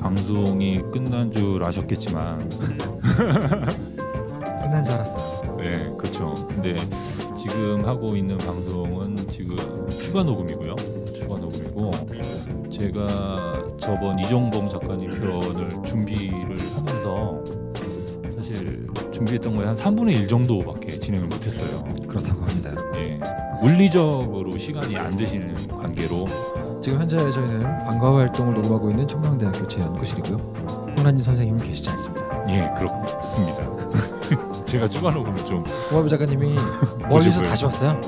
방송이 끝난 줄 아셨겠지만 끝난 줄 알았어요. 네, 그렇죠. 근데 지금 하고 있는 방송은 지금 추가 녹음이고요. 추가 녹음이고 제가 저번 이종봉 작가 차지했던 거에한 3분의 1 정도밖에 진행을 못했어요. 그렇다고 합니다. 예, 물리적으로 시간이 안 되시는 관계로 지금 현재 저희는 방과 활동을 녹음하고 있는 청명대학교 제 연구실이고요. 홍란지 음. 선생님은 계시지 않습니다. 예, 그렇습니다. 제가 추가 녹음을 좀 고마부 작가님이 멀리서 다시 왔어요.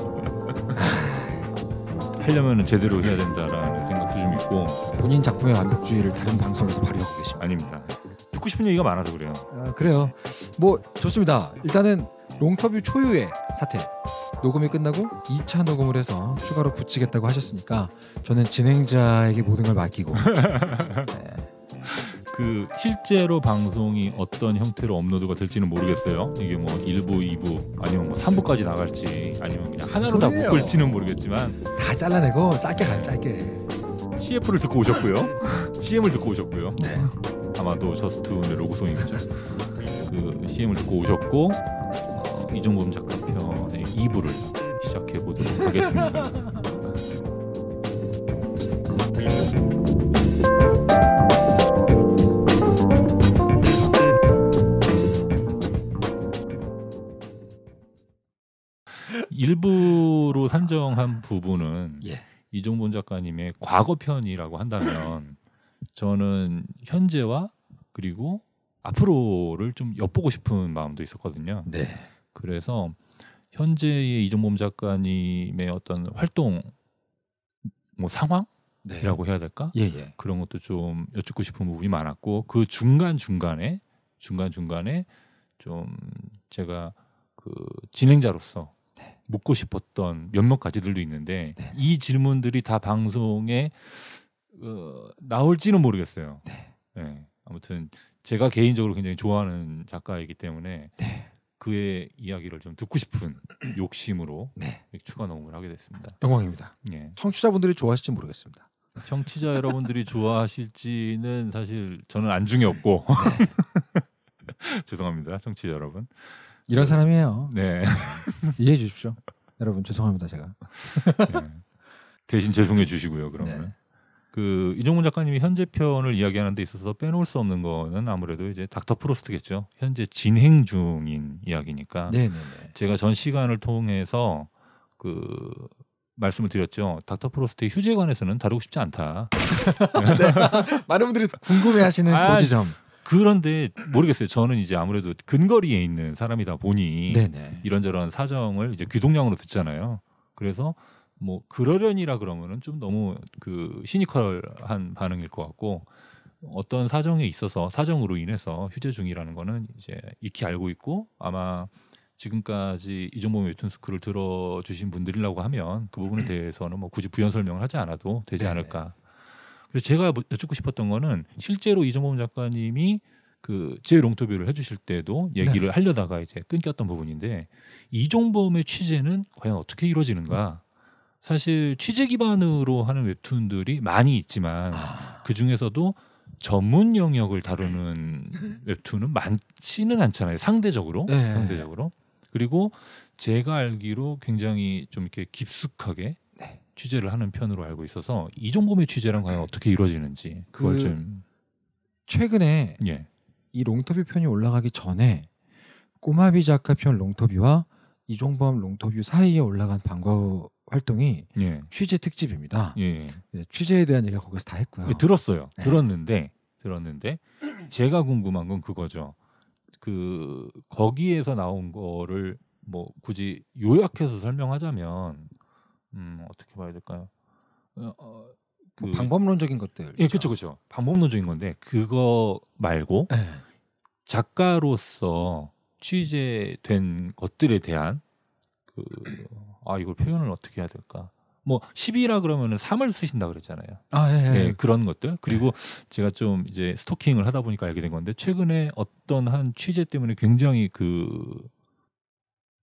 하려면 제대로 해야 된다라는 생각도 좀 있고 본인 작품의 완벽주의를 다른 방송에서 발휘하고 계십니다. 아닙니다. 듣고 싶은 얘기가 많아서 그래요. 아, 그래요. 뭐 좋습니다. 일단은 롱터뷰 초유의 사태. 녹음이 끝나고 2차 녹음을 해서 추가로 붙이겠다고 하셨으니까 저는 진행자에게 모든 걸 맡기고 네. 그 실제로 방송이 어떤 형태로 업로드가 될지는 모르겠어요. 이게 뭐 1부, 2부 아니면 뭐 3부까지 나갈지 아니면 그냥 하나로 다 묶을지는 모르겠지만 다 잘라내고 짧게 가요, 짧게. CF를 듣고 오셨고요. CM을 듣고 오셨고요. 네. 아마도 저스트의 로고송이겠죠. 그 CM을 듣고 오셨고 어, 이종범 작가 편의 2부를 시작해 보도록 하겠습니다. 일부로 산정한 부분은 예. 이종범 작가님의 과거편이라고 한다면 저는 현재와 그리고 앞으로를 좀 엿보고 싶은 마음도 있었거든요. 네. 그래서 현재의 이종범 작가님의 어떤 활동 뭐 상황 이라고 네. 해야 될까? 예, 예. 그런 것도 좀 여쭙고 싶은 부분이 많았고 그 중간 중간에 중간 중간에 좀 제가 그 진행자로서 네. 묻고 싶었던 몇몇 가지들도 있는데 네. 이 질문들이 다 방송에 어, 나올지는 모르겠어요. 네. 네. 아무튼 제가 개인적으로 굉장히 좋아하는 작가이기 때문에 네. 그의 이야기를 좀 듣고 싶은 욕심으로 네. 추가 녹음을 하게 됐습니다. 영광입니다. 예. 청취자분들이 좋아하실지 모르겠습니다. 청취자 여러분들이 좋아하실지는 사실 저는 안중에 없고 네. 죄송합니다, 청취자 여러분. 이런 사람이에요. 네. 이해해 주십시오. 여러분 죄송합니다 제가. 네. 대신 죄송해 주시고요. 그러면 네. 그 이종문 작가님이 현재 편을 이야기하는 데 있어서 빼놓을 수 없는 거는 아무래도 이제 닥터 프로스트겠죠. 현재 진행 중인 이야기니까. 네네네. 네, 네. 제가 전 시간을 통해서 그 말씀을 드렸죠. 닥터 프로스트의 휴재에 관해서는 다루고 싶지 않다. 네. 많은 분들이 궁금해하시는 아, 그 지점. 그런데 모르겠어요. 저는 이제 아무래도 근거리에 있는 사람이다 보니 네네. 네. 이런저런 사정을 이제 귀동냥으로 듣잖아요. 그래서 뭐 그러려니라 그러면은 좀 너무 그 시니컬한 반응일 것 같고 어떤 사정에 있어서 사정으로 인해서 휴재 중이라는 거는 이제 익히 알고 있고 아마 지금까지 이종범 웹툰스쿨을 들어주신 분들이라고 하면 그 부분에 대해서는 뭐 굳이 부연 설명을 하지 않아도 되지 네. 않을까. 그래서 제가 뭐 여쭙고 싶었던 거는 실제로 이종범 작가님이 그 제 롱토뷰를 해주실 때도 네. 얘기를 네. 하려다가 이제 끊겼던 부분인데 이종범의 취재는 과연 어떻게 이루어지는가? 사실 취재 기반으로 하는 웹툰들이 많이 있지만 아. 그 중에서도 전문 영역을 다루는 네. 웹툰은 많지는 않잖아요. 상대적으로 네. 상대적으로 그리고 제가 알기로 굉장히 좀 이렇게 깊숙하게 네. 취재를 하는 편으로 알고 있어서 이종범의 취재랑 과연 어떻게 이루어지는지 그걸 그좀 최근에 예. 이 롱터뷰 편이 올라가기 전에 꼬마비 작가 편 롱터뷰와 이종범 롱터뷰 사이에 올라간 방과 활동이 예. 취재 특집입니다. 예. 예. 취재에 대한 얘기가 거기서 다 했고요. 예, 들었어요. 네. 들었는데 들었는데 제가 궁금한 건 그거죠. 그 거기에서 나온 거를 뭐 굳이 요약해서 설명하자면 음 어떻게 봐야 될까요? 어, 어 뭐 그, 방법론적인 것들. 예, 그렇죠, 그렇죠. 방법론적인 건데 그거 말고 네. 작가로서 취재된 것들에 대한 그아 이걸 표현을 어떻게 해야 될까? 뭐 10이라 그러면은 3을 쓰신다 그랬잖아요. 아, 예, 예. 예 그런 것들. 네. 그리고 제가 좀 이제 스토킹을 하다 보니까 알게 된 건데 최근에 어떤 한 취재 때문에 굉장히 그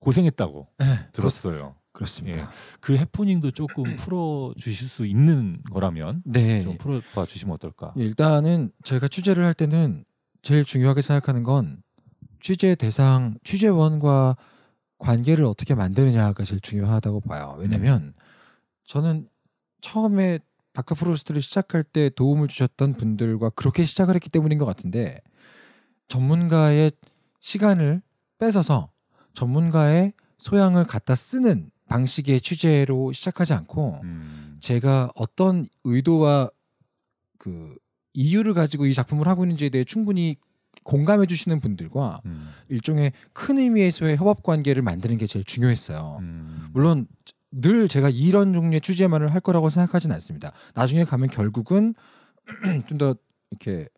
고생했다고 예, 들었어요. 그렇, 습니다그 예, 해프닝도 조금 풀어 주실 수 있는 거라면 네. 좀 풀어 봐 주시면 어떨까? 예, 일단은 저희가 취재를 할 때는 제일 중요하게 생각하는 건 취재 대상, 취재원과 관계를 어떻게 만드느냐가 제일 중요하다고 봐요. 왜냐면 음. 저는 처음에 다크 프로스트를 시작할 때 도움을 주셨던 분들과 그렇게 시작을 했기 때문인 것 같은데 전문가의 시간을 뺏어서 전문가의 소양을 갖다 쓰는 방식의 취재로 시작하지 않고 음. 제가 어떤 의도와 그 이유를 가지고 이 작품을 하고 있는지에 대해 충분히 공감해 주시는 분들과 음. 일종의 큰 의미에서의 협업 관계를 만드는 게 제일 중요했어요. 음. 물론 늘 제가 이런 종류의 취재만을 할 거라고 생각하진 않습니다. 나중에 가면 결국은 좀 더 이렇게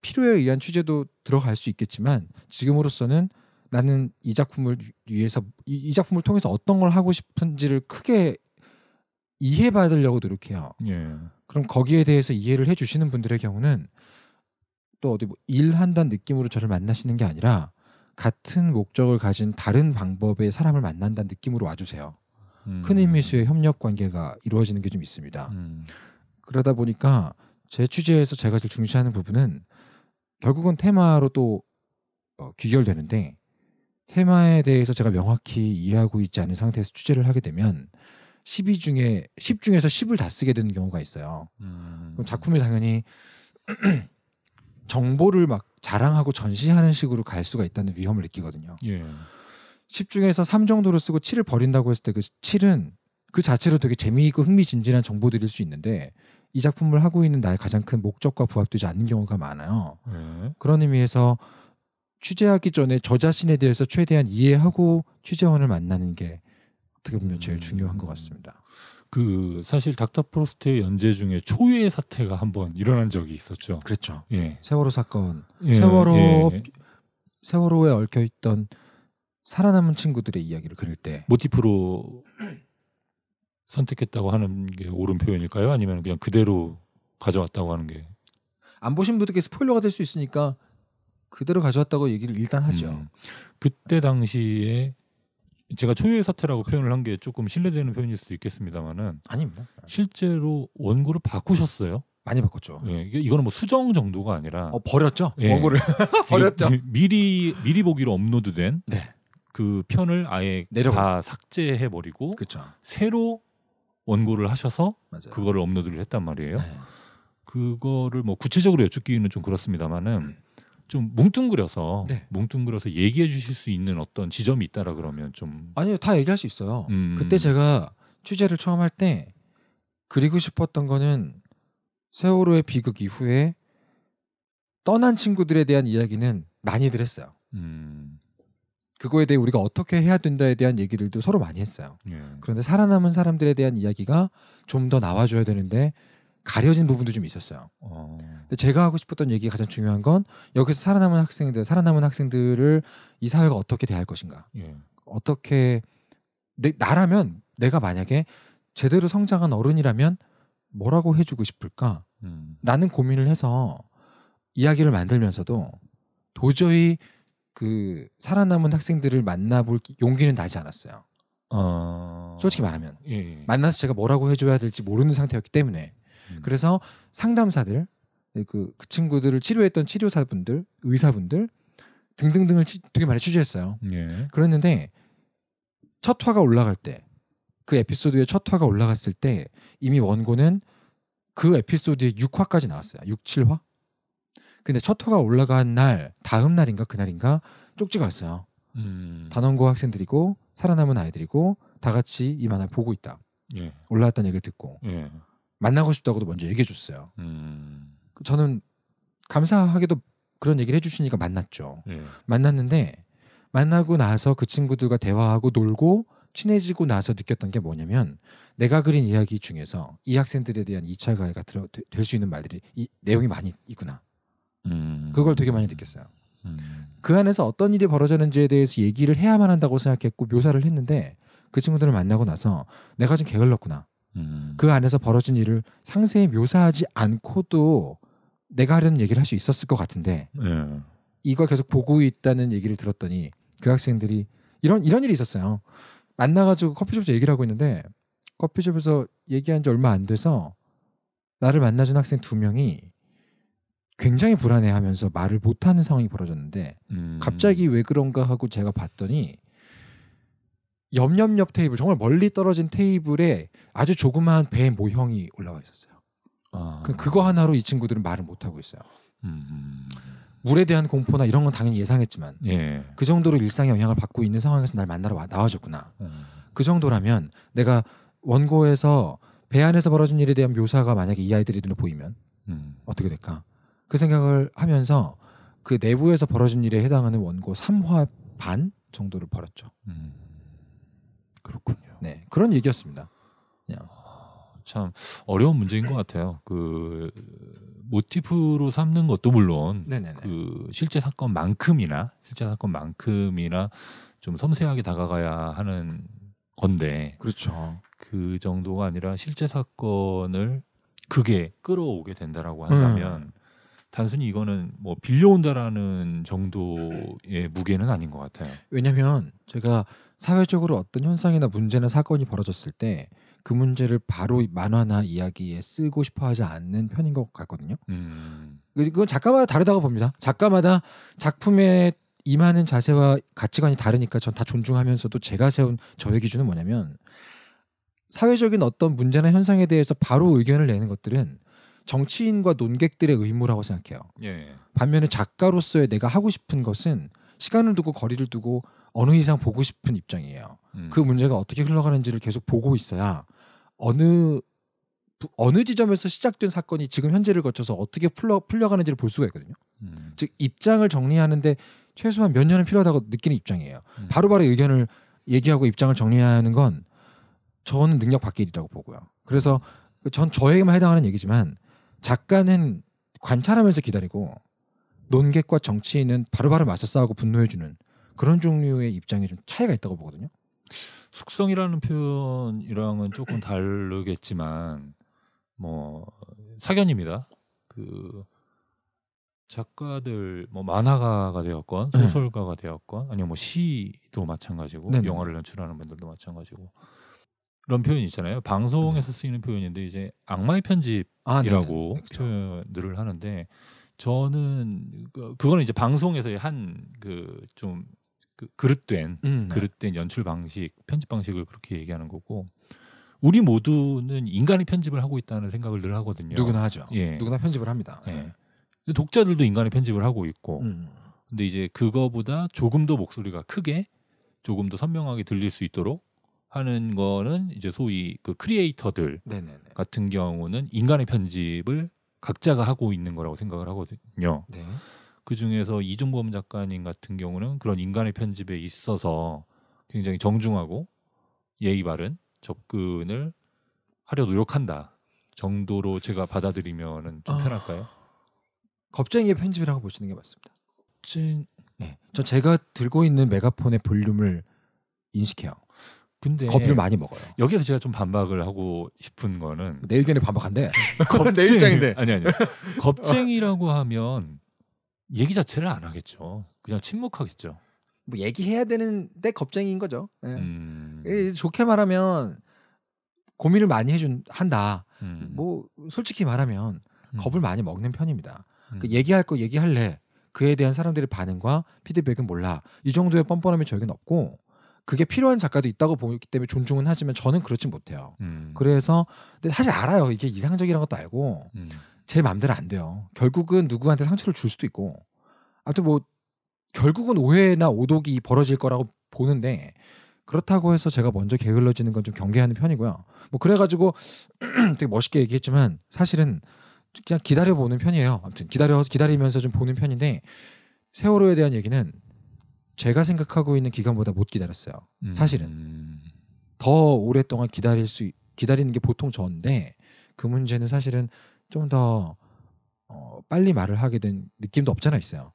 필요에 의한 취재도 들어갈 수 있겠지만 지금으로서는 나는 이 작품을 위해서 이, 이 작품을 통해서 어떤 걸 하고 싶은지를 크게 이해받으려고 노력해요. 예. 그럼 거기에 대해서 이해를 해주시는 분들의 경우는 또 어디 뭐 일한다는 느낌으로 저를 만나시는 게 아니라 같은 목적을 가진 다른 방법의 사람을 만난다는 느낌으로 와주세요. 음. 큰 의미수의 협력 관계가 이루어지는 게 좀 있습니다. 음. 그러다 보니까 제 취재에서 제가 제일 중시하는 부분은 결국은 테마로 또 어, 귀결되는데 테마에 대해서 제가 명확히 이해하고 있지 않은 상태에서 취재를 하게 되면 12 중에 10 중에서 10을 다 쓰게 되는 경우가 있어요. 음. 그럼 작품이 당연히 정보를 막 자랑하고 전시하는 식으로 갈 수가 있다는 위험을 느끼거든요. 예. 10 중에서 3 정도로 쓰고 7을 버린다고 했을 때 그 7은 그 자체로 되게 재미있고 흥미진진한 정보들일 수 있는데 이 작품을 하고 있는 나의 가장 큰 목적과 부합되지 않는 경우가 많아요. 예. 그런 의미에서 취재하기 전에 저 자신에 대해서 최대한 이해하고 취재원을 만나는 게 어떻게 보면 제일 음. 중요한 것 같습니다. 그 사실 닥터 프로스트의 연재 중에 초유의 사태가 한번 일어난 적이 있었죠. 그렇죠. 예. 세월호 사건. 예, 세월호 예. 세월호에 얽혀 있던 살아남은 친구들의 이야기를 그릴 때 모티프로 선택했다고 하는 게 옳은 표현일까요? 아니면 그냥 그대로 가져왔다고 하는 게? 안 보신 분들께 스포일러가 될 수 있으니까 그대로 가져왔다고 얘기를 일단 하죠. 음. 그때 당시에 제가 초유의 사태라고 표현을 한 게 조금 신뢰되는 표현일 수도 있겠습니다만은 아닙니다. 실제로 원고를 바꾸셨어요. 많이 바꿨죠. 예, 이거는뭐 수정 정도가 아니라 어, 버렸죠. 예. 원고를 버렸죠. 이 미, 리 미리 보기로 업로드된 네. 그 편을 아예 내려버렸죠. 다 삭제해 버리고 그렇죠. 새로 원고를 하셔서 맞아요. 그거를 업로드를 했단 말이에요. 네. 그거를 뭐 구체적으로 여쭙기는 좀 그렇습니다만은 음. 좀 뭉뚱그려서 네. 뭉뚱그려서 얘기해 주실 수 있는 어떤 지점이 있다라 그러면 좀 아니요 다 얘기할 수 있어요. 음. 그때 제가 취재를 처음 할 때 그리고 싶었던 거는 세월호의 비극 이후에 떠난 친구들에 대한 이야기는 많이들 했어요. 음. 그거에 대해 우리가 어떻게 해야 된다에 대한 얘기들도 서로 많이 했어요. 예. 그런데 살아남은 사람들에 대한 이야기가 좀 더 나와줘야 되는데 가려진 부분도 좀 있었어요. 어. 근데 제가 하고 싶었던 얘기가 가장 중요한 건 여기서 살아남은 학생들, 살아남은 학생들을 이 사회가 어떻게 대할 것인가. 예. 어떻게 내, 나라면 내가 만약에 제대로 성장한 어른이라면 뭐라고 해주고 싶을까? 음. 라는 고민을 해서 이야기를 만들면서도 도저히 그 살아남은 학생들을 만나볼 용기는 나지 않았어요. 어... 솔직히 말하면 예, 예. 만나서 제가 뭐라고 해줘야 될지 모르는 상태였기 때문에 음. 그래서 상담사들 그, 그 친구들을 치료했던 치료사분들, 의사분들 등등등을 치, 되게 많이 취재했어요. 예. 그랬는데 첫 화가 올라갈 때 그 에피소드의 첫 화가 올라갔을 때 이미 원고는 그 에피소드의 6화까지 나왔어요. 6, 7화. 근데 첫 화가 올라간 날 다음 날인가 그날인가 쪽지가 왔어요. 음. 단원고 학생들이고 살아남은 아이들이고 다 같이 이 만화 를 보고 있다. 예. 올라왔다는 얘기를 듣고 예. 만나고 싶다고도 먼저 얘기해 줬어요. 음. 저는 감사하게도 그런 얘기를 해주시니까 만났죠. 예. 만났는데 만나고 나서 그 친구들과 대화하고 놀고 친해지고 나서 느꼈던 게 뭐냐면 내가 그린 이야기 중에서 이 학생들에 대한 이차 가해가 들어 될 수 있는 말들이 이 내용이 많이 있구나. 음. 그걸 되게 많이 느꼈어요. 음. 그 안에서 어떤 일이 벌어졌는지에 대해서 얘기를 해야만 한다고 생각했고 묘사를 했는데 그 친구들을 만나고 나서 내가 좀 게을렀구나. 음. 그 안에서 벌어진 일을 상세히 묘사하지 않고도 내가 하려는 얘기를 할 수 있었을 것 같은데 예. 이걸 계속 보고 있다는 얘기를 들었더니 그 학생들이 이런 이런 일이 있었어요. 만나가지고 커피숍에서 얘기를 하고 있는데 커피숍에서 얘기한 지 얼마 안 돼서 나를 만나준 학생 두 명이 굉장히 불안해하면서 말을 못하는 상황이 벌어졌는데 음. 갑자기 왜 그런가 하고 제가 봤더니 옆옆옆 테이블 정말 멀리 떨어진 테이블에 아주 조그마한 배 모형이 올라와 있었어요. 아. 그, 그거 하나로 이 친구들은 말을 못 하고 있어요. 음, 음. 물에 대한 공포나 이런 건 당연히 예상했지만 예. 그 정도로 일상에 영향을 받고 있는 상황에서 날 만나러 와, 나와줬구나. 음. 그 정도라면 내가 원고에서 배 안에서 벌어진 일에 대한 묘사가 만약에 이아이들이 눈에 보이면 음. 어떻게 될까? 그 생각을 하면서 그 내부에서 벌어진 일에 해당하는 원고 3화 반 정도를 벌었죠. 음. 그렇군요. 네 그런 얘기였습니다. 그냥. 참 어려운 문제인 것 같아요. 그 모티프로 삼는 것도 물론 네네네. 그 실제 사건만큼이나 실제 사건만큼이나 좀 섬세하게 다가가야 하는 건데 그렇죠. 그 정도가 아니라 실제 사건을 그게 끌어오게 된다라고 한다면 음. 단순히 이거는 뭐 빌려온다라는 정도의 무게는 아닌 것 같아요. 왜냐하면 제가 사회적으로 어떤 현상이나 문제나 사건이 벌어졌을 때 그 문제를 바로 만화나 이야기에 쓰고 싶어 하지 않는 편인 것 같거든요. 음. 그건 작가마다 다르다고 봅니다. 작가마다 작품에 임하는 자세와 가치관이 다르니까 전 다 존중하면서도 제가 세운 저의 기준은 뭐냐면 사회적인 어떤 문제나 현상에 대해서 바로 의견을 내는 것들은 정치인과 논객들의 의무라고 생각해요. 예. 반면에 작가로서의 내가 하고 싶은 것은 시간을 두고 거리를 두고 어느 이상 보고 싶은 입장이에요. 음. 그 문제가 어떻게 흘러가는지를 계속 보고 있어야 어느 어느 지점에서 시작된 사건이 지금 현재를 거쳐서 어떻게 풀려 풀려가는지를 볼 수가 있거든요. 음. 즉 입장을 정리하는데 최소한 몇 년은 필요하다고 느끼는 입장이에요. 음. 바로바로 바로 의견을 얘기하고 입장을 정리 하는 건 저는 능력 밖의 일이라고 보고요. 그래서 전 저에게만 해당하는 얘기지만 작가는 관찰하면서 기다리고 논객과 정치인은 바로바로 바로 맞서 싸우고 분노해주는 그런 종류의 입장에 좀 차이가 있다고 보거든요. 숙성이라는 표현이랑은 조금 다르겠지만 뭐 사견입니다. 그 작가들 뭐 만화가가 되었건 네. 소설가가 되었건 아니면 뭐 시도 마찬가지고 네네. 영화를 연출하는 분들도 마찬가지고 그런 표현이 있잖아요. 방송에서 음. 쓰이는 표현인데 이제 악마의 편집이라고 아, 표현을 하는데 저는 그, 그거는 이제 방송에서의 한그좀 그 그릇된 음, 네. 그릇된 연출 방식, 편집 방식을 그렇게 얘기하는 거고 우리 모두는 인간이 편집을 하고 있다는 생각을 늘 하거든요. 누구나 하죠. 예. 누구나 편집을 합니다. 예. 네. 독자들도 인간의 편집을 하고 있고 음. 근데 이제 그거보다 조금 더 목소리가 크게 조금 더 선명하게 들릴 수 있도록 하는 거는 이제 소위 그 크리에이터들 네네네. 같은 경우는 인간의 편집을 각자가 하고 있는 거라고 생각을 하거든요. 네. 그 중에서 이종범 작가님 같은 경우는 그런 인간의 편집에 있어서 굉장히 정중하고 예의 바른 접근을 하려 노력한다 정도로 제가 받아들이면은 좀 아... 편할까요? 겁쟁이의 편집이라고 보시는 게 맞습니다. 진... 네, 저 제가 들고 있는 메가폰의 볼륨을 인식해요. 근데 커피 많이 먹어요. 여기서 제가 좀 반박을 하고 싶은 거는 내 의견에 반박한데 겁내 입장인데 아니 아니 겁쟁이라고 하면 얘기 자체를 안 하겠죠. 그냥 침묵하겠죠. 뭐 얘기해야 되는데 겁쟁이인 거죠. 예. 음. 좋게 말하면 고민을 많이 해준 한다. 음. 뭐 솔직히 말하면 음. 겁을 많이 먹는 편입니다. 그 음. 얘기할 거 얘기할래. 그에 대한 사람들의 반응과 피드백은 몰라. 이 정도의 뻔뻔함이 저에겐 없고 그게 필요한 작가도 있다고 보기 때문에 존중은 하지만 저는 그렇지 못해요. 음. 그래서 근데 사실 알아요. 이게 이상적이라는 것도 알고 음. 제 마음대로 안 돼요. 결국은 누구한테 상처를 줄 수도 있고 아무튼 뭐 결국은 오해나 오독이 벌어질 거라고 보는데 그렇다고 해서 제가 먼저 게을러지는 건 좀 경계하는 편이고요. 뭐 그래가지고 되게 멋있게 얘기했지만 사실은 그냥 기다려 보는 편이에요. 아무튼 기다려 기다리면서 좀 보는 편인데 세월호에 대한 얘기는 제가 생각하고 있는 기간보다 못 기다렸어요. 음. 사실은 더 오랫동안 기다릴 수 기다리는 게 보통 저인데 그 문제는 사실은 좀더 어, 빨리 말을 하게 된 느낌도 없잖아 있어요.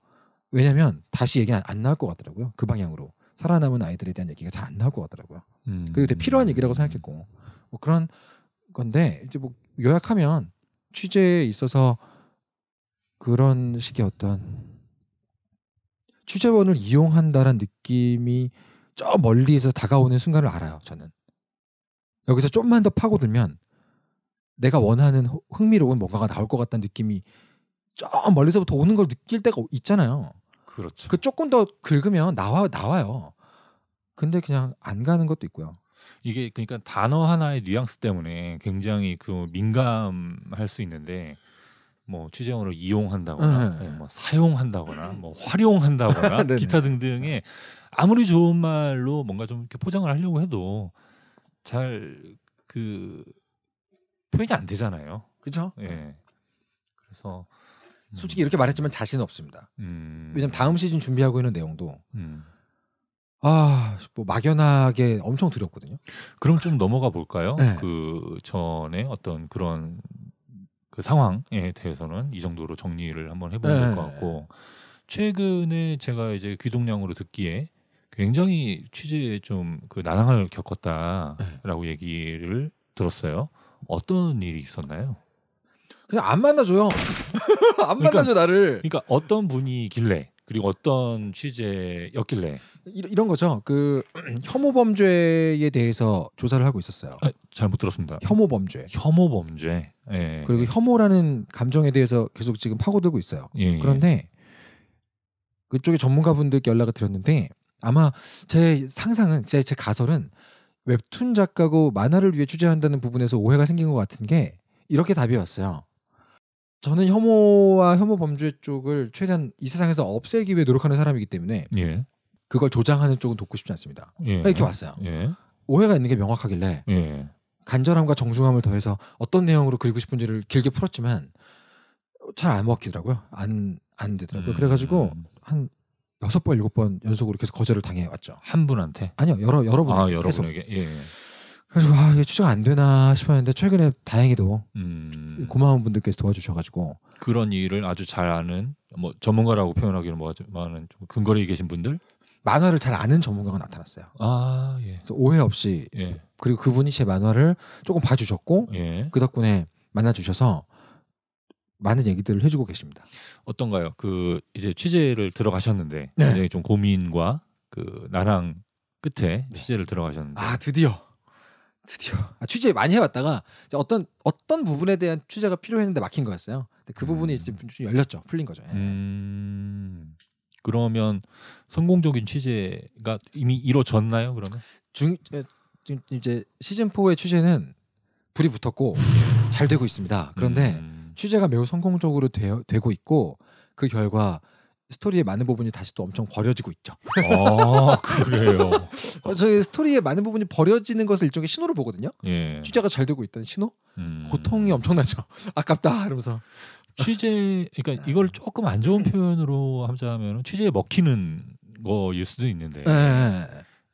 왜냐하면 다시 얘기 안, 안 나올 것 같더라고요. 그 방향으로 살아남은 아이들에 대한 얘기가 잘 안 나올 것 같더라고요. 음. 그리고 되게 필요한 얘기라고 생각했고 뭐 그런 건데 이제 뭐 요약하면 취재에 있어서 그런 식의 어떤 취재원을 이용한다는 라 느낌이 저 멀리에서 다가오는 순간을 알아요. 저는 여기서 좀만 더 파고들면 내가 원하는 흥미로운 뭔가가 나올 것 같다는 느낌이 좀 멀리서부터 오는 걸 느낄 때가 있잖아요. 그렇죠. 그 조금 더 긁으면 나와 나와요. 근데 그냥 안 가는 것도 있고요. 이게 그러니까 단어 하나의 뉘앙스 때문에 굉장히 그 민감할 수 있는데 뭐취재원으로 이용한다거나 네. 뭐 사용한다거나 뭐 활용한다거나 네, 네. 기타 등등의 아무리 좋은 말로 뭔가 좀 이렇게 포장을 하려고 해도 잘그 표현이 안 되잖아요. 그렇죠. 예. 그래서 음. 솔직히 이렇게 말했지만 자신은 없습니다. 음. 왜냐면 다음 시즌 준비하고 있는 내용도 음. 아뭐 막연하게 엄청 두렵거든요. 그럼 좀 넘어가 볼까요? 네. 그 전에 어떤 그런 그 상황에 대해서는 이 정도로 정리를 한번 해보면 네. 될것 같고 최근에 제가 이제 귀동량으로 듣기에 굉장히 취재에 좀그 난항을 겪었다라고 네. 얘기를 들었어요. 어떤 일이 있었나요? 그냥 안 만나줘요. 안 그러니까, 만나줘 나를. 그러니까 어떤 분이길래 그리고 어떤 취재였길래 이, 런 거죠. 그 혐오 범죄에 대해서 조사를 하고 있었어요. 아, 잘못 들었습니다. 혐오 범죄. 혐오 범죄. 예, 예. 그리고 혐오라는 감정에 대해서 계속 지금 파고들고 있어요. 예. 예. 그런데 그쪽에 전문가분들께 연락을 드렸는데 아마 제 상상은 제, 제 가설은 웹툰 작가고 만화를 위해 취재한다는 부분에서 오해가 생긴 것 같은 게 이렇게 답이 왔어요. 저는 혐오와 혐오 범죄 쪽을 최대한 이 세상에서 없애기 위해 노력하는 사람이기 때문에 예. 그걸 조장하는 쪽은 돕고 싶지 않습니다. 예. 아, 이렇게 왔어요. 예. 오해가 있는 게 명확하길래 예. 간절함과 정중함을 더해서 어떤 내용으로 그리고 싶은지를 길게 풀었지만 잘 안 먹히더라고요. 안 안 되더라고요. 음. 그래가지고 한 여섯 번 일곱 번 연속으로 계속 거절을 당해 왔죠. 한 분한테? 아니요 여러 여러분 아 여러분에게 예, 예. 그래서 아 이게 추재안 되나 싶었는데 최근에 다행히도 음... 고마운 분들께서 도와주셔가지고 그런 일을 아주 잘 아는 뭐 전문가라고 표현하기는 뭐하는 좀 근거리에 계신 분들 만화를 잘 아는 전문가가 나타났어요. 아 예. 그래서 오해 없이 예. 그리고 그분이 제 만화를 조금 봐주셨고 예. 그 덕분에 만나주셔서 많은 얘기들을 해주고 계십니다. 어떤가요? 그 이제 취재를 들어가셨는데 네. 굉장히 좀 고민과 그 나랑 끝에 네. 취재를 들어가셨는데 아 드디어 드디어 아, 취재 많이 해왔다가 어떤 어떤 부분에 대한 취재가 필요했는데 막힌 거였어요. 근데 그 부분이 음. 이제 열렸죠, 풀린 거죠. 예. 음... 그러면 성공적인 취재가 이미 이루어졌나요? 그러면 중 지금 이제 시즌 4의 취재는 불이 붙었고 잘 되고 있습니다. 그런데 음. 취재가 매우 성공적으로 되, 고 있고 그 결과 스토리의 많은 부분이 다시 또 엄청 버려지고 있죠. 아 그래요. 어, 저희 스토리의 많은 부분이 버려지는 것을 일종의 신호로 보거든요. 예. 취재가 잘 되고 있다는 신호. 음. 고통이 엄청나죠. 아깝다 이러면서. 취재 그러니까 이걸 조금 안 좋은 표현으로 하자면 취재에 먹히는 거일 수도 있는데. 예. 예.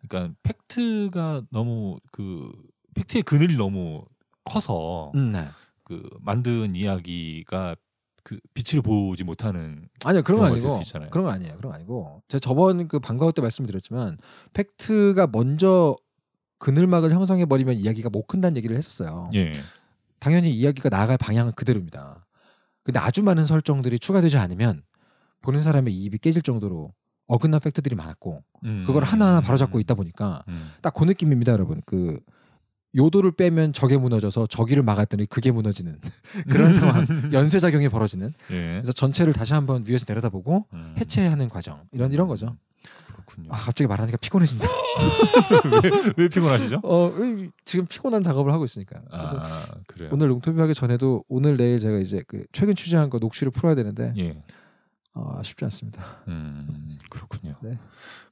그러니까 팩트가 너무 그 팩트의 그늘이 너무 커서 음, 네. 그 만든 이야기가 그 빛을 보지 못하는 아니요 그런 건 아니고 그런 건 아니에요 그런 건 아니고 제가 저번 그 방과후 때 말씀드렸지만 팩트가 먼저 그늘막을 형성해 버리면 이야기가 못 큰다는 얘기를 했었어요. 예. 당연히 이야기가 나아갈 방향은 그대로입니다. 근데 아주 많은 설정들이 추가되지 않으면 보는 사람의 입이 깨질 정도로 어긋난 팩트들이 많았고 음, 그걸 하나하나 바로잡고 있다 보니까 음. 딱그 느낌입니다 여러분 그 요도를 빼면 적게 무너져서 적기를 막았더니 그게 무너지는 그런 상황 연쇄 작용이 벌어지는 예. 그래서 전체를 다시 한번 위에서 내려다보고 음. 해체하는 과정 이런 이런 거죠. 그렇군요. 아 갑자기 말하니까 피곤해진다. 왜, 왜, 피곤하시죠? 어 지금 피곤한 작업을 하고 있으니까. 그래서 아, 오늘 농토비 하기 전에도 오늘 내일 제가 이제 그 최근 취재한 거 녹취를 풀어야 되는데 예. 어, 아, 쉽지 않습니다. 음, 그렇군요. 네.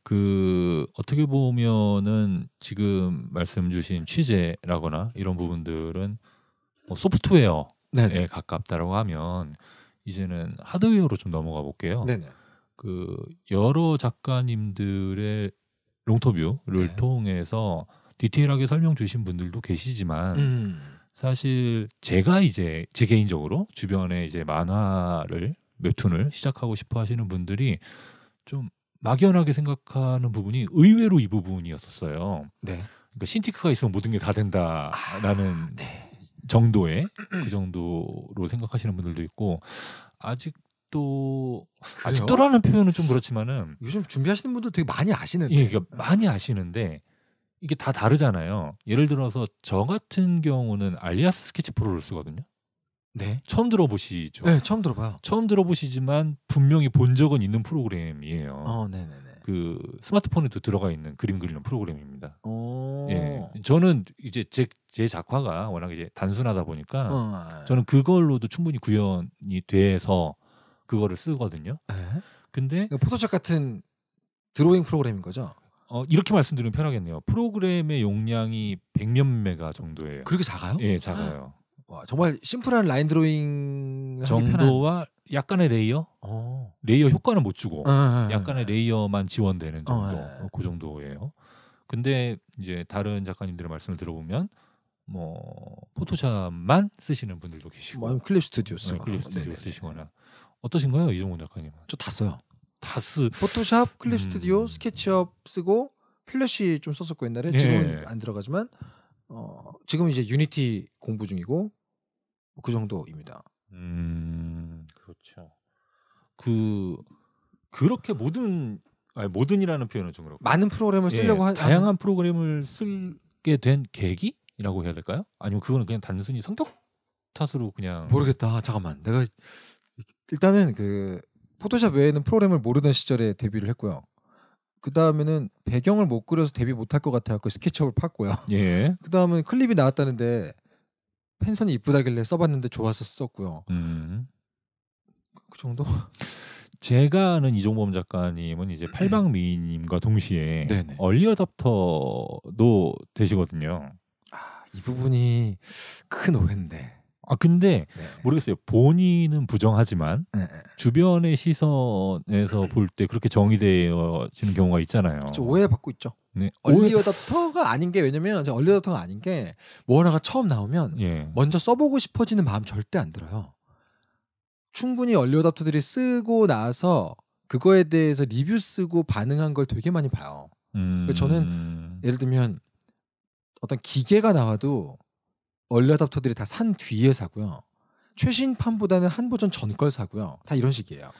그 어떻게 보면은 지금 말씀 주신 취재라거나 이런 부분들은 뭐 소프트웨어에 네네. 가깝다라고 하면 이제는 하드웨어로 좀 넘어가 볼게요. 네네. 그 여러 작가님들의 롱터뷰를 네. 통해서 디테일하게 설명 주신 분들도 계시지만 음. 사실 제가 이제 제 개인적으로 주변에 이제 만화를 웹툰을 시작하고 싶어 하시는 분들이 좀 막연하게 생각하는 부분이 의외로 이 부분이었었어요. 네. 그러니까 신티크가 있으면 모든 게 다 된다라는 아, 네. 정도의 그 정도로 생각하시는 분들도 있고 아직도 아직도라는 표현은 좀 그렇지만은 요즘 준비하시는 분들 되게 많이 아시는데 예, 그러니까 많이 아시는데 이게 다 다르잖아요. 예를 들어서 저 같은 경우는 알리아스 스케치 프로를 쓰거든요. 네. 처음 들어보시죠. 네, 처음 들어봐요. 처음 들어보시지만 분명히 본 적은 있는 프로그램이에요. 어, 네, 네, 네. 그 스마트폰에도 들어가 있는 그림 그리는 프로그램입니다. 오. 예, 저는 이제 제, 제 작화가 워낙 이제 단순하다 보니까 어. 아. 저는 그걸로도 충분히 구현이 돼서 그거를 쓰거든요. 에? 네. 근데 그러니까 포토샵 같은 드로잉 프로그램인 거죠. 어, 이렇게 말씀드리면 편하겠네요. 프로그램의 용량이 100몇 메가 정도예요. 그렇게 작아요? 예, 작아요. 정말 심플한 라인 드로잉 정도와 약간의 레이어 어. 레이어 효과는 못 주고 어, 어, 어, 어. 약간의 레이어만 지원되는 정도 어, 그 정도예요. 근데 이제 다른 작가님들의 말씀을 들어보면 뭐 포토샵만 쓰시는 분들도 계시고 아 클립 스튜디오 쓰거 네, 클립 스튜디오 쓰시거나 어떠신가요 이종훈 작가님은? 저다 써요. 다 쓰. 포토샵, 클립 음. 스튜디오, 음... 스케치업 쓰고 플래시 좀 썼었고 옛날에 예. 네. 지금안 들어가지만 어, 지금 이제 유니티 공부 중이고 뭐 그 정도입니다. 음 그렇죠. 그 그렇게 모든 아니 모든이라는 표현은 좀 그렇고 많은 프로그램을 예, 쓰려고 예, 한 다양한 프로그램을 쓰게 된 계기라고 해야 될까요? 아니면 그거는 그냥 단순히 성격 탓으로 그냥 모르겠다. 잠깐만 내가 일단은 그 포토샵 외에는 프로그램을 모르던 시절에 데뷔를 했고요. 그 다음에는 배경을 못 그려서 데뷔 못할 것 같아 갖고 스케치업을 팠고요. 예. 그 다음은 클립이 나왔다는데 펜션이 이쁘다길래 써봤는데 좋았었었고요 음. 그 정도? 제가 아는 이종범 작가님은 이제 네. 팔방미인님과 동시에 네네. 얼리어답터도 되시거든요. 아, 이 부분이 큰 오해인데. 아 근데 네 모르겠어요. 본인은 부정하지만 네 주변의 시선에서 네. 볼때 그렇게 정의되어지는 경우가 있잖아요. 오해받고 있죠. 네. 얼리어답터가 아닌 게 왜냐면 저 얼리어답터가 아닌 게 뭐하나가 처음 나오면 예. 먼저 써보고 싶어지는 마음 절대 안 들어요. 충분히 얼리어답터들이 쓰고 나서 그거에 대해서 리뷰 쓰고 반응한 걸 되게 많이 봐요. 음... 저는 예를 들면 어떤 기계가 나와도 얼리어답터들이 다 산 뒤에 사고요. 최신판보다는 한 버전 전 걸 사고요. 다 이런 식이에요.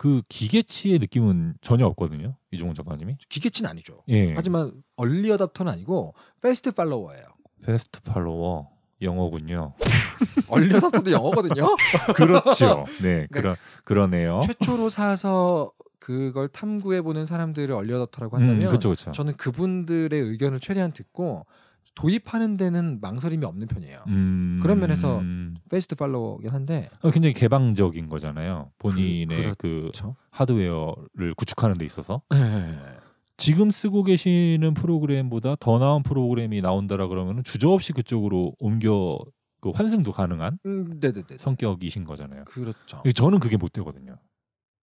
그 기계치의 느낌은 전혀 없거든요. 이종훈 작가님이. 기계치는 아니죠. 예. 하지만 얼리 어답터는 아니고 패스트 팔로워예요. 패스트 팔로워 영어군요. 얼리 어답터도 영어거든요. 그렇죠. 네, 네, 그러 그러네요. 최초로 사서 그걸 탐구해 보는 사람들을 얼리 어답터라고 음, 한다면 음, 그쵸, 그쵸. 저는 그분들의 의견을 최대한 듣고 도입하는 데는 망설임이 없는 편이에요. 음... 그런 면에서 페스트 팔로워긴 한데 아, 굉장히 개방적인 거잖아요. 본인의 그, 그렇죠? 그 하드웨어를 구축하는 데 있어서 네. 지금 쓰고 계시는 프로그램보다 더 나은 프로그램이 나온다라 그러면 주저없이 그쪽으로 옮겨 그 환승도 가능한 음, 성격이신 거잖아요. 그렇죠. 예, 저는 그게 못 되거든요.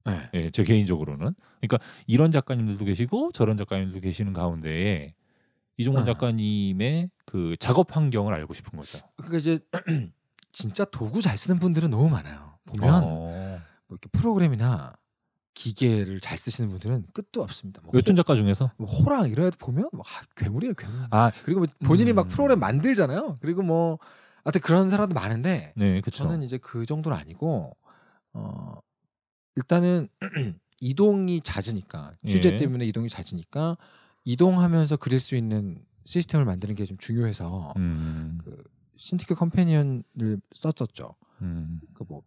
네. 예, 제 개인적으로는 그러니까 이런 작가님들도 계시고 저런 작가님들도 계시는 가운데에 이종원 아. 작가님의 그 작업 환경을 알고 싶은 거죠. 그러니까 이제 진짜 도구 잘 쓰는 분들은 너무 많아요. 보면 어. 뭐 이렇게 프로그램이나 기계를 잘 쓰시는 분들은 끝도 없습니다. 뭐 웹툰 작가 중에서 뭐 호랑 이런 애 보면 막 아, 괴물이에요, 괴물. 아 그리고 뭐 본인이 음. 막 프로그램 만들잖아요. 그리고 뭐 하여튼 그런 사람도 많은데 네, 그쵸. 저는 이제 그 정도는 아니고 어 일단은 이동이 잦으니까 주제 재 예. 때문에 이동이 잦으니까 이동하면서 그릴 수 있는 시스템을 만드는 게 좀 중요해서 음. 그 신티크 컴패니언을 썼었죠. 음. 그뭐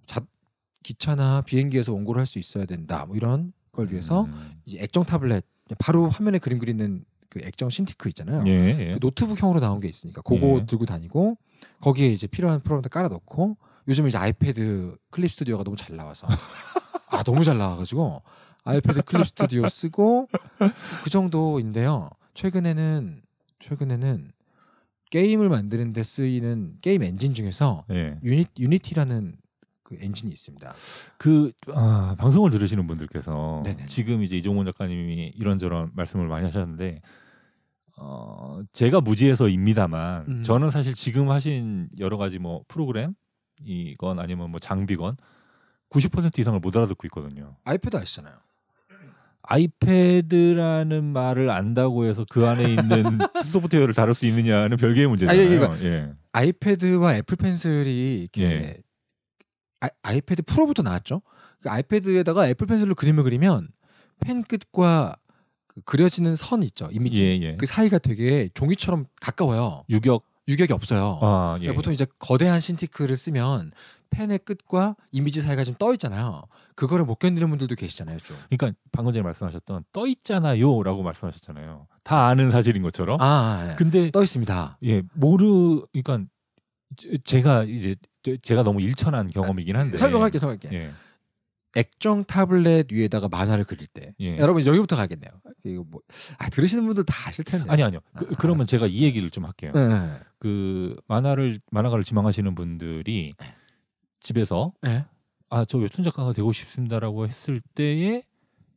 기차나 비행기에서 원고를 할 수 있어야 된다. 뭐 이런 걸 위해서 음. 이제 액정 타블렛 바로 화면에 그림 그리는 그 액정 신티크 있잖아요. 예, 예. 그 노트북형으로 나온 게 있으니까 그거 예. 들고 다니고 거기에 이제 필요한 프로그램들 깔아 넣고 요즘 이제 아이패드 클립 스튜디오가 너무 잘 나와서 아 너무 잘 나와가지고 아이패드 클립 스튜디오 쓰고 그 정도인데요. 최근에는 최근에는 게임을 만드는 데 쓰이는 게임 엔진 중에서 예. 유니, 유니티라는 그 엔진이 있습니다. 그 아, 방송을 들으시는 분들께서 네네. 지금 이제 이종원 작가님이 이런저런 말씀을 많이 하셨는데 어, 제가 무지해서입니다만 음. 저는 사실 지금 하신 여러 가지 뭐 프로그램 이건 아니면 뭐 장비건 90% 이상을 못 알아듣고 있거든요. 아이패드 아시잖아요. 아이패드라는 말을 안다고 해서 그 안에 있는 소프트웨어를 다룰 수 있느냐는 별개의 문제잖아요. 아니, 그 예. 아이패드와 애플 펜슬이 이렇게 예. 아, 이패드 프로부터 나왔죠. 그 아이패드에다가 애플 펜슬로 그림을 그리면 펜 끝과 그 그려지는 선 있죠 이미지 예, 예. 그 사이가 되게 종이처럼 가까워요. 유격 유격이 없어요. 아, 그러니까 예. 보통 이제 거대한 신티크를 쓰면 펜의 끝과 이미지 사이가 좀 떠 있잖아요. 그거를 못 견디는 분들도 계시잖아요, 좀. 그러니까 방금 전에 말씀하셨던 떠 있잖아요라고 말씀하셨잖아요. 다 아는 사실인 것처럼. 아, 아 예. 근데 떠 있습니다. 예, 모르. 그러니까 제가 이제 제가 너무 일천한 경험이긴 한데 설명할게, 설명할게. 예. 액정 타블렛 위에다가 만화를 그릴 때 예. 여러분 여기부터 가겠네요. 이거 뭐 아, 들으시는 분들 다 아실 텐데. 아니 아니요. 그, 아, 러면 제가 이 얘기를 좀 할게요. 네. 그 만화를 만화가를 지망하시는 분들이 네. 집에서 네. 아저 웹툰 작가가 되고 싶습니다라고 했을 때에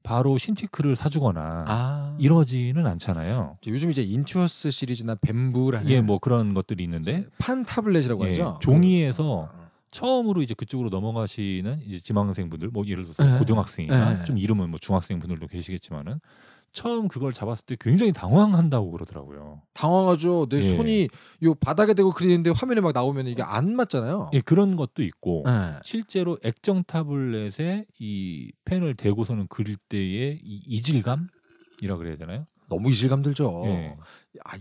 바로 신티크를 사주거나 아. 이러지는 않잖아요. 요즘 이제 인튜어스 시리즈나 뱀부라는 예뭐 그런 것들이 있는데 판 타블렛이라고 예, 하죠. 종이에서 아. 처음으로 이제 그쪽으로 넘어가시는 이제 지망생분들 뭐 예를 들어서 예. 고등학생이나 예. 좀 이름은 뭐 중학생분들도 계시겠지만은 처음 그걸 잡았을 때 굉장히 당황한다고 그러더라고요. 당황하죠. 내 예. 손이 요 바닥에 대고 그리는데 화면에 막 나오면 이게 안 맞잖아요. 예, 그런 것도 있고 예. 실제로 액정 타블렛에 이 펜을 대고서는 그릴 때의 이 이질감이라 그래야 되나요? 너무 이질감 들죠. 예. 아,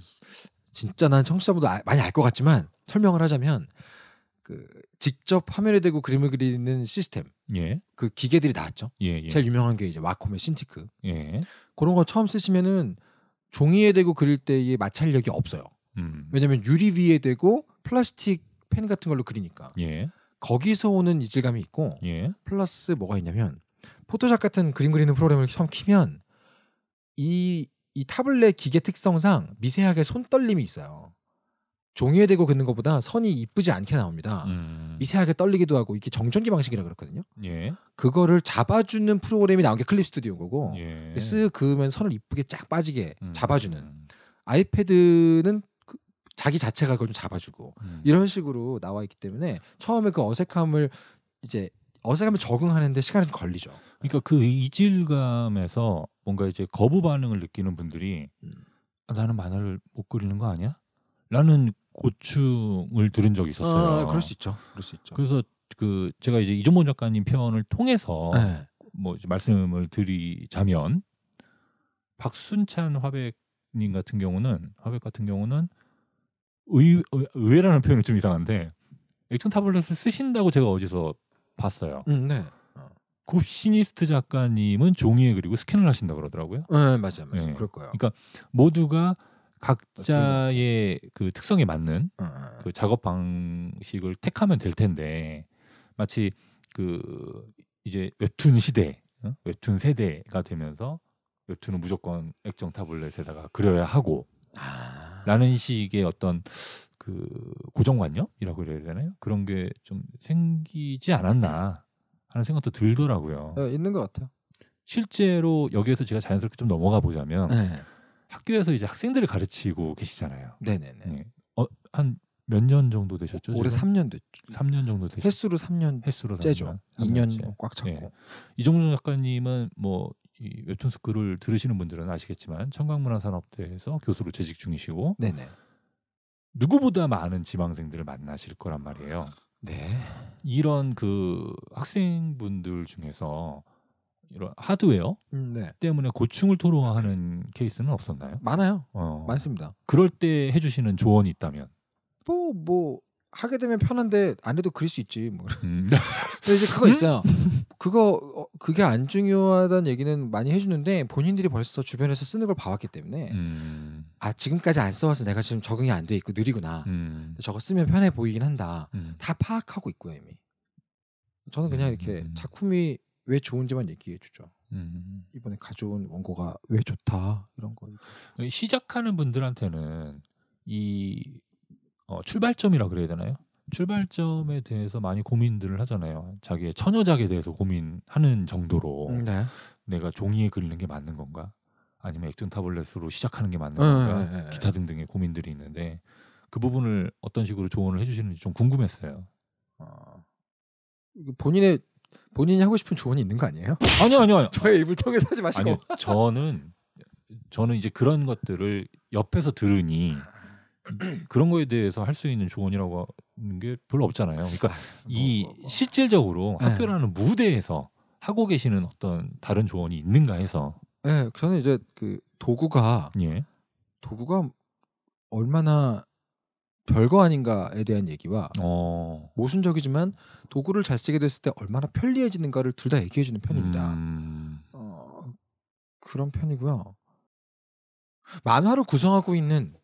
진짜 난 청취자분도 아, 많이 알 것 같지만 설명을 하자면 그 직접 화면에 대고 그림을 그리는 시스템 예. 그 기계들이 나왔죠. 예예. 예. 제일 유명한 게 이제 와콤의 신티크 예. 그런 거 처음 쓰시면은 종이에 대고 그릴 때의 마찰력이 없어요. 음. 왜냐하면 유리 위에 대고 플라스틱 펜 같은 걸로 그리니까 예. 거기서 오는 이질감이 있고 예. 플러스 뭐가 있냐면 포토샵 같은 그림 그리는 프로그램을 처음 키면 이, 이 타블렛 기계 특성상 미세하게 손떨림이 있어요. 종이에 대고 긋는 것보다 선이 이쁘지 않게 나옵니다. 음. 미세하게 떨리기도 하고 이게 정전기 방식이라 그렇거든요 예. 그거를 잡아주는 프로그램이 나온 게 클립 스튜디오인 거고 예. 쓰 그으면 선을 이쁘게 쫙 빠지게 음. 잡아주는 음. 아이패드는 그 자기 자체가 그걸 좀 잡아주고 음. 이런 식으로 나와 있기 때문에 처음에 그 어색함을 이제 어색함을 적응하는데 시간이 좀 걸리죠. 그러니까 그 이질감에서 뭔가 이제 거부 반응을 느끼는 분들이 음. 아, 나는 만화를 못 그리는 거 아니야? 라는 고충을 들은 적이 있었어요. 아, 그럴 수 있죠. 그럴 수 있죠. 그래서 그 제가 이제 이종범 작가님 표현을 통해서 네. 뭐 말씀을 드리자면 박순찬 화백님 같은 경우는 화백 같은 경우는 의, 외라는 표현이 좀 이상한데 액션 타블렛을 쓰신다고 제가 어디서 봤어요. 음, 네. 굽시니스트 어. 그 작가님은 종이에 그리고 스캔을 하신다 그러더라고요. 네, 맞아요, 맞아요. 네. 그럴 거예요. 그러니까 모두가 각자의 그 특성에 맞는 어, 어. 그 작업 방식을 택하면 될 텐데 마치 그 이제 웹툰 시대, 어? 웹툰 세대가 되면서 웹툰은 무조건 액정 타블렛에다가 그려야 하고 아. 라는 식의 어떤 그 고정관념이라고 그래야 되나요? 그런 게 좀 생기지 않았나 하는 생각도 들더라고요. 네, 있는 것 같아요. 실제로 여기에서 제가 자연스럽게 좀 넘어가 보자면 네. 학교에서 이제 학생들을 가르치고 계시잖아요. 네네네. 네. 어, 한몇 년 정도 되셨죠? 올해 지금? 3년 됐죠. 3년 정도 되셨죠. 횟수로 3년 횟수로 3년, 3년 2년 꽉 잡고. 네. 이종준 작가님은 뭐 이 웹툰스 쿨을 들으시는 분들은 아시겠지만 청각문화산업대에서 교수로 재직 중이시고 네네. 누구보다 많은 지망생들을 만나실 거란 말이에요. 네. 이런 그 학생분들 중에서 이런 하드웨어 음, 네. 때문에 고충을 토로하는 케이스는 없었나요? 많아요. 어. 많습니다. 그럴 때 해주시는 조언이 있다면? 뭐뭐 뭐, 하게 되면 편한데 안 해도 그릴 수 있지 뭐. 음. 근데 이제 그거 있어요. 그거 어, 그게 안 중요하다는 얘기는 많이 해주는데 본인들이 벌써 주변에서 쓰는 걸 봐왔기 때문에 음. 아 지금까지 안 써와서 내가 지금 적응이 안 돼 있고 느리구나. 음. 저거 쓰면 편해 보이긴 한다. 음. 다 파악하고 있고요 이미. 저는 그냥 음, 이렇게 음, 작품이 왜 좋은지만 얘기해 주죠. 음. 이번에 가져온 원고가 왜 좋다 이런 거. 그 시작하는 분들한테는 이 어, 출발점이라 그래야 되나요? 출발점에 대해서 많이 고민들을 하잖아요. 자기의 처녀작에 대해서 고민하는 정도로 음, 네. 내가 종이에 그리는 게 맞는 건가? 아니면 액정 타블렛으로 시작하는 게 맞는 음, 건가? 네, 네, 기타 등등의 고민들이 있는데 그 부분을 어떤 식으로 조언을 해주시는지 좀 궁금했어요. 어, 본인의 본인이 하고 싶은 조언이 있는 거 아니에요? 아니요, 아니요, 아니 저의 입을 통해서 하지 마시고. 아니요, 저는 저는 이제 그런 것들을 옆에서 들으니 그런 거에 대해서 할 수 있는 조언이라고 하는 게 별로 없잖아요. 그러니까 아, 뭐, 이 뭐, 뭐, 뭐. 실질적으로 네. 학교라는 네. 무대에서 하고 계시는 어떤 다른 조언이 있는가 해서. 네, 저는 이제 그 도구가 예. 도구가 얼마나 별거 아닌가에 대한 얘기와 어. 모순적이지만 도구를 잘 쓰게 됐을 때 얼마나 편리해지는가를 둘 다 얘기해주는 편입니다. 음. 어, 그런 편이고요. 만화로 구성하고 있는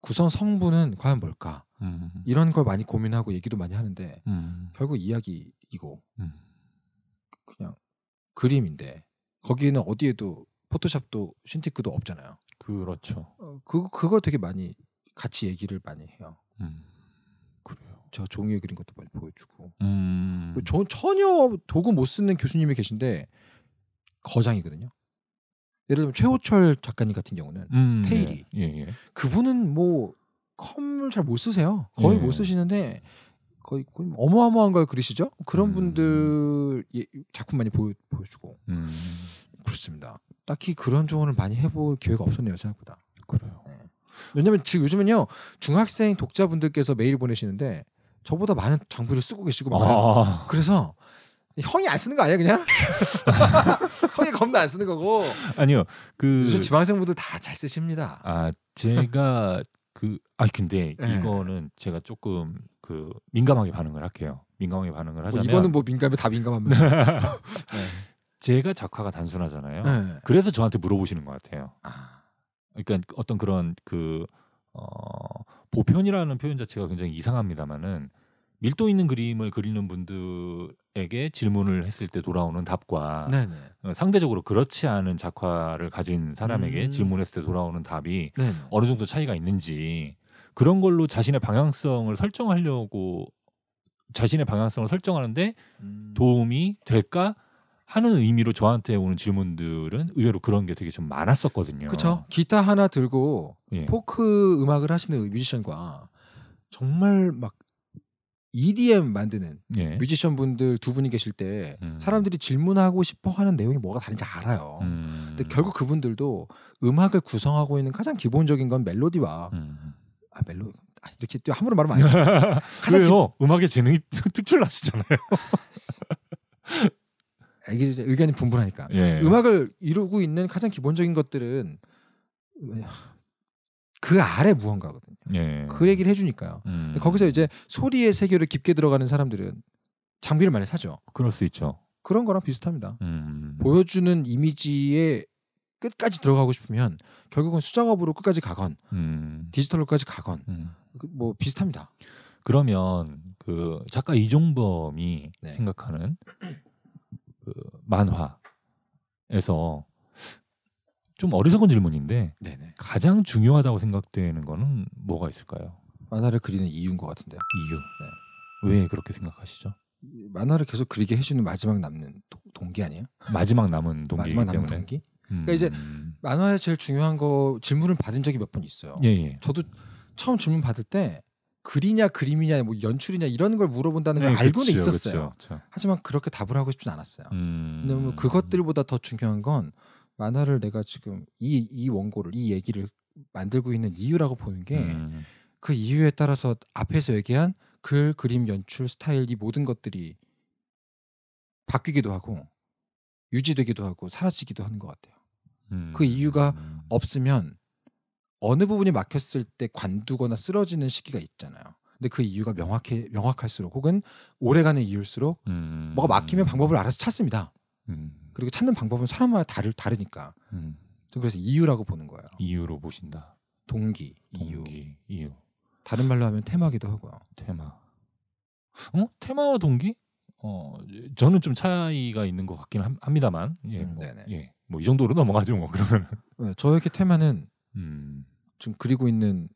구성 성분은 과연 뭘까? 음. 이런 걸 많이 고민하고 얘기도 많이 하는데 음. 결국 이야기이고 음. 그냥 그림인데 거기는 어디에도 포토샵도 신티크도 없잖아요. 그렇죠. 어, 그 그걸 되게 많이 같이 얘기를 많이 해요. 음. 그래요. 제가 종이에 그린 것도 많이 보여주고. 음. 저 전혀 도구 못 쓰는 교수님이 계신데 거장이거든요. 예를 들면 최호철 작가님 같은 경우는 음, 네. 테일이 예, 예, 예. 그분은 뭐 컴을 잘 못 쓰세요. 거의 못 예. 쓰시는데 거의, 거의, 뭐 어마어마한 걸 그리시죠. 그런 음. 분들 예, 작품 많이 보여, 보여주고 음. 그렇습니다. 딱히 그런 조언을 많이 해볼 기회가 없었네요 생각보다. 그래요. 네. 왜냐면 지금 요즘은요 중학생 독자분들께서 메일 보내시는데 저보다 많은 장부를 쓰고 계시고 아. 많아 그래서 형이 안 쓰는 거 아니야 그냥? 형이 겁나 안 쓰는 거고. 아니요. 그 요즘 지방생분들 다 잘 쓰십니다. 아 제가 그아 근데 예. 이거는 제가 조금 그 민감하게 반응을 할게요. 민감하게 반응을 뭐 하자면 뭐 이거는 뭐 민감해 다 민감합니다. 네. 제가 작화가 단순하잖아요. 네. 그래서 저한테 물어보시는 것 같아요. 아. 그러니까 어떤 그런 그 어, 보편이라는 표현 자체가 굉장히 이상합니다만은 밀도 있는 그림을 그리는 분들에게 질문을 했을 때 돌아오는 답과 네네. 어, 상대적으로 그렇지 않은 작화를 가진 사람에게 음. 질문했을 때 돌아오는 답이 네네. 어느 정도 차이가 있는지 그런 걸로 자신의 방향성을 설정하려고 자신의 방향성을 설정하는데 음. 도움이 될까 하는 의미로 저한테 오는 질문들은 의외로 그런 게 되게 좀 많았었거든요. 그렇죠. 기타 하나 들고 예. 포크 음악을 하시는 뮤지션과 정말 막 EDM 만드는 예. 뮤지션 분들 두 분이 계실 때 음. 사람들이 질문하고 싶어 하는 내용이 뭐가 다른지 알아요. 음. 근데 결국 그분들도 음악을 구성하고 있는 가장 기본적인 건 멜로디와 음. 아 멜로 아, 이렇게 또 함부로 말하면 안 돼요. 가장 왜 음악의 재능이 특출나시잖아요. 애기 의견이 분분하니까 예. 음악을 이루고 있는 가장 기본적인 것들은 그 아래 무언가거든요. 예. 그 얘기를 해주니까요. 음. 거기서 이제 소리의 세계를 깊게 들어가는 사람들은 장비를 많이 사죠. 그럴 수 있죠. 그런 거랑 비슷합니다. 음. 보여주는 이미지에 끝까지 들어가고 싶으면 결국은 수작업으로 끝까지 가건 음. 디지털로까지 가건 음. 그 뭐 비슷합니다. 그러면 그 작가 이종범이 네. 생각하는 그 만화에서 좀 어리석은 질문인데 네네. 가장 중요하다고 생각되는 거는 뭐가 있을까요? 만화를 그리는 이유인 것 같은데요. 이유. 네. 왜 그렇게 생각하시죠? 만화를 계속 그리게 해주는 마지막 남는 도, 동기 아니에요? 마지막 남은 동기 마지막 남은 때문에. 동기? 음. 그러니까 이제 만화의 제일 중요한 거 질문을 받은 적이 몇 번 있어요. 예, 예. 저도 처음 질문 받을 때 그리냐 그림이냐 뭐 연출이냐 이런 걸 물어본다는 걸 네, 알고는 그치요, 있었어요. 그치요, 하지만 그렇게 답을 하고 싶진 않았어요. 음... 왜냐면 뭐 그것들보다 더 중요한 건 만화를 내가 지금 이 이 원고를 이 얘기를 만들고 있는 이유라고 보는 게그 음... 그 이유에 따라서 앞에서 얘기한 글, 그림, 연출, 스타일 이 모든 것들이 바뀌기도 하고 유지되기도 하고 사라지기도 하는 것 같아요. 그 음... 그 이유가 없으면 어느 부분이 막혔을 때 관두거나 쓰러지는 시기가 있잖아요. 근데 그 이유가 명확해 명확할수록 혹은 오래가는 이유일수록 음. 뭐가 막히면 방법을 알아서 찾습니다. 음. 그리고 찾는 방법은 사람마다 다를 다르니까. 음. 그래서 이유라고 보는 거예요. 이유로 보신다. 동기, 동기 이유. 이유. 다른 말로 하면 테마기도 하고요. 테마. 어? 테마와 동기? 어, 저는 좀 차이가 있는 것 같긴 합니다만. 예. 음, 뭐, 예. 뭐 이 정도로 넘어가죠, 뭐 그러면. 네, 저에게 테마는 음. 지금 그리고 있는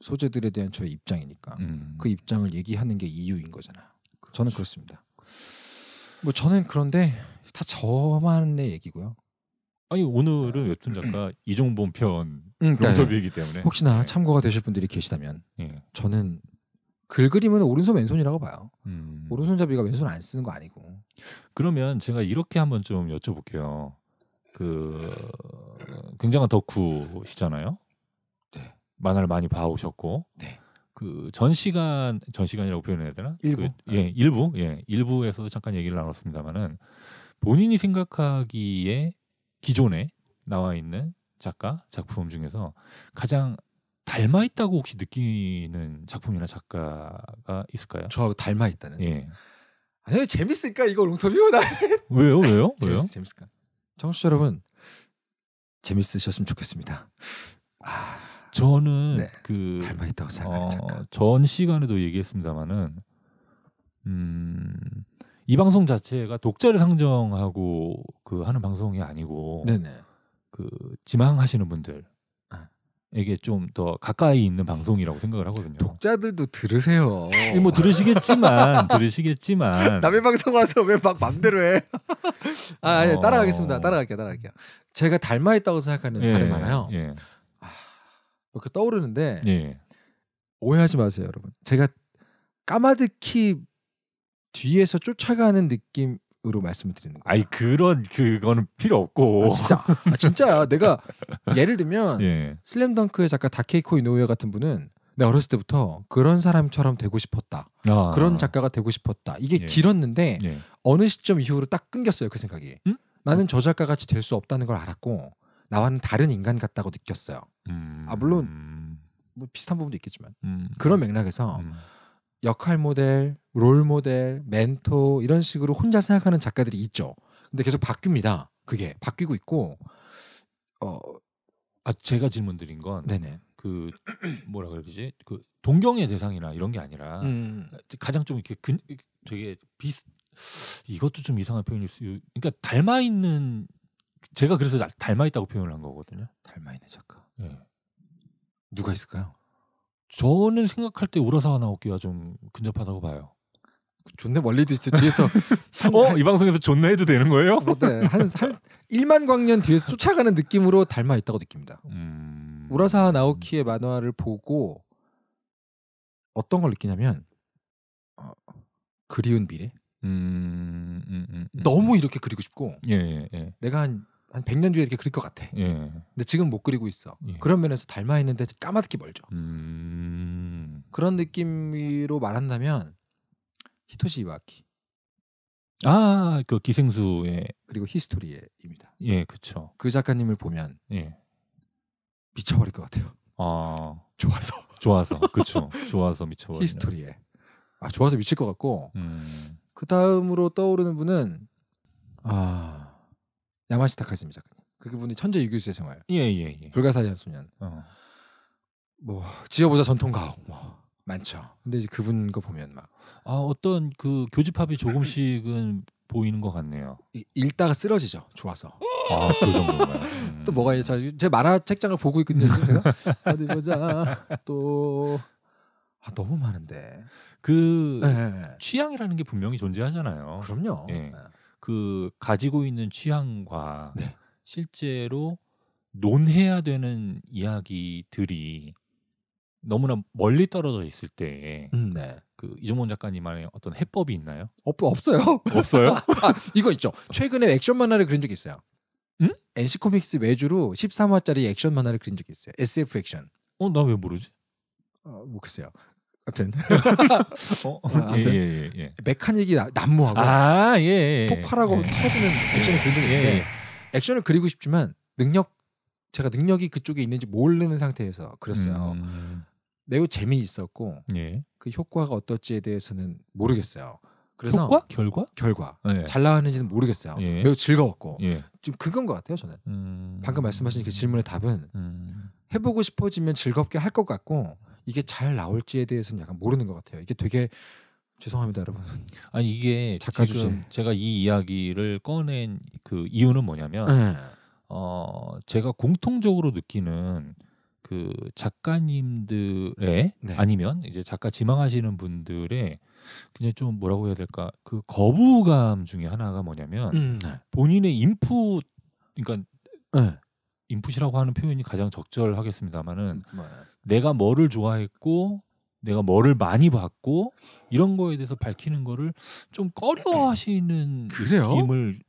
소재들에 대한 저의 입장이니까 그 음. 그 입장을 얘기하는 게 이유인 거잖아요. 그렇지. 저는 그렇죠. 그렇습니다. 뭐 저는 그런데 다 저만의 얘기고요. 아니 오늘은 아, 웹툰 음. 작가 이종범 편 음, 인터뷰이기 네. 때문에 혹시나 네. 참고가 되실 분들이 계시다면 네. 저는 글 그림은 오른손 왼손이라고 봐요. 음. 오른손잡이가 왼손 안 쓰는 거 아니고. 그러면 제가 이렇게 한번 좀 여쭤볼게요. 그 굉장한 덕후시잖아요. 만화를 많이 봐오셨고 네. 그전 시간 전 시간이라고 표현해야 되나? 그 일부 그, 예 일부 예 일부에서도 잠깐 얘기를 나눴습니다만은 본인이 생각하기에 기존에 나와 있는 작가 작품 중에서 가장 닮아 있다고 혹시 느끼는 작품이나 작가가 있을까요? 저하고 닮아 있다는. 예. 아니 재밌을까 이거 롱터뷰 나. 왜요 왜요 왜요? 재밌, 재밌을까? 청취자 여러분 재밌으셨으면 좋겠습니다. 아, 저는 네. 그 닮아있다고 어, 생각하는 어, 전 시간에도 얘기했습니다마는 음, 이 방송 자체가 독자를 상정하고 그 하는 방송이 아니고 네네. 그 지망하시는 분들 에게 좀 더 가까이 있는 방송이라고 생각을 하거든요. 독자들도 들으세요. 예, 뭐 들으시겠지만 들으시겠지만 남의 방송 와서 왜막 맘대로 해? 아, 예, 따라가겠습니다. 어. 따라갈게요, 따라갈게요. 제가 닮아 있다고 생각하는 예, 다름 많아요. 예. 이렇게 떠오르는데 예. 오해하지 마세요, 여러분. 제가 까마득히 뒤에서 쫓아가는 느낌으로 말씀을 드리는 거예요. 아니 그런 그거는 필요 없고. 아, 진짜 아, 진짜야. 내가 예를 들면 예. 슬램덩크의 작가 다케이코 이노우에 같은 분은 내가 어렸을 때부터 그런 사람처럼 되고 싶었다. 아. 그런 작가가 되고 싶었다. 이게 예. 길었는데 예. 어느 시점 이후로 딱 끊겼어요 그 생각이. 음? 나는 어. 저 작가 같이 될 수 없다는 걸 알았고 나와는 다른 인간 같다고 느꼈어요. 음. 아 물론 음. 뭐 비슷한 부분도 있겠지만 음. 그런 맥락에서 음. 역할 모델, 롤 모델, 멘토 이런 식으로 혼자 생각하는 작가들이 있죠. 근데 계속 바뀝니다. 그게 바뀌고 있고 어 아 제가 질문 드린 건 네네. 그 뭐라 그래야되지그 동경의 대상이나 이런 게 아니라 음, 음, 음. 가장 좀 이렇게 근, 되게 비슷 이것도 좀 이상한 표현일 수 그러니까 닮아 있는 제가 그래서 닮아 있다고 표현을 한 거거든요. 닮아 있는 작가. 예. 누가 있을까요? 저는 생각할 때 우라사와 나오기가좀 근접하다고 봐요. 존내 멀리 뒤에서 어? 이 방송에서 존내 해도 되는 거예요? 어, 네. 한, 한 1만 광년 뒤에서 쫓아가는 느낌으로 닮아 있다고 느낍니다. 음... 우라사와 나오키의 만화를 보고 어떤 걸 느끼냐면 어, 그리운 미래. 음, 음, 음, 음 너무 음. 이렇게 그리고 싶고 예, 예, 예. 내가 한한 100년 뒤에 이렇게 그릴 것 같아. 예. 근데 지금 못 그리고 있어. 예. 그런 면에서 닮아 있는데 까맣게 멀죠. 음... 그런 느낌으로 말한다면 히토시 이와키. 아, 그 기생수의 그리고 히스토리의입니다. 예, 그렇죠. 그 작가님을 보면 예. 미쳐버릴 것 같아요. 아, 좋아서. 좋아서, 그렇죠. 좋아서 미쳐버리. 히스토리에. 아, 좋아서 미칠 것 같고. 음... 그 다음으로 떠오르는 분은 아. 야마시타 카즈미 작가님. 그분이 천재 유교수의 생활. 예예예. 예, 예. 예. 불가사의한 소년. 어. 뭐 지어보자 전통가옥 뭐 많죠. 근데 이제 그분 거 보면 막 아, 어떤 그 교집합이 조금씩은 보이는 것 같네요. 읽다가 쓰러지죠. 좋아서. 아, 그정도또 음. 뭐가 있죠? 제 만화 책장을 보고 있거든요. 제가. 어디 보자. 또 아, 너무 많은데. 그 네. 취향이라는 게 분명히 존재하잖아요. 그럼요. 예. 네. 그 가지고 있는 취향과 네. 실제로 논해야 되는 이야기들이 너무나 멀리 떨어져 있을 때, 음, 네. 그 이종원 작가님만의 어떤 해법이 있나요? 없, 없어요. 없어요? 아, 이거 있죠. 최근에 액션 만화를 그린 적이 있어요. 응? 음? NC 코믹스 외주로 13화짜리 액션 만화를 그린 적이 있어요. SF 액션. 어, 나 왜 모르지? 어, 뭐 글쎄요. 아무튼 어? 하여튼 어, 예, 예, 예, 예. 메카닉이 난무하고 아, 예, 예, 예. 폭발하고 터지는 액션을 그리는 데 액션을 그리고 싶지만 능력 제가 능력이 그쪽에 있는지 모르는 상태에서 그렸어요. 음. 매우 재미있었고 그 효과가 어떨지에 대해서는 모르겠어요. 그래서 효과? 결과 결과 네. 잘 나왔는지는 모르겠어요. 예. 매우 즐거웠고 예. 지금 그건 것 같아요 저는 음... 방금 말씀하신 그 질문의 답은 음... 해보고 싶어지면 즐겁게 할 것 같고 이게 잘 나올지에 대해서는 약간 모르는 것 같아요. 이게 되게 죄송합니다, 여러분. 아니 이게 작가 지금 제가 이 이야기를 꺼낸 그 이유는 뭐냐면 네. 어 제가 공통적으로 느끼는 그 작가님들의 네. 아니면 이제 작가 지망하시는 분들의 그냥 좀 뭐라고 해야 될까 그 거부감 중에 하나가 뭐냐면 음. 네. 본인의 인풋 그러니까 네. 인풋이라고 하는 표현이 가장 적절하겠습니다만은 음, 네. 내가 뭐를 좋아했고 내가 뭐를 많이 봤고 이런 거에 대해서 밝히는 거를 좀 꺼려하시는 느낌을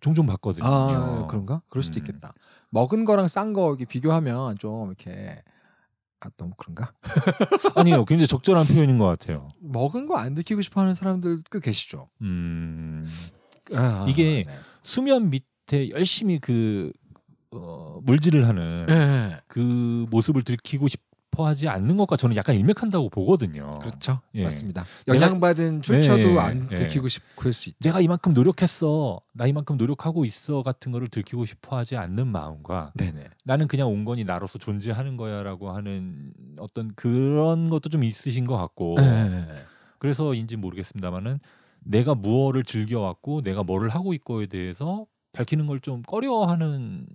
종종 봤거든요. 아, 그런가? 그럴 수도 음. 있겠다. 먹은 거랑 싼 거 비교하면 좀 이렇게 아 너무 그런가? 아니요, 굉장히 적절한 표현인 것 같아요. 먹은 거 안 들키고 싶어하는 사람들 꽤 계시죠. 음... 아, 이게 네. 수면 밑에 열심히 그 어, 물질을 하는 네. 그 모습을 들키고 싶어 하지 않는 것과 저는 약간 일맥한다고 보거든요. 그렇죠. 예. 맞습니다. 영향받은 네, 출처도 네. 안 들키고 싶을 수 있죠. 내가 이만큼 노력했어. 나 이만큼 노력하고 있어 같은 거를 들키고 싶어 하지 않는 마음과 네 나는 그냥 온건히 나로서 존재하는 거야라고 하는 어떤 그런 것도 좀 있으신 것 같고 네 그래서인지 모르겠습니다만은 내가 무엇을 즐겨왔고 내가 뭐를 하고 있고에 대해서 밝히는 걸 좀 꺼려하는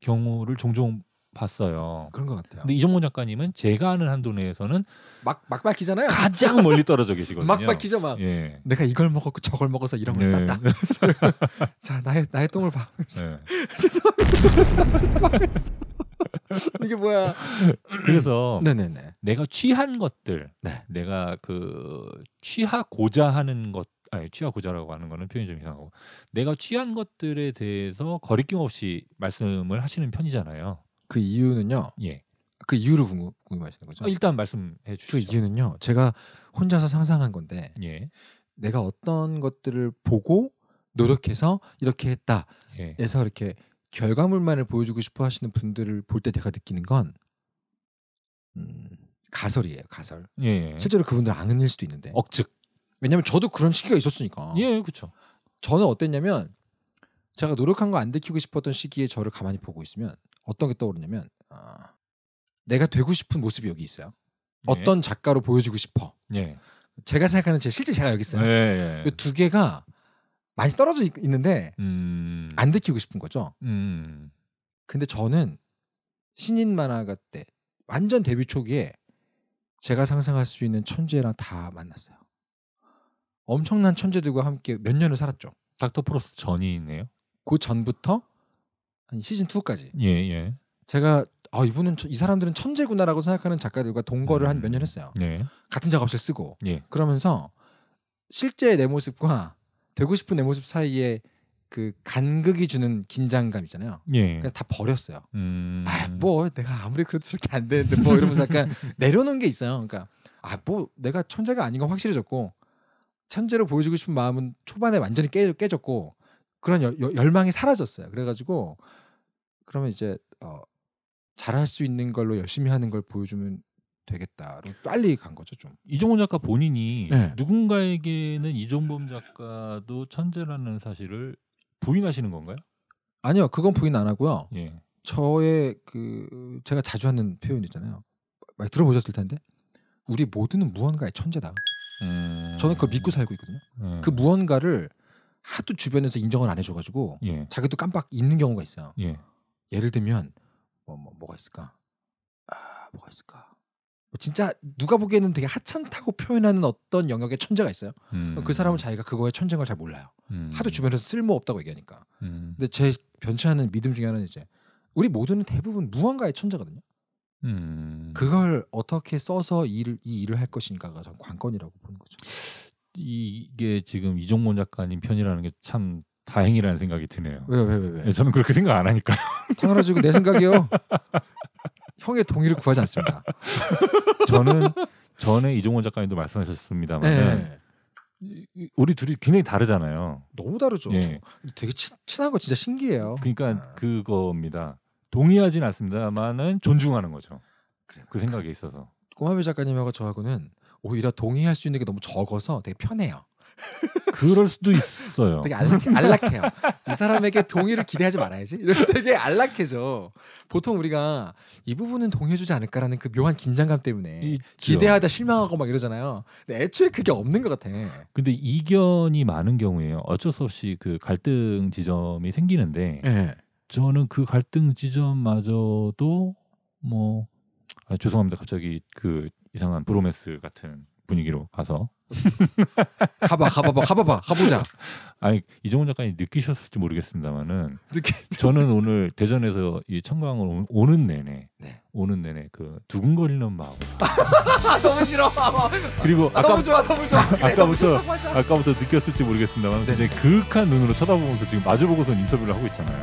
경우를 종종 봤어요. 그런 것 같아요. 근데 이종문 작가님은 제가 아는 한도 내에서는 막, 막 밝히잖아요. 가장 멀리 떨어져 계시거든요. 막 밝히죠, 막. 예. 내가 이걸 먹었고 저걸 먹어서 이런 걸 쌌다. 네. 자, 나의 나의 똥을 봐. 네. 죄송합니다. 이게 뭐야? 그래서 음. 네네네. 내가 취한 것들, 네. 내가 그 취하고자 하는 것, 아니 취하고자라고 하는 거는 표현이 좀 이상하고, 내가 취한 것들에 대해서 거리낌 없이 말씀을 하시는 편이잖아요. 그 이유는요. 예. 그 이유를 궁금, 궁금하시는 거죠? 아, 일단 말씀해 주시죠. 그 이유는요. 제가 혼자서 상상한 건데 예. 내가 어떤 것들을 보고 노력해서 이렇게 했다. 예. 해서 이렇게 결과물만을 보여주고 싶어 하시는 분들을 볼 때 제가 느끼는 건 음, 가설이에요. 가설. 예. 예. 실제로 그분들 아는일 수도 있는데. 억측. 왜냐면 저도 그런 시기가 있었으니까. 예, 그렇죠. 저는 어땠냐면 제가 노력한 거 안 들키고 싶었던 시기에 저를 가만히 보고 있으면 어떤 게 떠오르냐면 아, 내가 되고 싶은 모습이 여기 있어요. 네. 어떤 작가로 보여주고 싶어. 네. 제가 생각하는 제 실제 제가 여기 있어요. 네, 이두 개가 많이 떨어져 있, 는데안 음. 들키고 싶은 거죠. 음... 근데 저는 신인 만화가 때 완전 데뷔 초기에 제가 상상할 수 있는 천재랑 다 만났어요. 엄청난 천재들과 함께 몇 년을 살았죠. 닥터 프로스 전이네요. 그 전부터 한 시즌 2까지. 예, 예. 제가 아 이분은 이 사람들은 천재구나라고 생각하는 작가들과 동거를 음. 한몇 년 했어요. 예. 같은 작업실 쓰고 예. 그러면서 실제 내 모습과 되고 싶은 내 모습 사이에 그 간극이 주는 긴장감 있잖아요. 예. 그러다 그러니까 버렸어요. 음. 아뭐 내가 아무리 그래도 저렇게 안 되는데 뭐 이러면서 약간 내려놓은 게 있어요. 그러니까 아뭐 내가 천재가 아닌 건 확실해졌고 천재로 보여주고 싶은 마음은 초반에 완전히 깨, 깨졌고 그런 여, 여, 열망이 사라졌어요. 그래가지고 그러면 이제 어, 잘할 수 있는 걸로 열심히 하는 걸 보여주면 되겠다 빨리 간 거죠 좀. 이종범 작가 본인이 네. 누군가에게는 이종범 작가도 천재라는 사실을 부인하시는 건가요? 아니요, 그건 부인 안 하고요. 예. 저의 그 제가 자주 하는 표현 있잖아요. 많이 들어보셨을 텐데 우리 모두는 무언가의 천재다. 음... 저는 그걸 믿고 음. 살고 있거든요. 음... 그 무언가를 하도 주변에서 인정을 안 해줘가지고 예. 자기도 깜빡 잊는 경우가 있어요. 예. 를 들면 뭐, 뭐 뭐가 있을까? 아 뭐가 있을까? 뭐 진짜 누가 보기에는 되게 하찮다고 표현하는 어떤 영역의 천재가 있어요. 음. 그 사람은 자기가 그거의 천재인 걸 잘 몰라요. 음. 하도 주변에서 쓸모 없다고 얘기하니까. 음. 근데 제 변치 않은 믿음 중에 하나는 이제 우리 모두는 대부분 무언가의 천재거든요. 음. 그걸 어떻게 써서 일, 이 일을 할 것인가가 전 관건이라고 보는 거죠. 이게 지금 이종몬 작가님 편이라는 게 참 다행이라는 생각이 드네요. 왜왜왜 왜, 네, 저는 그렇게 생각 안 하니까. 당연하죠. 내 생각이요. 형의 동의를 구하지 않습니다. 저는 전에 이종원 작가님도 말씀하셨습니다만 네. 우리 둘이 굉장히 다르잖아요. 너무 다르죠. 예. 되게 친, 친한 거 진짜 신기해요. 그러니까 아. 그겁니다. 동의하진 않습니다만은 존중하는 거죠. 그래, 그 생각에 있어서. 꼬마비 작가님하고 저하고는 오히려 동의할 수 있는 게 너무 적어서 되게 편해요. 그럴 수도 있어요. 되게 안락, 해요이 사람에게 동의를 기대하지 말아야지. 되게 안락해져. 보통 우리가 이 부분은 동의해주지 않을까라는 그 묘한 긴장감 때문에 있죠. 기대하다 실망하고 막 이러잖아요. 근데 애초에 그게 없는 것 같아. 근데 이견이 많은 경우에 요 어쩔 수 없이 그 갈등 지점이 생기는데 네. 저는 그 갈등 지점마저도 뭐 아, 죄송합니다. 갑자기 그 이상한 브로메스 같은 분위기로 가서 가봐 가봐봐 가봐봐 가보자. 아니 이종훈 작가님 느끼셨을지 모르겠습니다만은 저는 오늘 대전에서 이 청강을 오는 내내 네. 오는 내내 그 두근거리는 마음. 너무 싫어. 그리고 아, 까 너무 좋아 너무 좋아. 그래, 아까부터 네, 너무 아까부터 느꼈을지 모르겠습니다만 근데 네. 그윽한 눈으로 쳐다보면서 지금 마주보고서 인터뷰를 하고 있잖아요.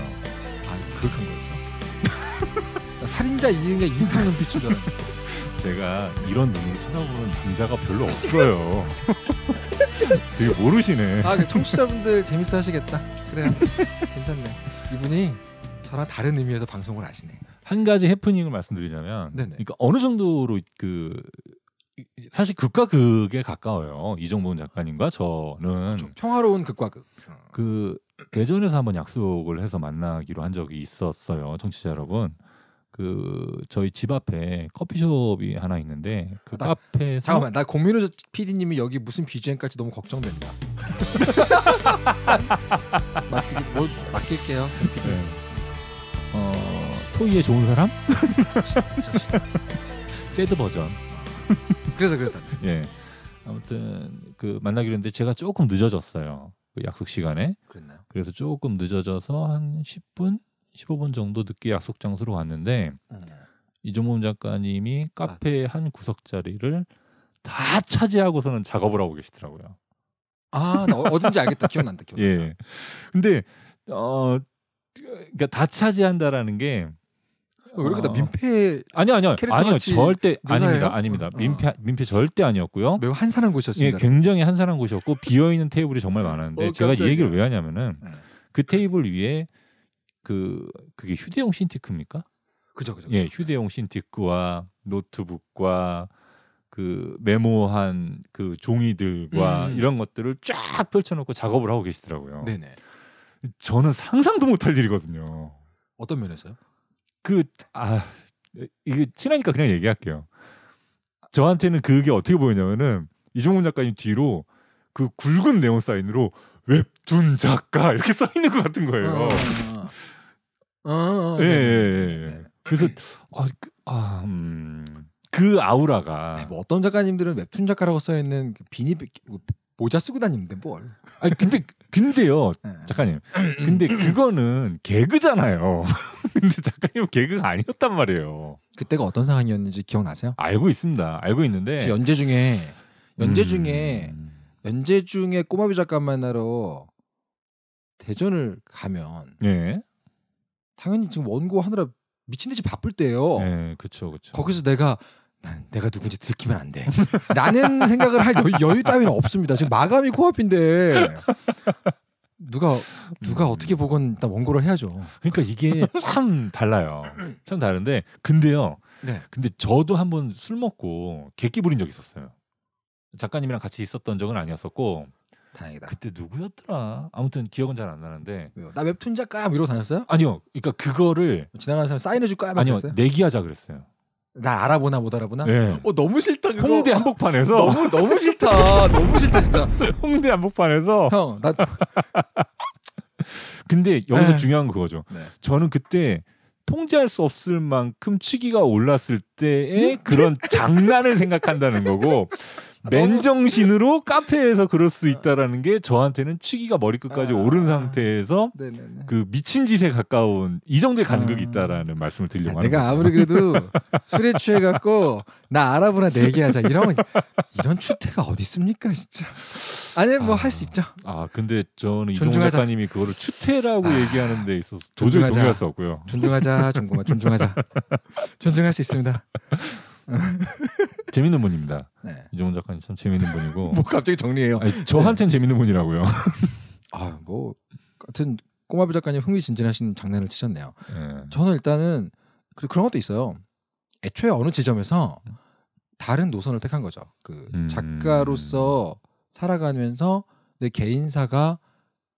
아그한 거였어. 살인자 이응의 인탕 눈빛 주잖아. 제가 이런 눈으로 쳐다보는 남자가 별로 없어요. 되게 모르시네. 아, 그 청취자분들 재밌어 하시겠다. 그래요. 괜찮네. 이분이 저랑 다른 의미에서 방송을 아시네. 한 가지 해프닝을 말씀드리자면, 네네. 그러니까 어느 정도로 그 사실 극과 극에 가까워요. 이종범 작가님과 저는 평화로운 극과 극. 그 대전에서 한번 약속을 해서 만나기로 한 적이 있었어요, 청취자 여러분. 그 저희 집 앞에 커피숍이 하나 있는데 그 나, 카페에서 잠깐만 나 공민호 PD님이 여기 무슨 BGM까지 너무 걱정된다. 맡기, 뭐, 맡길게요. 네. 어, 토이의 좋은 사람? 새드 버전. 그래서 그래서. 예. 아무튼 그 만나기로 했는데 제가 조금 늦어졌어요. 그 약속 시간에. 그랬나요? 그래서 조금 늦어져서 한 10분 15분 정도 늦게 약속 장소로 왔는데 음. 이종범 작가님이 카페 아. 한 구석 자리를 다 차지하고서는 작업을 하고 계시더라고요. 아, 나 어, 어딘지 알겠다. 기억난다. 예. 기억난다. 예. 근데 어 그러니까 다 차지한다라는 게왜 이렇게 다 어. 민폐 아니 아니요 아니요 절대 묘사해요? 아닙니다 아닙니다 어. 민폐 민폐 절대 아니었고요 매우 한산한 곳이었습니다 예, 굉장히 한산한 곳이었고 비어 있는 테이블이 정말 많았는데 어, 제가 이 얘기를 왜 하냐면은 음. 그 테이블 위에 그 그게 휴대용 신티크입니까? 그죠, 그죠. 예, 휴대용 신티크와 노트북과 그 메모한 그 종이들과 음. 이런 것들을 쫙 펼쳐놓고 작업을 하고 계시더라고요. 네네. 저는 상상도 못할 일이거든요. 어떤 면에서요? 그아 이게 친하니까 그냥 얘기할게요. 저한테는 그게 어떻게 보이냐면은 이종훈 작가님 뒤로 그 굵은 네온 사인으로 웹툰 작가 이렇게 써 있는 것 같은 거예요. 어. 어, 어, 어, 예, 예, 예, 예. 그래서 네. 아, 그, 아 음. 그 아우라가 뭐 어떤 작가님들은 웹툰 작가라고 써 있는 그 비니 뭐, 모자 쓰고 다니는데 뭘? 아니 근데 근데요 네. 작가님 근데 그거는 개그잖아요. 근데 작가님 개그가 아니었단 말이에요. 그때가 어떤 상황이었는지 기억나세요? 알고 있습니다. 알고 있는데 그 연재 중에 연재 음. 중에 연재 중에 꼬마비 작가 만나러 대전을 가면 예. 당연히 지금 원고 하느라 미친 듯이 바쁠 때예요. 네, 그렇죠, 그렇죠. 거기서 내가 내가 누군지 들키면 안 돼. 라는 생각을 할 여유, 따위는 없습니다. 지금 마감이 코앞인데 네. 누가 누가 음. 어떻게 보건 일단 원고를 해야죠. 그러니까 이게 참 달라요. 참 다른데 근데요. 네. 근데 저도 한번 술 먹고 객기 부린 적 있었어요. 작가님이랑 같이 있었던 적은 아니었었고 다행이다. 그때 누구였더라? 아무튼 기억은 잘 안 나는데. 왜요? 나 웹툰 작가 뭐 이러고 다녔어요? 아니요. 그러니까 그거를 지나가는 사람 사인해 줄까? 아니 그랬어요? 내기하자 그랬어요. 나 알아보나 못 알아보나? 네. 어 너무 싫다 그거. 홍대 한복판에서 너무 너무 싫다. 너무 싫다 진짜. 홍대 한복판에서 형 나. 근데 여기서 에 네. 중요한 그거죠. 네. 저는 그때 통제할 수 없을 만큼 취기가 올랐을 때의 네. 그런 장난을 생각한다는 거고 아, 맨정신으로 그 카페에서 그럴 수 어. 있다라는 게 저한테는 취기가 머리끝까지 아, 오른 상태에서 네그 미친 짓에 가까운 이 정도의 간극이 아. 있다라는 말씀을 드리려고 합 하는 내가 아무리 그래도 술에 취해 갖고 나 아랍어나 내게 하자 이러면 이런 추태가 어디 있습니까 진짜 아니 뭐 할수 아, 있죠 아 근데 저는 이종 작가님이 그거를 추태라고 아, 얘기하는 데 있어서 도저히 존중하자. 동의할 수 없고요 존중하자 종공아 존중하자 존중할 수 있습니다 재밌는 분입니다. 네. 이종훈 작가님 참 재밌는 분이고. 뭐 갑자기 정리해요. 아니, 저한텐 네. 재밌는 분이라고요. 아뭐 같은 꼬마부 작가님 흥미진진하신 장난을 치셨네요. 네. 저는 일단은 그, 그런 것도 있어요. 애초에 어느 지점에서 다른 노선을 택한 거죠. 그 음... 작가로서 살아가면서 내 개인사가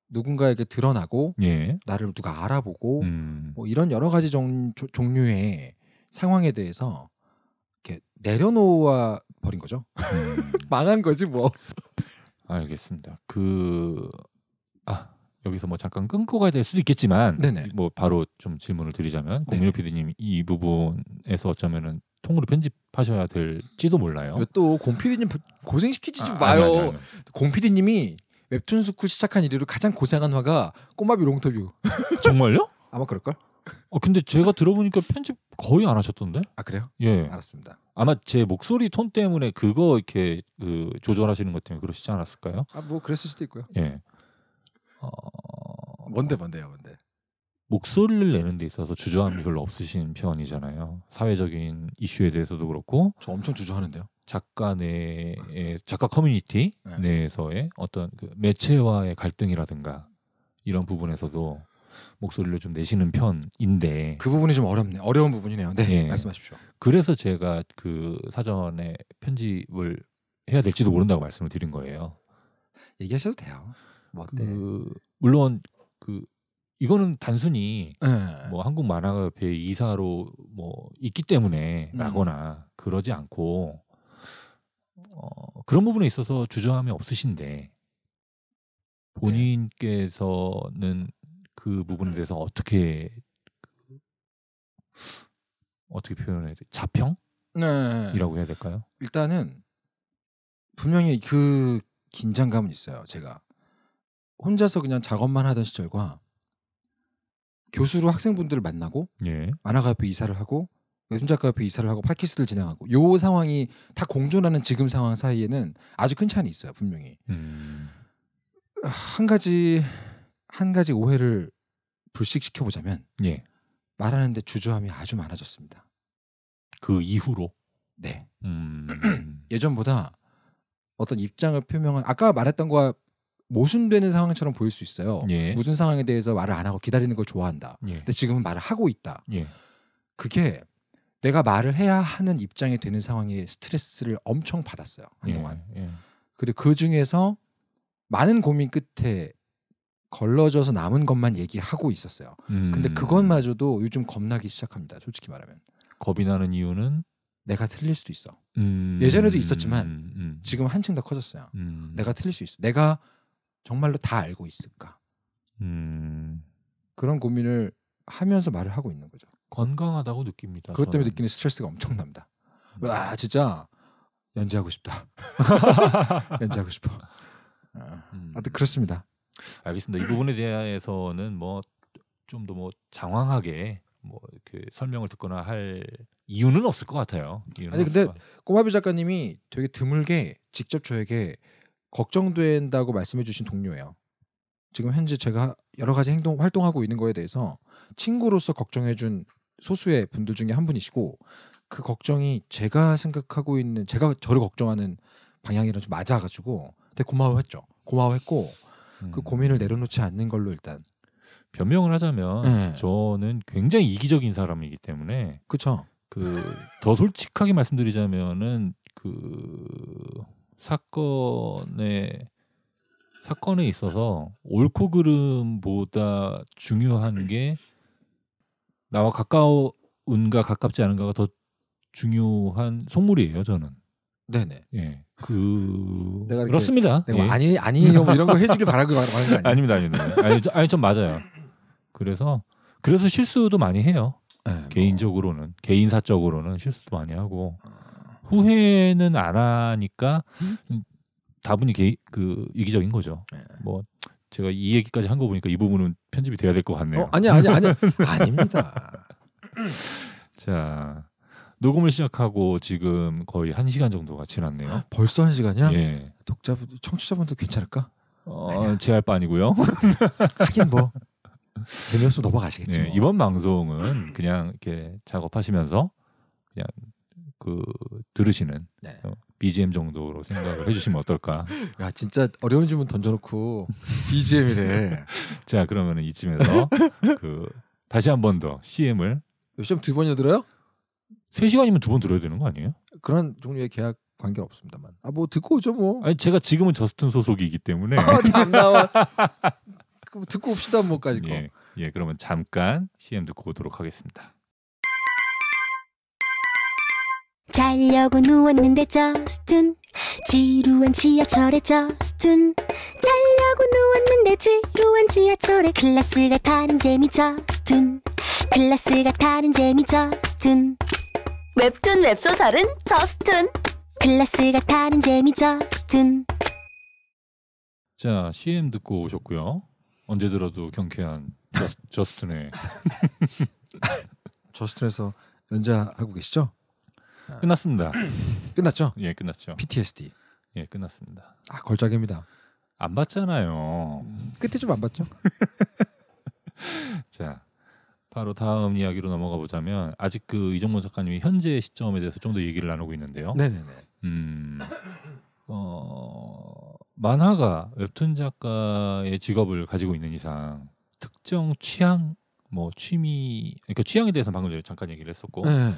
누군가에게 드러나고 예. 나를 누가 알아보고 음. 뭐 이런 여러 가지 종, 종류의 상황에 대해서 내려놓아 버린 거죠. 음. 망한 거지 뭐. 알겠습니다. 그 아, 여기서 뭐 잠깐 끊고 가야 될 수도 있겠지만 네네. 뭐 바로 좀 질문을 드리자면 네. 공민호 PD님 이 부분에서 어쩌면은 통으로 편집하셔야 될지도 몰라요. 또 공피디님 고생 시키지 좀 아, 마요. 공피디님이 웹툰 스쿨 시작한 이래로 가장 고생한 화가 꼬마비 롱터뷰. 정말요? 아마 그럴걸? 아 근데 제가 들어보니까 편집 거의 안 하셨던데? 아 그래요? 예. 알았습니다. 아마 제 목소리 톤 때문에 그거 이렇게 그 조절하시는 것 때문에 그러시지 않았을까요? 아 뭐 그랬을 수도 있고요. 예. 어... 뭔데 뭔데요, 뭔데? 목소리를 내는 데 있어서 주저함이 별로 없으신 편이잖아요. 사회적인 이슈에 대해서도 그렇고. 저 엄청 주저하는데요. 작가 내 예, 작가 커뮤니티 네. 내에서의 어떤 그 매체와의 갈등이라든가 이런 부분에서도 목소리를 좀 내시는 편인데 그 부분이 좀 어렵네 어려운 부분이네요. 네 예. 말씀하십시오. 그래서 제가 그 사전에 편집을 해야 될지도 모른다고 말씀을 드린 거예요. 얘기하셔도 돼요. 뭐 그 어때? 그 물론 그 이거는 단순히 네. 뭐 한국 만화협회 이사로 뭐 있기 때문에라거나 음. 그러지 않고 어, 그런 부분에 있어서 주저함이 없으신데 네. 본인께서는 그 부분에 대해서 어떻게 어떻게 표현해야 돼? 자평? 네. 이라고 해야 될까요? 일단은 분명히 그 긴장감은 있어요. 제가 혼자서 그냥 작업만 하던 시절과 교수로 학생분들을 만나고 예. 만화가 협회 이사를 하고 외순작가 협회 이사를 하고 팟캐스트를 진행하고 요 상황이 다 공존하는 지금 상황 사이에는 아주 큰 차이는 있어요 분명히 음. 한 가지 한 가지 오해를 불식시켜 보자면 예. 말하는데 주저함이 아주 많아졌습니다. 그 이후로 네 음... 예전보다 어떤 입장을 표명한 아까 말했던 거와 모순되는 상황처럼 보일 수 있어요. 예. 무슨 상황에 대해서 말을 안 하고 기다리는 걸 좋아한다. 예. 근데 지금은 말을 하고 있다. 예. 그게 내가 말을 해야 하는 입장이 되는 상황에 스트레스를 엄청 받았어요 한동안. 근데 예. 예. 그 중에서 많은 고민 끝에 걸러져서 남은 것만 얘기하고 있었어요. 음. 근데 그것마저도 요즘 겁나기 시작합니다. 솔직히 말하면. 겁이 나는 이유는 내가 틀릴 수도 있어. 음. 예전에도 있었지만 음, 음. 지금 한층 더 커졌어요. 음. 내가 틀릴 수 있어. 내가 정말로 다 알고 있을까? 그런 고민을 하면서 말을 하고 있는 거죠. 건강하다고 느낍니다. 그것 때문에 저는. 느끼는 스트레스가 엄청납니다. 와 진짜 연재하고 싶다. 연재하고 싶어. 아, 음. 무튼 그렇습니다. 알겠습니다. 이 부분에 대해서는 뭐 좀더뭐 뭐 장황하게 뭐 이렇게 설명을 듣거나 할 이유는 없을 것 같아요. 이유는 아니 근데 꼬마비 작가님이 되게 드물게 직접 저에게 걱정된다고 말씀해주신 동료예요. 지금 현재 제가 여러 가지 행동 활동하고 있는 거에 대해서 친구로서 걱정해준 소수의 분들 중에 한 분이시고 그 걱정이 제가 생각하고 있는 제가 저를 걱정하는 방향이랑 좀 맞아가지고 되게 고마워했죠. 고마워했고 그 음. 그 고민을 내려놓지 않는 걸로 일단 변명을 하자면 네. 저는 굉장히 이기적인 사람이기 때문에 그렇죠. 그 더 솔직하게 말씀드리자면은 그 사건에 사건에 있어서 옳고 그름보다 중요한 게 나와 가까운가 가깝지 않은가가 더 중요한 속물이에요 저는 네네. 예. 그 내가 그렇습니다. 내가 뭐 예. 아니 아니뭐 이런 거 해주길 바라고 하는 거 아니에요? 아닙니다, 아닙니다. 아니, 저, 아니 좀 맞아요. 그래서 그래서 실수도 많이 해요. 네, 뭐. 개인적으로는 뭐. 개인사적으로는 실수도 많이 하고 아. 후회는 안 하니까 다분히 개, 그 이기적인 거죠. 네. 뭐 제가 이 얘기까지 한 거 보니까 이 부분은 편집이 돼야 될 것 같네요. 어, 아니 아니 아니 아닙니다. 자 녹음을 시작하고 지금 거의 한 시간 정도가 지났네요. 벌써 한 시간이야? 예. 독자분, 청취자분들 괜찮을까? 어, 제 할 바 아니고요. 하긴 뭐 재미없으면 넘어가시겠죠. 예, 뭐. 이번 방송은 그냥 이렇게 작업하시면서 그냥 그 들으시는 네. 어, BGM 정도로 생각을 해주시면 어떨까? 야 진짜 어려운 질문 던져놓고 BGM이래. 자 그러면은 이쯤에서 그 다시 한 번 더 CM을 요즘 두 번이나 들어요? 3시간이면 두 번 들어야 되는 거 아니에요? 그런 종류의 계약 관계 없습니다만. 아 뭐 듣고 오죠 뭐. 아니 제가 지금은 저스틴 소속이기 때문에. 아, 잠나와. 듣고 옵시다 뭐까지 거. 예, 예, 그러면 잠깐 CM 듣고 오도록 하겠습니다. 자려고 누웠는데 저스툰 지루한 지하철에 저스툰 자려고 누웠는데 지루한 지하철에 클라스가 타는 재미 저스툰 클라스가 타는 재미 저스툰 웹툰 웹소설은 저스툰. 클래스가 타는 재미 저스툰. 자, CM 듣고 오셨고요. 언제 들어도 경쾌한 저스, 툰의 저스툰에서 연재하고 계시죠? 끝났습니다. 끝났죠? 예, 끝났죠. PTSD. 예, 끝났습니다. 아, 걸작입니다. 안 봤잖아요. 음, 끝에 좀 안 봤죠? 자, 바로 다음 이야기로 넘어가 보자면 아직 그 이정문 작가님이 현재 시점에 대해서 좀 더 얘기를 나누고 있는데요. 네네네. 음, 어, 만화가 웹툰 작가의 직업을 가지고 있는 이상 특정 취향, 뭐 취미, 그러니까 취향에 대해서 방금 전에 잠깐 얘기를 했었고 네.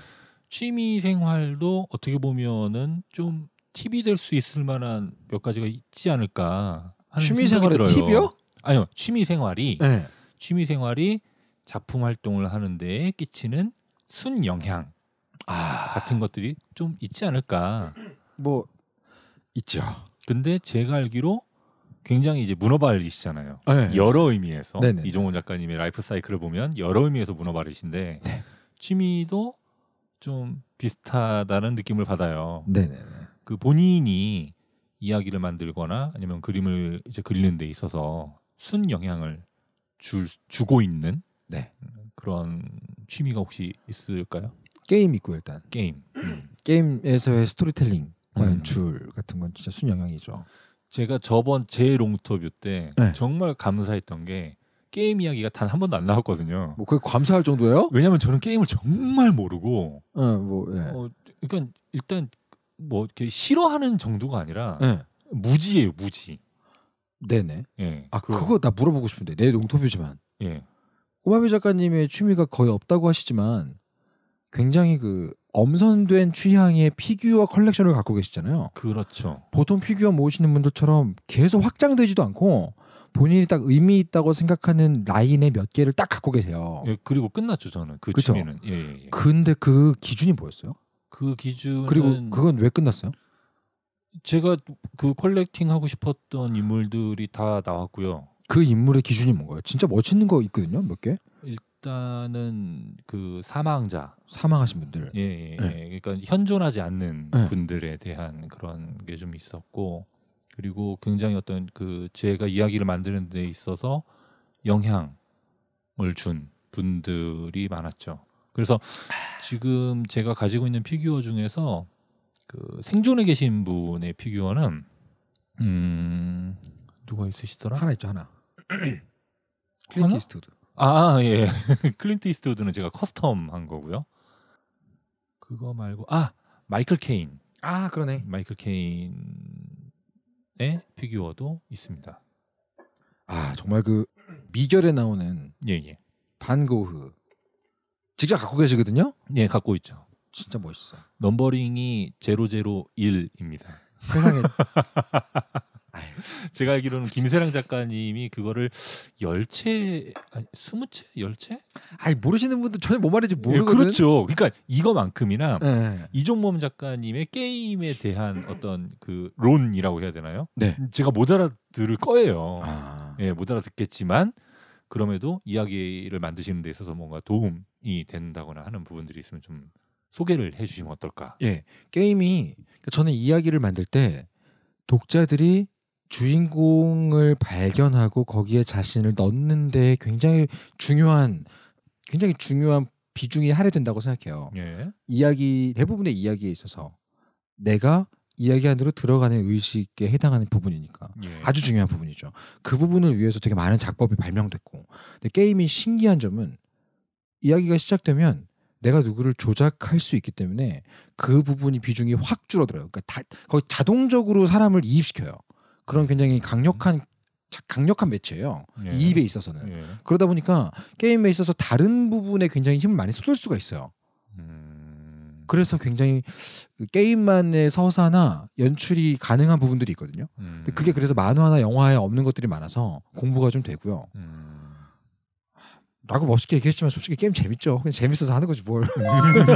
취미 생활도 어떻게 보면은 좀 팁이 될 수 있을 만한 몇 가지가 있지 않을까 하는 취미 생활이 팁이요? 아니요, 취미 생활이 네. 취미 생활이 작품 활동을 하는데 끼치는 순영향 아... 같은 것들이 좀 있지 않을까? 뭐 있죠. 근데 제가 알기로 굉장히 이제 문어발이시잖아요. 네. 여러 의미에서 네네. 네, 네. 이종훈 작가님의 라이프 사이클을 보면 여러 의미에서 문어발이신데 네. 취미도 좀 비슷하다는 느낌을 받아요. 네네. 네, 그 본인이 이야기를 만들거나 아니면 그림을 이제 그리는 데 있어서 순 영향을 주, 주고 있는 네. 그런 취미가 혹시 있을까요? 게임 있고 일단 게임 음. 게임에서의 스토리텔링 연출 음. 같은 건 진짜 순영향이죠. 제가 저번 제 롱터뷰 때 네. 정말 감사했던 게 게임 이야기가 단 한 번도 안 나왔거든요. 뭐 그게 감사할 정도예요? 왜냐하면 저는 게임을 정말 모르고, 네, 뭐, 네. 어, 그러니까 일단 뭐 이렇게 싫어하는 정도가 아니라 네. 무지예요, 무지. 네네. 예. 아 그거 나 물어보고 싶은데 내 롱터뷰지만. 예. 꼬마비 작가님의 취미가 거의 없다고 하시지만 굉장히 그 엄선된 취향의 피규어 컬렉션을 갖고 계시잖아요. 그렇죠. 보통 피규어 모으시는 분들처럼 계속 확장되지도 않고 본인이 딱 의미 있다고 생각하는 라인의 몇 개를 딱 갖고 계세요. 예, 그리고 끝났죠 저는 그 그쵸? 취미는. 예, 예, 예. 근데 그 기준이 뭐였어요? 그 기준 그리고 그건 왜 끝났어요? 제가 그 컬렉팅 하고 싶었던 인물들이 다 나왔고요. 그 인물의 기준이 뭔가요? 진짜 멋있는 거 있거든요, 몇 개. 일단은 그 사망자, 사망하신 분들, 예, 예, 예. 예. 그러니까 현존하지 않는 예. 분들에 대한 그런 게 좀 있었고, 그리고 굉장히 어떤 그 제가 이야기를 만드는 데 있어서 영향을 준 분들이 많았죠. 그래서 지금 제가 가지고 있는 피규어 중에서 그 생존에 계신 분의 피규어는 음 누가 있으시더라? 하나 있죠 하나. 클린트 이스트우드. 아, 아 예, 클린트 이스트우드는 제가 커스텀한 거고요. 그거 말고 아 마이클 케인. 아 그러네. 마이클 케인의 피규어도 있습니다. 아 정말 그 미결에 나오는 예예 반고흐 직접 갖고 계시거든요. 예 갖고 있죠. 진짜 멋있어. 넘버링이 001입니다. 세상에 제가 알기로는 김세랑 작가님이 그거를 열채 아니 스무 채 열채? 아니 모르시는 분들 전혀 뭐 말인지 예, 모르거든. 예, 그렇죠. 그러니까 이거만큼이나 네. 이종범 작가님의 게임에 대한 어떤 그 론이라고 해야 되나요? 네. 제가 못 알아들을 거예요. 아. 예, 못 알아듣겠지만 그럼에도 이야기를 만드시는 데 있어서 뭔가 도움이 된다거나 하는 부분들이 있으면 좀 소개를 해주시면 어떨까? 예, 게임이 그러니까 저는 이야기를 만들 때 독자들이 주인공을 발견하고 거기에 자신을 넣는데 굉장히 중요한 굉장히 중요한 비중이 할애된다고 생각해요. 예. 이야기 대부분의 이야기에 있어서 내가 이야기 안으로 들어가는 의식에 해당하는 부분이니까 예. 아주 중요한 부분이죠. 그 부분을 위해서 되게 많은 작법이 발명됐고 근데 게임이 신기한 점은 이야기가 시작되면 내가 누구를 조작할 수 있기 때문에 그 부분이 비중이 확 줄어들어요. 그러니까 다, 거의 자동적으로 사람을 이입시켜요. 그런 굉장히 강력한 강력한 매체예요. 예. 이입에 있어서는. 예. 그러다 보니까 게임에 있어서 다른 부분에 굉장히 힘을 많이 쏟을 수가 있어요. 음. 그래서 굉장히 그 게임만의 서사나 연출이 가능한 부분들이 있거든요. 음... 그게 그래서 만화나 영화에 없는 것들이 많아서 공부가 좀 되고요. 음... 라고 멋있게 얘기했지만 솔직히 게임 재밌죠. 그냥 재밌어서 하는 거지 뭘. 음.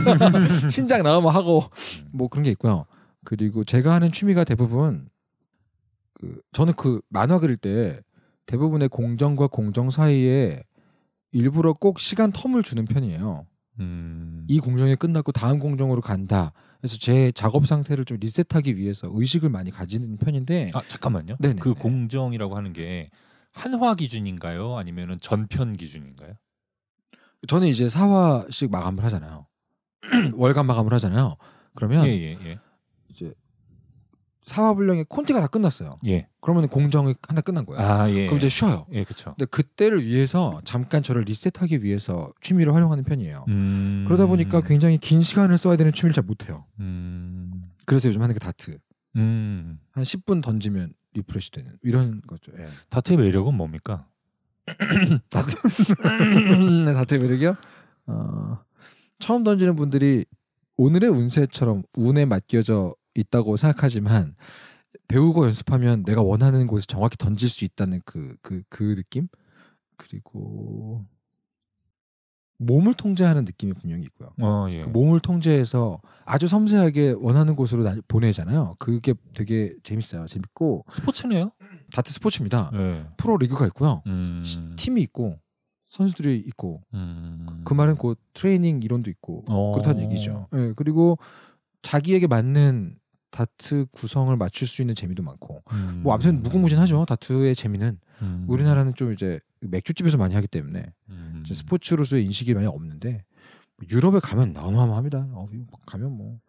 신작 나오면 하고 음. 뭐 그런 게 있고요. 그리고 제가 하는 취미가 대부분 그 저는 그 만화 그릴 때 대부분의 공정과 공정 사이에 일부러 꼭 시간 텀을 주는 편이에요. 음. 이 공정이 끝났고 다음 공정으로 간다. 그래서 제 작업 상태를 좀 리셋하기 위해서 의식을 많이 가지는 편인데. 아 잠깐만요. 네네. 그 공정이라고 하는 게 한화 기준인가요? 아니면은 전편 기준인가요? 저는 이제 사화씩 마감을 하잖아요. 월간 마감을 하잖아요. 그러면 예, 예, 예. 이제 사화불령의 콘티가 다 끝났어요. 예. 그러면 공정이 하나 끝난 거예요. 아, 예. 그럼 이제 쉬어요. 예, 그렇 근데 그때를 위해서 잠깐 저를 리셋하기 위해서 취미를 활용하는 편이에요. 음... 그러다 보니까 굉장히 긴 시간을 써야 되는 취미를 잘 못해요. 음... 그래서 요즘 하는 게 다트. 음... 한 10분 던지면 리프레시 되는 이런 거죠. 예. 다트의 매력은 뭡니까? 다트 음, 네, 다트의 매력이요? 어, 처음 던지는 분들이 오늘의 운세처럼 운에 맡겨져 있다고 생각하지만 배우고 연습하면 내가 원하는 곳에 정확히 던질 수 있다는 그그그 그, 그 느낌 그리고 몸을 통제하는 느낌이 분명히 있고요. 어, 예. 그 몸을 통제해서 아주 섬세하게 원하는 곳으로 나, 보내잖아요. 그게 되게 재밌어요. 재밌고 스포츠네요. 다트 스포츠입니다. 예. 프로 리그가 있고요. 음... 팀이 있고 선수들이 있고 음... 그, 그 말은 곧 트레이닝 이론도 있고 어... 그렇다는 얘기죠. 예, 그리고 자기에게 맞는 다트 구성을 맞출 수 있는 재미도 많고 뭐 음. 뭐 아무튼 무궁무진하죠 다트의 재미는 음. 우리나라는 좀 이제 맥주집에서 많이 하기 때문에 음. 스포츠로서의 인식이 많이 없는데 뭐 유럽에 가면 어마어마합니다 어, 뭐 가면 뭐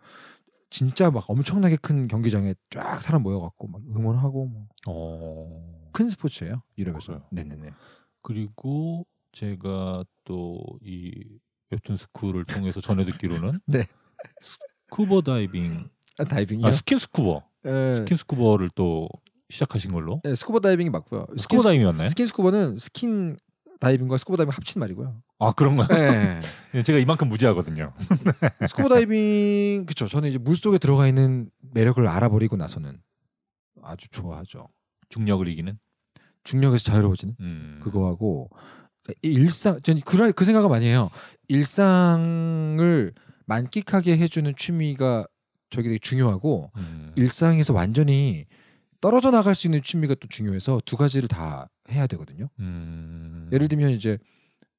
진짜 막 엄청나게 큰 경기장에 쫙 사람 모여갖고 막 응원하고 뭐. 어. 큰 스포츠예요 유럽에서 그 네네네 그리고 제가 또이 웹툰 스쿨을 통해서 전해 듣기로는 네. 스쿠버 다이빙 아, 다이빙이요? 아, 스킨스쿠버. 예. 스킨스쿠버를 또 시작하신 걸로? 예, 스쿠버 다이빙이 맞고요. 스쿠버 다이빙이 맞나요? 스킨스쿠버는 스킨 다이빙과 스쿠버 다이빙 합친 말이고요. 아 그런가요? 네. 제가 이만큼 무지하거든요. 스쿠버 다이빙 그쵸 저는 이제 물 속에 들어가 있는 매력을 알아버리고 나서는 아주 좋아하죠. 중력을 이기는? 중력에서 자유로워지는 음. 그거하고 일상 전 그런 그 생각을 많이 해요. 일상을 만끽하게 해주는 취미가 저게 되게 중요하고 음. 일상에서 완전히 떨어져 나갈 수 있는 취미가 또 중요해서 두 가지를 다 해야 되거든요. 음. 예를 들면 이제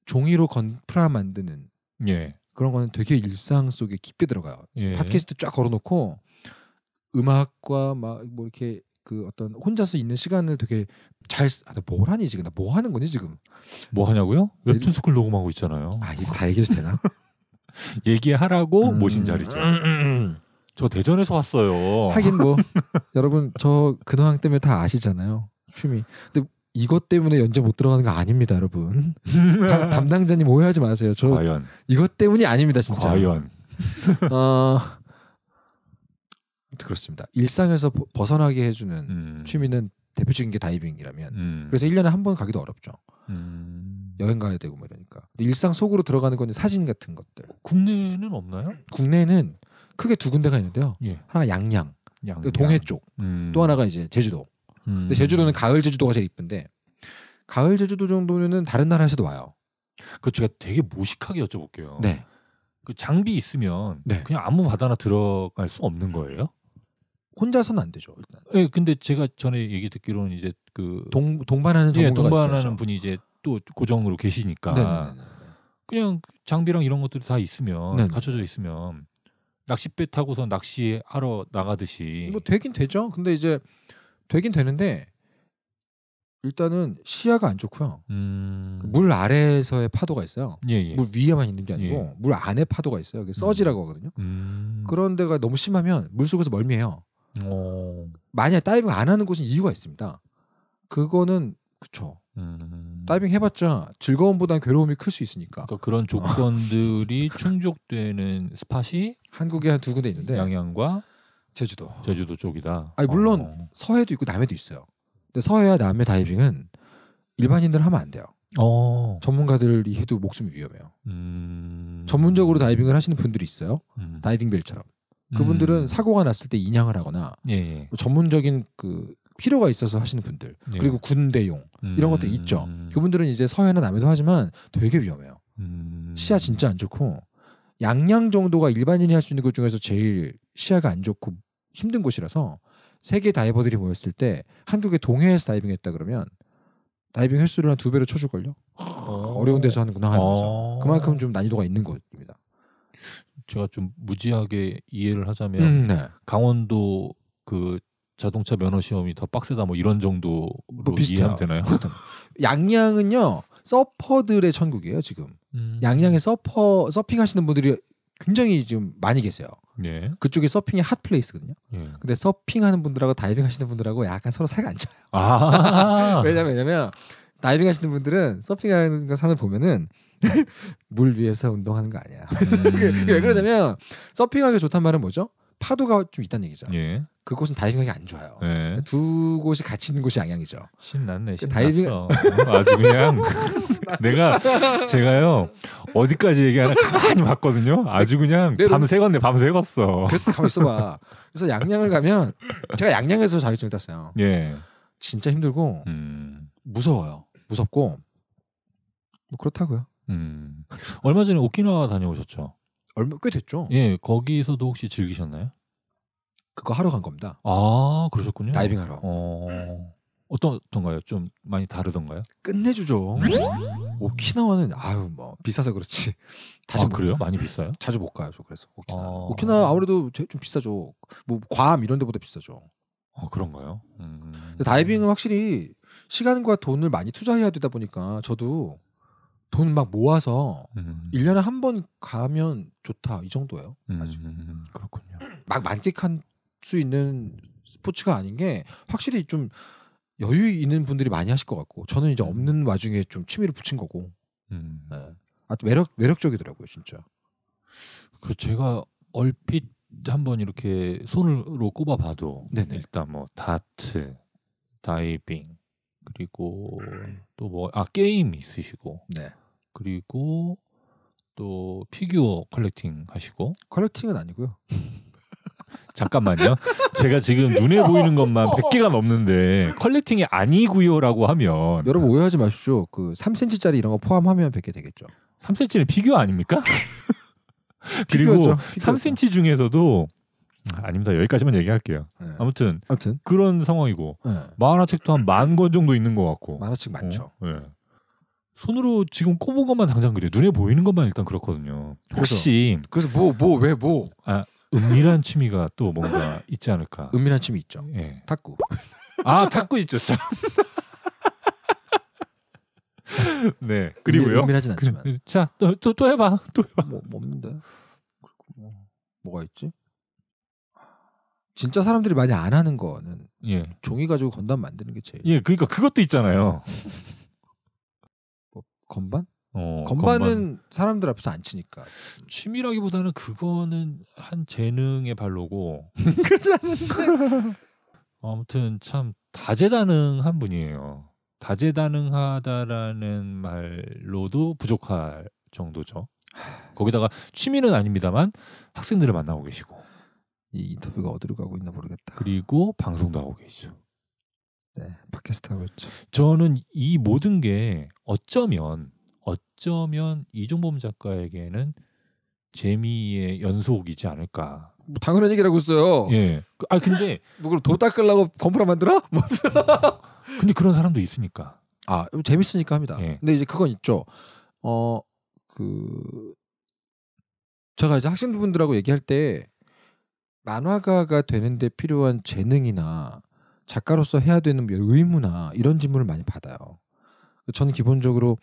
종이로 건프라 만드는 예. 그런 거는 되게 일상 속에 깊게 들어가요. 예. 팟캐스트 쫙 걸어놓고 음악과 막 뭐 이렇게 그 어떤 혼자서 있는 시간을 되게 잘 쓰... 아, 뭘 하니 지금 나 뭐 하는 거니 지금 뭐 하냐고요? 예. 웹툰 스쿨 녹음하고 있잖아요. 아이다 얘기해도 되나? 얘기하라고 음... 모신 자리죠. 음, 음, 음. 저 대전에서 왔어요. 하긴 뭐 여러분 저 근황 때문에 다 아시잖아요. 취미. 근데 이것 때문에 연재 못 들어가는 거 아닙니다, 여러분. 다, 담당자님 오해하지 마세요. 저 과연. 이것 때문이 아닙니다, 진짜. 과연. 어, 그렇습니다. 일상에서 벗어나게 해주는 음. 취미는 대표적인 게 다이빙이라면 음. 그래서 1년에 한 번 가기도 어렵죠. 음. 여행 가야 되고 뭐 이러니까. 일상 속으로 들어가는 건 사진 같은 것들. 국내는 없나요? 국내는 크게 두 군데가 있는데요. 예. 하나가 양양, 양양. 동해 쪽. 음. 또 하나가 이제 제주도. 음. 근데 제주도는 가을 제주도가 제일 이쁜데 가을 제주도 정도면은 다른 나라에서도 와요. 그 제가 되게 무식하게 여쭤볼게요. 네. 그 장비 있으면 네. 그냥 아무 바다나 들어갈 수 없는 거예요? 혼자서는 안 되죠. 일단. 예, 근데 제가 전에 얘기 듣기로는 이제 그 동, 동반하는 예, 동반하는 있어야죠. 그렇죠. 분이 이제 또 고정으로 계시니까 네네네네. 그냥 장비랑 이런 것들이 다 있으면 네네. 갖춰져 있으면 낚싯배 타고서 낚시하러 나가듯이 뭐 되긴 되죠. 근데 이제 되긴 되는데 일단은 시야가 안 좋고요. 음... 그 물 아래에서의 파도가 있어요. 예, 예. 물 위에만 있는 게 아니고 예. 물 안에 파도가 있어요. 그게 서지라고 하거든요. 음. 음... 그런 데가 너무 심하면 물 속에서 멀미해요. 오... 어. 만약 다이빙 안 하는 곳은 이유가 있습니다. 그거는 그쵸. 음... 다이빙 해봤자 즐거움보다는 괴로움이 클 수 있으니까. 그러니까 그런 어. 조건들이 충족되는 스팟이 한국에 한 두 군데 있는데 양양과 제주도. 제주도 쪽이다. 아니 물론 어... 서해도 있고 남해도 있어요. 근데 서해와 남해 다이빙은 일반인들 하면 안 돼요. 어... 전문가들이 해도 목숨이 위험해요. 음... 전문적으로 다이빙을 하시는 분들이 있어요. 음... 다이빙 벨처럼. 음. 그분들은 사고가 났을 때 인양을 하거나 예, 예. 전문적인 그 필요가 있어서 하시는 분들 예. 그리고 군대용 음. 이런 것들 음. 있죠. 그분들은 이제 서해나 남해도 하지만 되게 위험해요. 음. 시야 진짜 안 좋고 양양 정도가 일반인이 할 수 있는 것 중에서 제일 시야가 안 좋고 힘든 곳이라서 세계 다이버들이 모였을 때 한국의 동해에서 다이빙했다 그러면 다이빙 횟수를 한 두 배로 쳐줄걸요. 어. 어려운 데서 하는구나 하면서 어. 그만큼 좀 난이도가 있는 곳입니다. 제가 좀 무지하게 이해를 하자면 음, 네. 강원도 그 자동차 면허 시험이 더 빡세다 뭐 이런 정도로 뭐 이해하면 되나요? 양양은요 서퍼들의 천국이에요 지금. 음. 양양의 서퍼 서핑 하시는 분들이 굉장히 지금 많이 계세요. 예. 그쪽이 서핑이 핫 플레이스거든요. 예. 근데 서핑하는 분들하고 다이빙 하시는 분들하고 약간 서로 사이가 안 좋아요. 아~ 왜냐면 왜냐면 다이빙 하시는 분들은 서핑하는 사람 을 보면은 물 위에서 운동하는 거 아니야. 그, 음. 왜 그러냐면 서핑하기 좋단 말은 뭐죠? 파도가 좀 있다는 얘기죠. 예. 그곳은 다이빙하기 안 좋아요. 네. 두 곳이 같이 있는 곳이 양양이죠. 신났네. 그 신났어. 다이빙... 어, 아주 그냥 내가 제가요 어디까지 얘기하나 가만히 봤거든요. 아주 그냥 밤새겄네. 밤새겄어. 그래서 가만 있어봐. 그래서 양양을 가면 제가 양양에서 자격증을 땄어요. 예. 진짜 힘들고 음. 무서워요. 무섭고 뭐 그렇다고요. 음. 얼마 전에 오키나와 다녀오셨죠? 얼마 꽤 됐죠. 예, 거기서도 혹시 즐기셨나요? 그거 하러 간 겁니다. 아 그러셨군요. 다이빙 하러. 어... 어떤 가요좀 많이 다르던가요? 끝내주죠. 음. 오키나와는 아유 뭐 비싸서 그렇지. 아, 다시 아, 그래요? 많이 비싸요? 자주 못 가요. 그래서 오키나. 아... 오키나 아무래도 좀 비싸죠. 뭐괌 이런 데보다 비싸죠. 어 그런가요? 음... 다이빙은 확실히 시간과 돈을 많이 투자해야 되다 보니까 저도 돈 막 모아서 음. 1년에 한 번 가면 좋다 이 정도예요. 아직. 음, 그렇군요. 막 만끽한 수 있는 스포츠가 아닌 게 확실히 좀 여유 있는 분들이 많이 하실 것 같고 저는 이제 음. 없는 와중에 좀 취미를 붙인 거고 음. 네. 아 매력 매력적이더라고요 진짜 그 제가 얼핏 한번 이렇게 손으로 꼽아봐도 네네. 일단 뭐 다트 다이빙 그리고 또 뭐 아 게임 있으시고 네. 그리고 또 피규어 컬렉팅 하시고 컬렉팅은 아니고요 잠깐만요. 제가 지금 눈에 보이는 것만 100개가 넘는데 컬렉팅이 아니고요라고 하면 여러분 오해하지 마십시오. 그 3cm짜리 이런 거 포함하면 100개 되겠죠. 3cm는 피규어 아닙니까? 그리고 피규어죠, 3cm 중에서도 아닙니다. 여기까지만 얘기할게요. 네. 아무튼, 아무튼 그런 상황이고 네. 만화책도 한 만 권 정도 있는 것 같고 만화책 많죠. 어? 네. 손으로 지금 꼽은 것만 당장 그래 눈에 보이는 것만 일단 그렇거든요. 혹시 그래서 뭐 뭐 왜 뭐? 아 은밀한 취미가 또 뭔가 있지 않을까? 은밀한 취미 있죠. 예. 탁구. 아 탁구 있죠. 참. 네. 그리고요. 은밀하진 그 않지만. 그, 자또 또또 해봐. 또 해봐. 뭐, 뭐 없는데. 뭐, 뭐가 있지? 진짜 사람들이 많이 안 하는 거는 예. 종이 가지고 건담 만드는 게 제일. 예, 그러니까 그것도 있잖아요. 뭐 건반? 어, 건반은 건반. 사람들 앞에서 안 치니까 취미라기보다는 그거는 한 재능의 발로고 그렇지 않은데 아무튼 참 다재다능한 분이에요. 다재다능하다라는 말로도 부족할 정도죠. 거기다가 취미는 아닙니다만 학생들을 만나고 계시고 이 인터뷰가 어디로 가고 있나 모르겠다. 그리고 방송도 하고 계시죠. 네, 팟캐스트 하고 있죠. 저는 이 모든 게 어쩌면 어쩌면 이종범 작가에게는 재미의 연속이지 않을까. 뭐 당연한 얘기라고 했어요 예. 그, 아 근데 뭐 그럼 도 닦으려고 건프라 만들어? 뭐. 근데 그런 사람도 있으니까. 아 음, 재밌으니까 합니다. 예. 근데 이제 그건 있죠. 어그 제가 이제 학생분들하고 얘기할 때 만화가가 되는데 필요한 재능이나 작가로서 해야 되는 의무나 이런 질문을 많이 받아요. 저는 기본적으로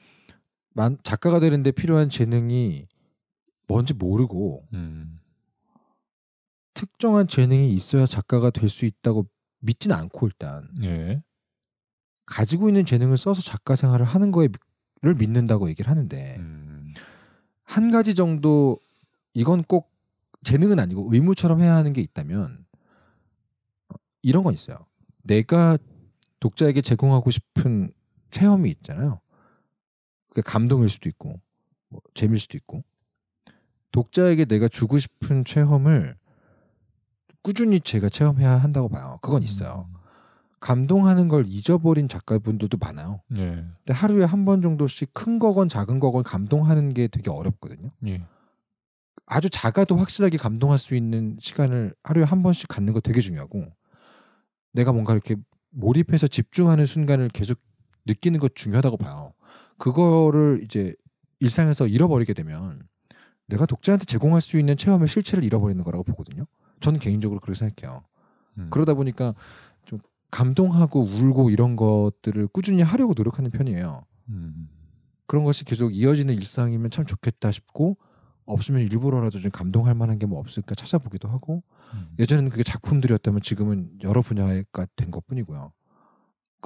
만 작가가 되는데 필요한 재능이 뭔지 모르고 음. 특정한 재능이 있어야 작가가 될 수 있다고 믿진 않고 일단 예. 가지고 있는 재능을 써서 작가 생활을 하는 거에를 믿는다고 얘기를 하는데 음. 한 가지 정도 이건 꼭 재능은 아니고 의무처럼 해야 하는 게 있다면 어, 이런 건 있어요. 내가 독자에게 제공하고 싶은 체험이 있잖아요. 그게 감동일 수도 있고 뭐 재미일 수도 있고 독자에게 내가 주고 싶은 체험을 꾸준히 제가 체험해야 한다고 봐요. 그건 있어요. 음. 감동하는 걸 잊어버린 작가분들도 많아요. 예. 근데 하루에 한 번 정도씩 큰 거건 작은 거건 감동하는 게 되게 어렵거든요. 예. 아주 작아도 확실하게 감동할 수 있는 시간을 하루에 한 번씩 갖는 거 되게 중요하고 내가 뭔가 이렇게 몰입해서 집중하는 순간을 계속 느끼는 것 중요하다고 봐요. 그거를 이제 일상에서 잃어버리게 되면 내가 독자한테 제공할 수 있는 체험의 실체를 잃어버리는 거라고 보거든요. 저는 개인적으로 그렇게 생각해요. 음. 그러다 보니까 좀 감동하고 울고 이런 것들을 꾸준히 하려고 노력하는 편이에요. 음. 그런 것이 계속 이어지는 일상이면 참 좋겠다 싶고 없으면 일부러라도 좀 감동할 만한 게 뭐 없을까 찾아보기도 하고 음. 예전에는 그게 작품들이었다면 지금은 여러 분야가 된 것뿐이고요.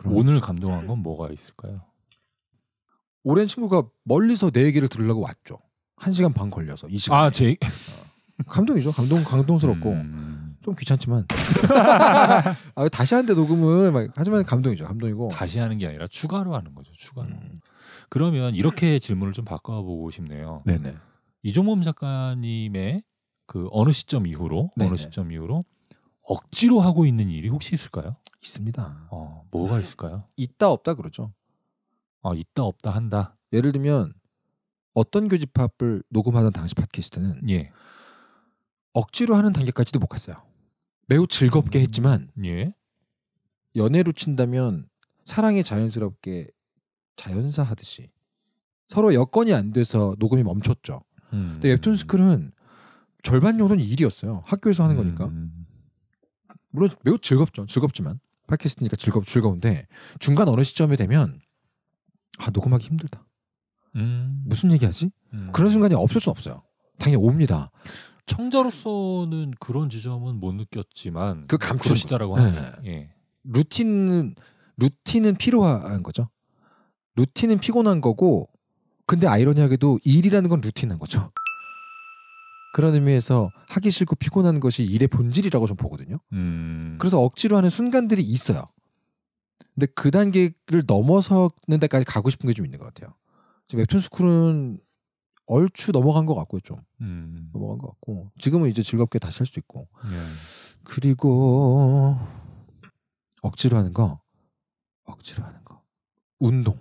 오늘 감동한 건 뭐가 있을까요? 오랜 친구가 멀리서 내 얘기를 들으려고 왔죠. 한 시간 반 걸려서 이 시간. 아 제. 어. 감동이죠. 감동 감동스럽고 음... 좀 귀찮지만 아, 다시 하는데 녹음을 막 하지만 감동이죠. 감동이고 다시 하는 게 아니라 추가로 하는 거죠. 추가로. 음... 그러면 이렇게 질문을 좀 바꿔보고 싶네요. 네네. 이종범 작가님의 그 어느 시점 이후로 네네. 어느 시점 이후로 억지로 하고 있는 일이 혹시 있을까요? 있습니다. 어, 뭐가 아, 있을까요? 있다 없다 그러죠. 어, 있다 없다 한다. 예를 들면 어떤 교집합을 녹음하던 당시 팟캐스트는 예. 억지로 하는 단계까지도 못 갔어요. 매우 즐겁게 음, 했지만 예. 연애로 친다면 사랑에 자연스럽게 자연사 하듯이 서로 여건이 안 돼서 녹음이 멈췄죠. 음. 근데 웹툰 음. 스쿨은 절반 정도는 일이었어요. 학교에서 하는 거니까. 음. 물론 매우 즐겁죠. 즐겁지만 팟캐스트니까 즐겁 즐거운데 중간 어느 시점에 되면 아 녹음하기 힘들다. 음. 무슨 얘기하지? 음. 그런 순간이 없을 수 없어요. 당연히 옵니다. 청자로서는 그런 지점은 못 느꼈지만 그 감추시다라고 하는 네. 예. 루틴 은 루틴은 필요한 거죠. 루틴은 피곤한 거고 근데 아이러니하게도 일이라는 건 루틴한 거죠. 그런 의미에서 하기 싫고 피곤한 것이 일의 본질이라고 좀 보거든요. 음. 그래서 억지로 하는 순간들이 있어요. 근데 그 단계를 넘어서는 데까지 가고 싶은 게 좀 있는 것 같아요. 지금 웹툰 스쿨은 얼추 넘어간 것 같고요, 좀 음. 넘어간 것 같고 지금은 이제 즐겁게 다시 할 수 있고 예. 그리고 억지로 하는 거, 억지로 하는 거, 운동.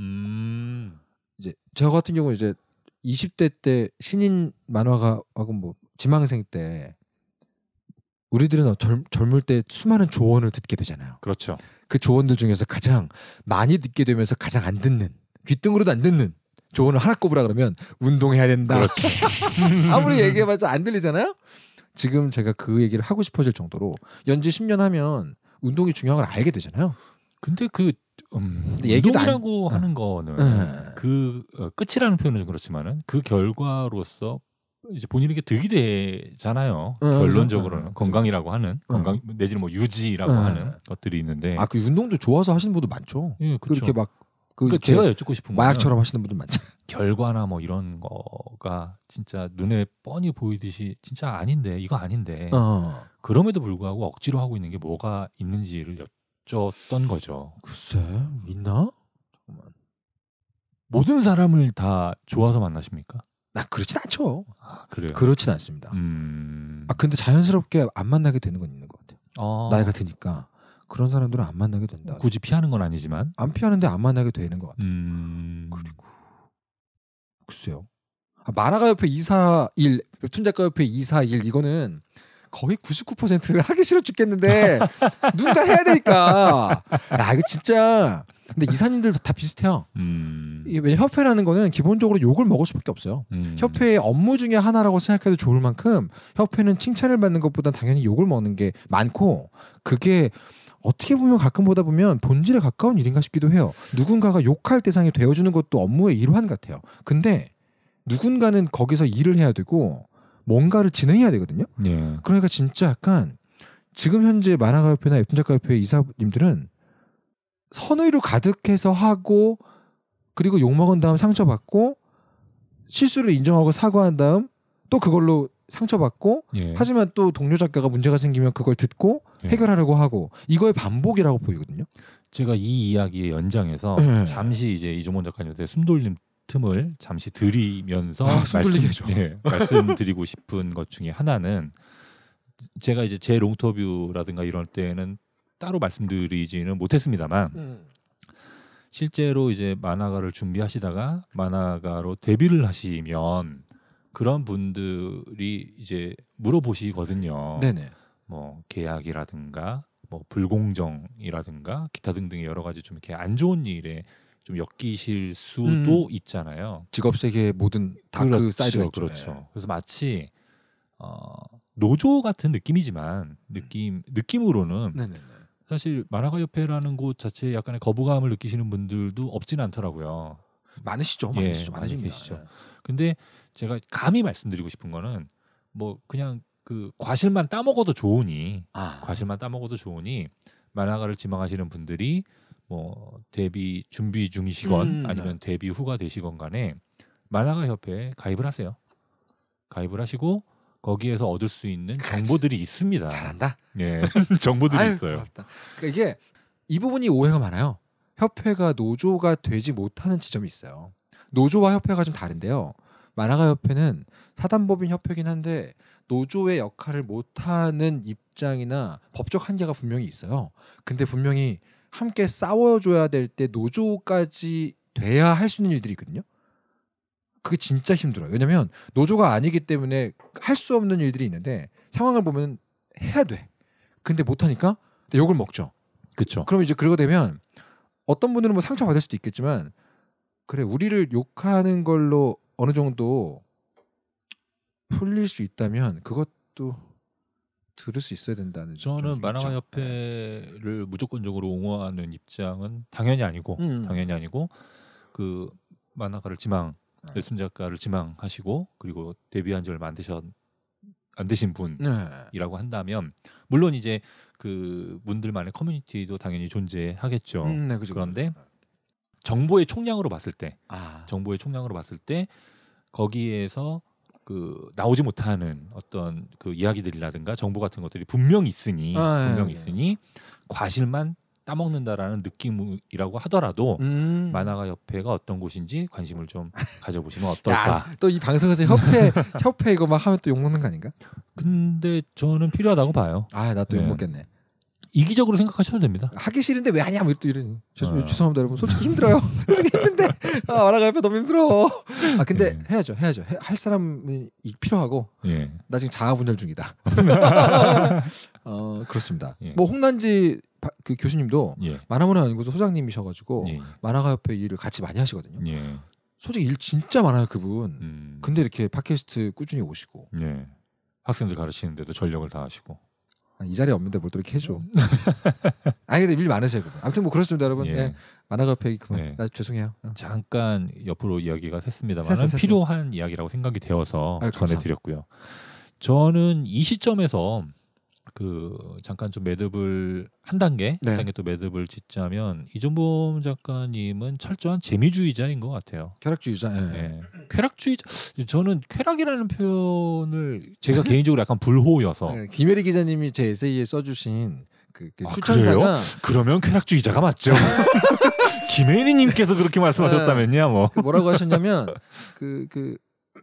음. 이제 저 같은 경우 이제 20대 때 신인 만화가하고 뭐 지망생 때 우리들은 어, 젊, 젊을 때 수많은 조언을 듣게 되잖아요. 그렇죠. 그 조언들 중에서 가장 많이 듣게 되면서 가장 안 듣는 귀등으로도 안 듣는 조언을 하나 꼽으라 그러면 운동해야 된다. 그렇죠. 아무리 얘기해봐도 안 들리잖아요. 지금 제가 그 얘기를 하고 싶어질 정도로 연지 10년 하면 운동이 중요한 걸 알게 되잖아요. 근데 그 음, 근데 라고 안... 하는 어. 거는 응. 그 어, 끝이라는 표현은 그렇지만은 그 결과로서 이제 본인에게 득이 되잖아요. 응, 네, 그렇죠. 결론적으로는 응, 네. 건강이라고 하는 네. 건강 내지는 뭐 유지라고 하는 것들이 있는데 아 그 운동도 좋아서 하시는 분도 많죠. 예, 그렇 그렇게 막그 그러니까 제가 여쭙고 싶은 마약처럼 하시는 분들 많죠. 결과나 뭐 이런 거가 진짜 눈에 뻔히 보이듯이 진짜 아닌데 이거 아닌데 어. 그럼에도 불구하고 억지로 하고 있는 게 뭐가 있는지를 여쭸던 거죠. 글쎄 있나? 모든 사람을 다 좋아서 만나십니까? 나 그렇진 않죠. 아, 그래요. 그렇진 않습니다. 음... 아 근데 자연스럽게 안 만나게 되는 건 있는 것 같아요. 어... 나이가 드니까 그런 사람들은 안 만나게 된다. 굳이 피하는 건 아니지만 안 피하는데 안 만나게 되는 것 같아요. 음... 그리고 글쎄요. 아, 만화가 옆에 241웹툰작가 옆에 241 이거는 거의 99%를 하기 싫어 죽겠는데 누가 해야 되니까 야 이거 진짜 근데 이사님들도 다 비슷해요. 음. 왜 협회라는 거는 기본적으로 욕을 먹을 수밖에 없어요. 음. 협회의 업무 중에 하나라고 생각해도 좋을 만큼 협회는 칭찬을 받는 것보다 당연히 욕을 먹는 게 많고 그게 어떻게 보면 가끔 보다 보면 본질에 가까운 일인가 싶기도 해요. 누군가가 욕할 대상이 되어주는 것도 업무의 일환 같아요. 근데 누군가는 거기서 일을 해야 되고 뭔가를 진행해야 되거든요. 예. 그러니까 진짜 약간 지금 현재 만화가협회나 웹툰작가협회 이사님들은 선의로 가득해서 하고 그리고 욕 먹은 다음 상처받고 실수를 인정하고 사과한 다음 또 그걸로 상처받고 예. 하지만 또 동료 작가가 문제가 생기면 그걸 듣고 예. 해결하려고 하고 이거의 반복이라고 보이거든요. 제가 이 이야기의 연장에서 예. 잠시 이제 이종원 작가님한테 숨돌림 틈을 잠시 드리면서 아, 말씀, 네, 말씀드리고 싶은 것 중에 하나는 제가 이제 제 롱터뷰라든가 이럴 때는 에 따로 말씀드리지는 못했습니다만 음. 실제로 이제 만화가를 준비하시다가 만화가로 데뷔를 하시면 그런 분들이 이제 물어보시거든요. 네네. 뭐 계약이라든가 뭐 불공정이라든가 기타 등등의 여러 가지 좀 이렇게 안 좋은 일에 좀 엮이실 수도 음. 있잖아요. 직업 세계 모든 다크 그 그렇죠, 사이드가 있죠. 그렇죠. 네. 그래서 마치 어, 노조 같은 느낌이지만 느낌 느낌으로는 네네. 사실 만화가 협회라는 곳 자체에 약간의 거부감을 느끼시는 분들도 없진 않더라고요. 많으시죠, 예, 많으시죠, 많으십니다. 예. 근데 제가 감히 말씀드리고 싶은 거는 뭐 그냥 그 과실만 따먹어도 좋으니 아. 과실만 따먹어도 좋으니 만화가를 지망하시는 분들이 뭐 데뷔 준비 중이시건 음, 네. 아니면 네. 데뷔 후가 되시건 간에 만화가 협회에 가입을 하세요. 가입을 하시고 거기에서 얻을 수 있는 그렇지. 정보들이 있습니다. 잘한다. 예, 정보들이 아유, 있어요. 고다 그러니까 이게 이 부분이 오해가 많아요. 협회가 노조가 되지 못하는 지점이 있어요. 노조와 협회가 좀 다른데요. 만화가 협회는 사단법인 협회긴 한데 노조의 역할을 못하는 입장이나 법적 한계가 분명히 있어요. 근데 분명히 함께 싸워줘야 될 때 노조까지 돼야 할 수 있는 일들이 있거든요. 그게 진짜 힘들어요. 왜냐면 노조가 아니기 때문에 할 수 없는 일들이 있는데 상황을 보면 해야 돼. 근데 못 하니까 욕을 먹죠. 그렇죠. 그럼 이제 그러게 되면 어떤 분들은 뭐 상처 받을 수도 있겠지만 그래 우리를 욕하는 걸로 어느 정도 풀릴 수 있다면 그것도 들을 수 있어야 된다는 저는 만화가 협회를 무조건적으로 옹호하는 입장은 당연히 아니고 음. 당연히 아니고 그 만화가를 지망 웹툰 네. 네, 작가를 지망하시고 그리고 데뷔한 지 얼마 안 되셨 안 되신 네. 분이라고 한다면 물론 이제 그 분들만의 커뮤니티도 당연히 존재하겠죠. 음, 네, 그죠, 그런데 정보의 총량으로 봤을 때, 아. 정보의 총량으로 봤을 때 거기에서 그 나오지 못하는 어떤 그 이야기들이라든가 정보 같은 것들이 분명히 있으니 아, 예, 분명히 예. 있으니 과실만 따먹는다라는 느낌이라고 하더라도 음. 만화가 협회가 어떤 곳인지 관심을 좀 가져보시면 어떨까. 또 이 방송에서 협회 협회 이거 막 하면 또 욕먹는 거 아닌가? 근데 저는 필요하다고 봐요. 아 나 또 욕먹겠네. 네. 이기적으로 생각하셔도 됩니다. 하기 싫은데 왜 하냐 뭐또 이런 죄송, 어. 죄송합니다 여러분 솔직히 힘들어요. 솔 힘든데 아 와라가 옆에 너무 힘들어. 아 근데 예. 해야죠 해야죠 해, 할 사람이 필요하고 예. 나 지금 자아 분열 중이다. 어 그렇습니다. 예. 뭐 홍난지 그 교수님도 예. 만화문화 연구소 소장님이셔가지고 예. 만화가협회 일을 같이 많이 하시거든요. 예. 솔직히 일 진짜 많아요 그분. 음. 근데 이렇게 팟캐스트 꾸준히 오시고 예. 학생들 가르치는데도 전력을 다하시고 아, 이 자리에 없는데 뭘 또 이렇게 해줘. 아니 근데 일 많으세요 그분. 아무튼 뭐 그렇습니다 여러분. 예. 예. 만화가협회 그만. 나 예. 아, 죄송해요. 어. 잠깐 옆으로 이야기가 샜습니다만 필요한 이야기라고 생각이 되어서 아유, 전해드렸고요. 저는 이 시점에서 그 잠깐 좀 매듭을 한 단계 네. 한 단계 또 매듭을 짓자면 이종범 작가님은 철저한 재미주의자인 것 같아요. 쾌락주의자. 예. 네. 쾌락주의자. 저는 쾌락이라는 표현을 제가 개인적으로 약간 불호여서 네, 김혜리 기자님이 제 에세이에 써주신 그, 그 아, 추천사가 그래요? 그러면 쾌락주의자가 맞죠. 김혜리님께서 그렇게 말씀하셨다면요, 뭐그 네, 뭐라고 하셨냐면 그그 그,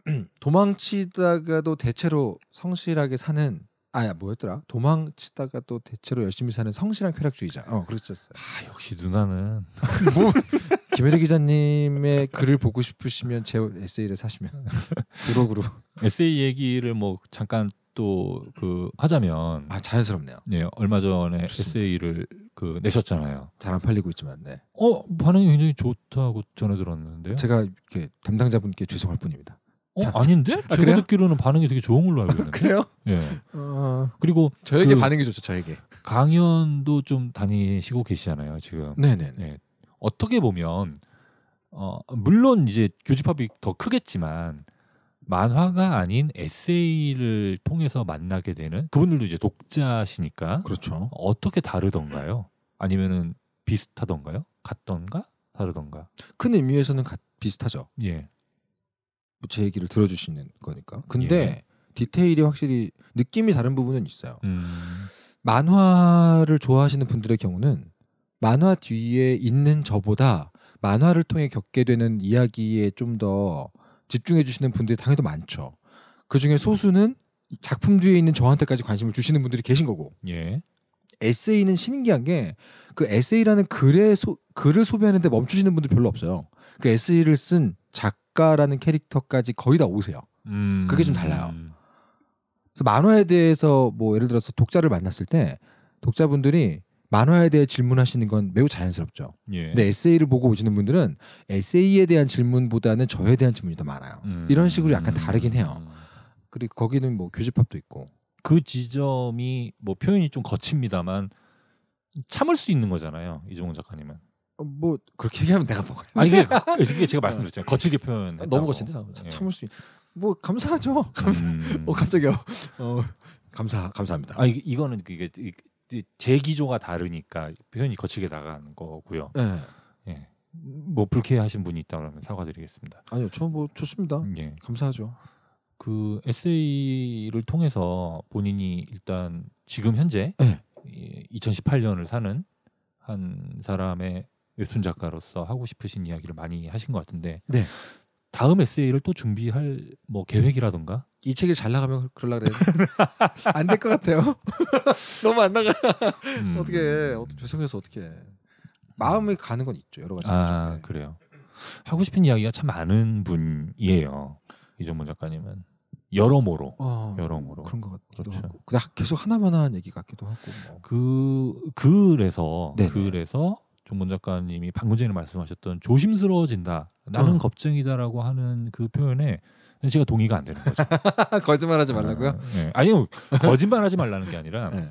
그 도망치다가도 대체로 성실하게 사는 아야 뭐였더라? 도망치다가 또 대체로 열심히 사는 성실한 쾌락주의자. 어 그랬었어요. 아 역시 누나는 뭐 김혜리 기자님의 글을 보고 싶으시면 제 에세이를 사시면 부록으로 에세이 얘기를 뭐 잠깐 또 그 하자면 아 자연스럽네요. 네 얼마 전에 좋습니다. 에세이를 그 내셨잖아요. 잘 안 팔리고 있지만 네. 어 반응이 굉장히 좋다고 전해 들었는데 제가 이렇게 담당자분께 죄송할 뿐입니다. 어, 자, 아닌데? 아, 제가 그래요? 듣기로는 반응이 되게 좋은 걸로 알고 아, 있는데. 그래요? 예. 어... 그리고 저에게 그 반응이 좋죠. 저에게. 강연도 좀 다니시고 계시잖아요. 지금. 네네. 예. 어떻게 보면 어, 물론 이제 교집합이 더 크겠지만 만화가 아닌 에세이를 통해서 만나게 되는 그분들도 이제 독자시니까 그렇죠. 어떻게 다르던가요? 아니면은 비슷하던가요? 같던가? 다르던가? 큰 의미에서는 같, 비슷하죠. 예. 뭐 제 얘기를 들어주시는 거니까. 근데 예. 디테일이 확실히 느낌이 다른 부분은 있어요. 음. 만화를 좋아하시는 분들의 경우는 만화 뒤에 있는 저보다 만화를 통해 겪게 되는 이야기에 좀 더 집중해 주시는 분들이 당연히 더 많죠. 그 중에 소수는 작품 뒤에 있는 저한테까지 관심을 주시는 분들이 계신 거고. 예. 에세이는 신기한 게 그 에세이라는 글에 소, 글을 소비하는데 멈추시는 분들 별로 없어요. 그 에세이를 쓴작 작가라는 캐릭터까지 거의 다 오세요. 음. 그게 좀 달라요. 그래서 만화에 대해서 뭐 예를 들어서 독자를 만났을 때 독자분들이 만화에 대해 질문하시는 건 매우 자연스럽죠. 예. 근데 에세이를 보고 오시는 분들은 에세이에 대한 질문보다는 저에 대한 질문이 더 많아요. 음. 이런 식으로 약간 다르긴 해요. 음. 그리고 거기는 뭐 교집합도 있고 그 지점이 뭐 표현이 좀 거칩니다만 참을 수 있는 거잖아요. 이종훈 작가님은. 어, 뭐 그렇게 얘기하면 내가 먹어요. 이게 이게 제가 말씀드렸잖아요. 어. 거칠게 표현. 너무 거친데 예. 참을 수. 있... 뭐 감사하죠. 음. 감사. 음. 어 갑자기요. 어 감사 감사합니다. 아 이, 거는 이게 제 기조가 다르니까 표현이 거칠게 나간 거고요. 예. 예. 뭐 불쾌하신 분이 있다면 사과드리겠습니다. 아니요, 저 뭐 좋습니다. 예. 감사하죠. 그 에세이를 통해서 본인이 일단 지금 현재 네. 예. 2018년을 사는 한 사람의 웹툰 작가로서 하고 싶으신 이야기를 많이 하신 것 같은데 네. 다음 에세이를 또 준비할 뭐 계획이라던가 이 책이 잘 나가면 그럴라 그래 안될 것 같아요 너무 안 나가 음. 어떻게 죄송해서 어떻게 마음이 가는 건 있죠 여러 가지 아 네. 그래요 하고 싶은 이야기가 참 많은 분이에요 이종문 작가님은 여러모로 어, 여러모로 그런 것 같기도 그렇죠. 하고 그냥 계속 하나만한 얘기 같기도 하고 뭐. 그 그래서 네. 그래서 정문 작가님이 방금 전에 말씀하셨던 조심스러워진다 나는 어. 겁쟁이다라고 하는 그 표현에 제가 동의가 안 되는 거죠. 거짓말하지 말라고요? 아, 네. 아니요 거짓말하지 말라는 게 아니라 네.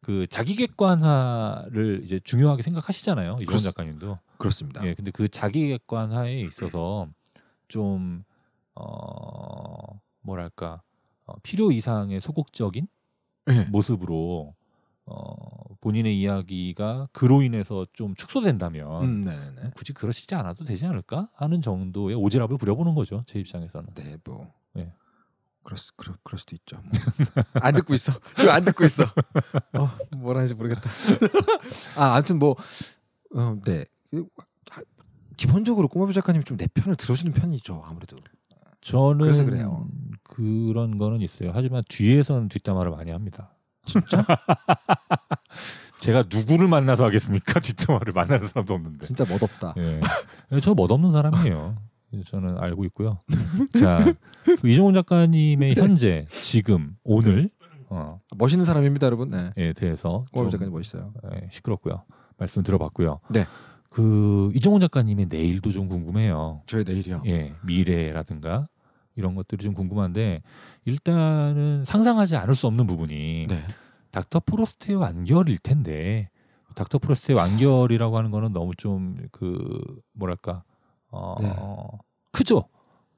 그 자기 객관화를 이제 중요하게 생각하시잖아요 이종 그렇, 작가님도 그렇습니다. 예, 근데 그 자기 객관화에 있어서 좀 어, 뭐랄까 어, 필요 이상의 소극적인 네. 모습으로 어, 본인의 이야기가 그로 인해서 좀 축소된다면 음, 굳이 그러시지 않아도 되지 않을까 하는 정도의 오지랖을 부려보는 거죠 제 입장에서는. 네, 뭐. 예. 그럴, 수, 그럴, 그럴 수도 있죠. 뭐. 안 듣고 있어. 지금 안 듣고 있어. 어, 뭐라 하는지 모르겠다. 아, 아무튼 뭐, 어, 네. 기본적으로 꼬마비 작가님이 좀 내 편을 들어주는 편이죠. 아무래도. 저는 그래서 그래요. 그런 거는 있어요. 하지만 뒤에서는 뒷담화를 많이 합니다. 진짜? 제가 누구를 만나서 하겠습니까? 뒷담화를 만나는 사람도 없는데. 진짜 멋없다. 예. 예 저 멋없는 사람이에요. 예, 저는 알고 있고요. 자, 이종훈 작가님의 현재, 지금, 오늘 어. 멋있는 사람입니다, 여러분. 네. 예, 대해서 고업 작가님 멋있어요. 예, 시끄럽고요. 말씀 들어봤고요. 네. 그 이종훈 작가님의 내일도 좀 궁금해요. 저의 내일이요. 예, 미래라든가 이런 것들이 좀 궁금한데 일단은 상상하지 않을 수 없는 부분이 네. 닥터 프로스트의 완결일 텐데 닥터 프로스트의 완결이라고 하는 거는 너무 좀 그 뭐랄까 어 네. 크죠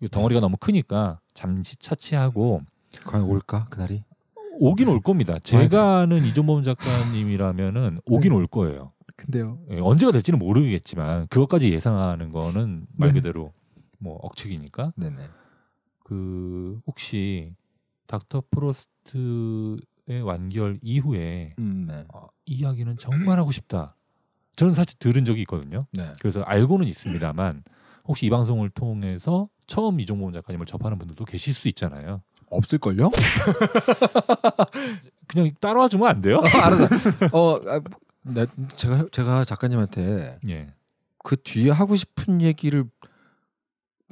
이 덩어리가 너무 크니까 잠시 차치하고 과연 올까 그날이 오긴 올 겁니다 네. 제가 아는 이종범 작가님이라면은 네. 오긴 올 거예요 근데요 예, 언제가 될지는 모르겠지만 그것까지 예상하는 거는 말 네. 그대로 네. 뭐 억측이니까 네네. 그 혹시 닥터 프로스트의 완결 이후에 음, 네. 어, 이야기는 정말 하고 싶다. 저는 사실 들은 적이 있거든요. 네. 그래서 알고는 있습니다만 혹시 이 방송을 통해서 처음 이종범 작가님을 접하는 분들도 계실 수 있잖아요. 없을걸요? 그냥 따라와 주면 안 돼요? 어, 알았어. 어, 아, 뭐, 네, 제가 제가 작가님한테 예. 그 뒤에 하고 싶은 얘기를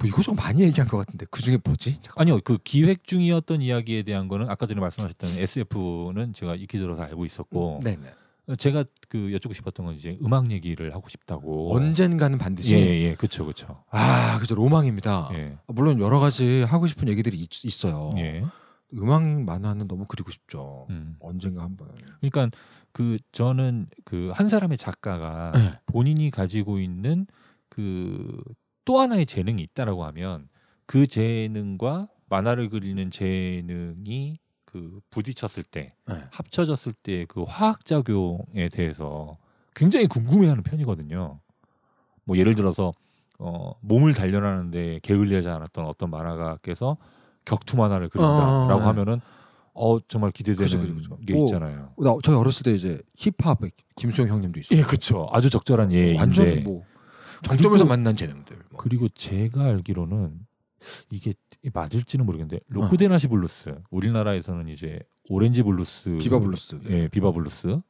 뭐이거좀 많이 얘기한 것 같은데 그 중에 뭐지? 잠깐만. 아니요 그 기획 중이었던 이야기에 대한 거는 아까 전에 말씀하셨던 SF는 제가 익히 들어서 알고 있었고 음, 네네. 어, 제가 그 여쭙고 싶었던 건 이제 음악 얘기를 하고 싶다고 언젠가는 반드시 예예 예, 예, 그쵸 그쵸 아 그죠 로망입니다 예. 아, 물론 여러 가지 하고 싶은 얘기들이 있, 어요 예. 음악 만화는 너무 그리고 싶죠 음. 언젠가 한번 그러니까 그 저는 그 한 사람의 작가가 예. 본인이 가지고 있는 그또 하나의 재능이 있다라고 하면 그 재능과 만화를 그리는 재능이 그 부딪혔을 때 네. 합쳐졌을 때 그 화학 작용에 대해서 굉장히 궁금해하는 편이거든요. 뭐 예를 들어서 어, 몸을 단련하는데 게을리하지 않았던 어떤 만화가께서 격투 만화를 그린다라고 아, 아, 아, 하면은 어 정말 기대되는 그쵸, 그쵸, 그쵸. 게 뭐 있잖아요. 나 저희 어렸을 때 이제 힙합 김수영 형님도 있어요. 예, 그렇죠. 아주 적절한 예인데 완전 뭐 정점에서 만난 재능들. 그리고 제가 알기로는 이게 맞을지는 모르겠는데 어. 로코데나시 블루스 우리나라에서는 이제 오렌지 블루스 비바 블루스 네. 예 비바 블루스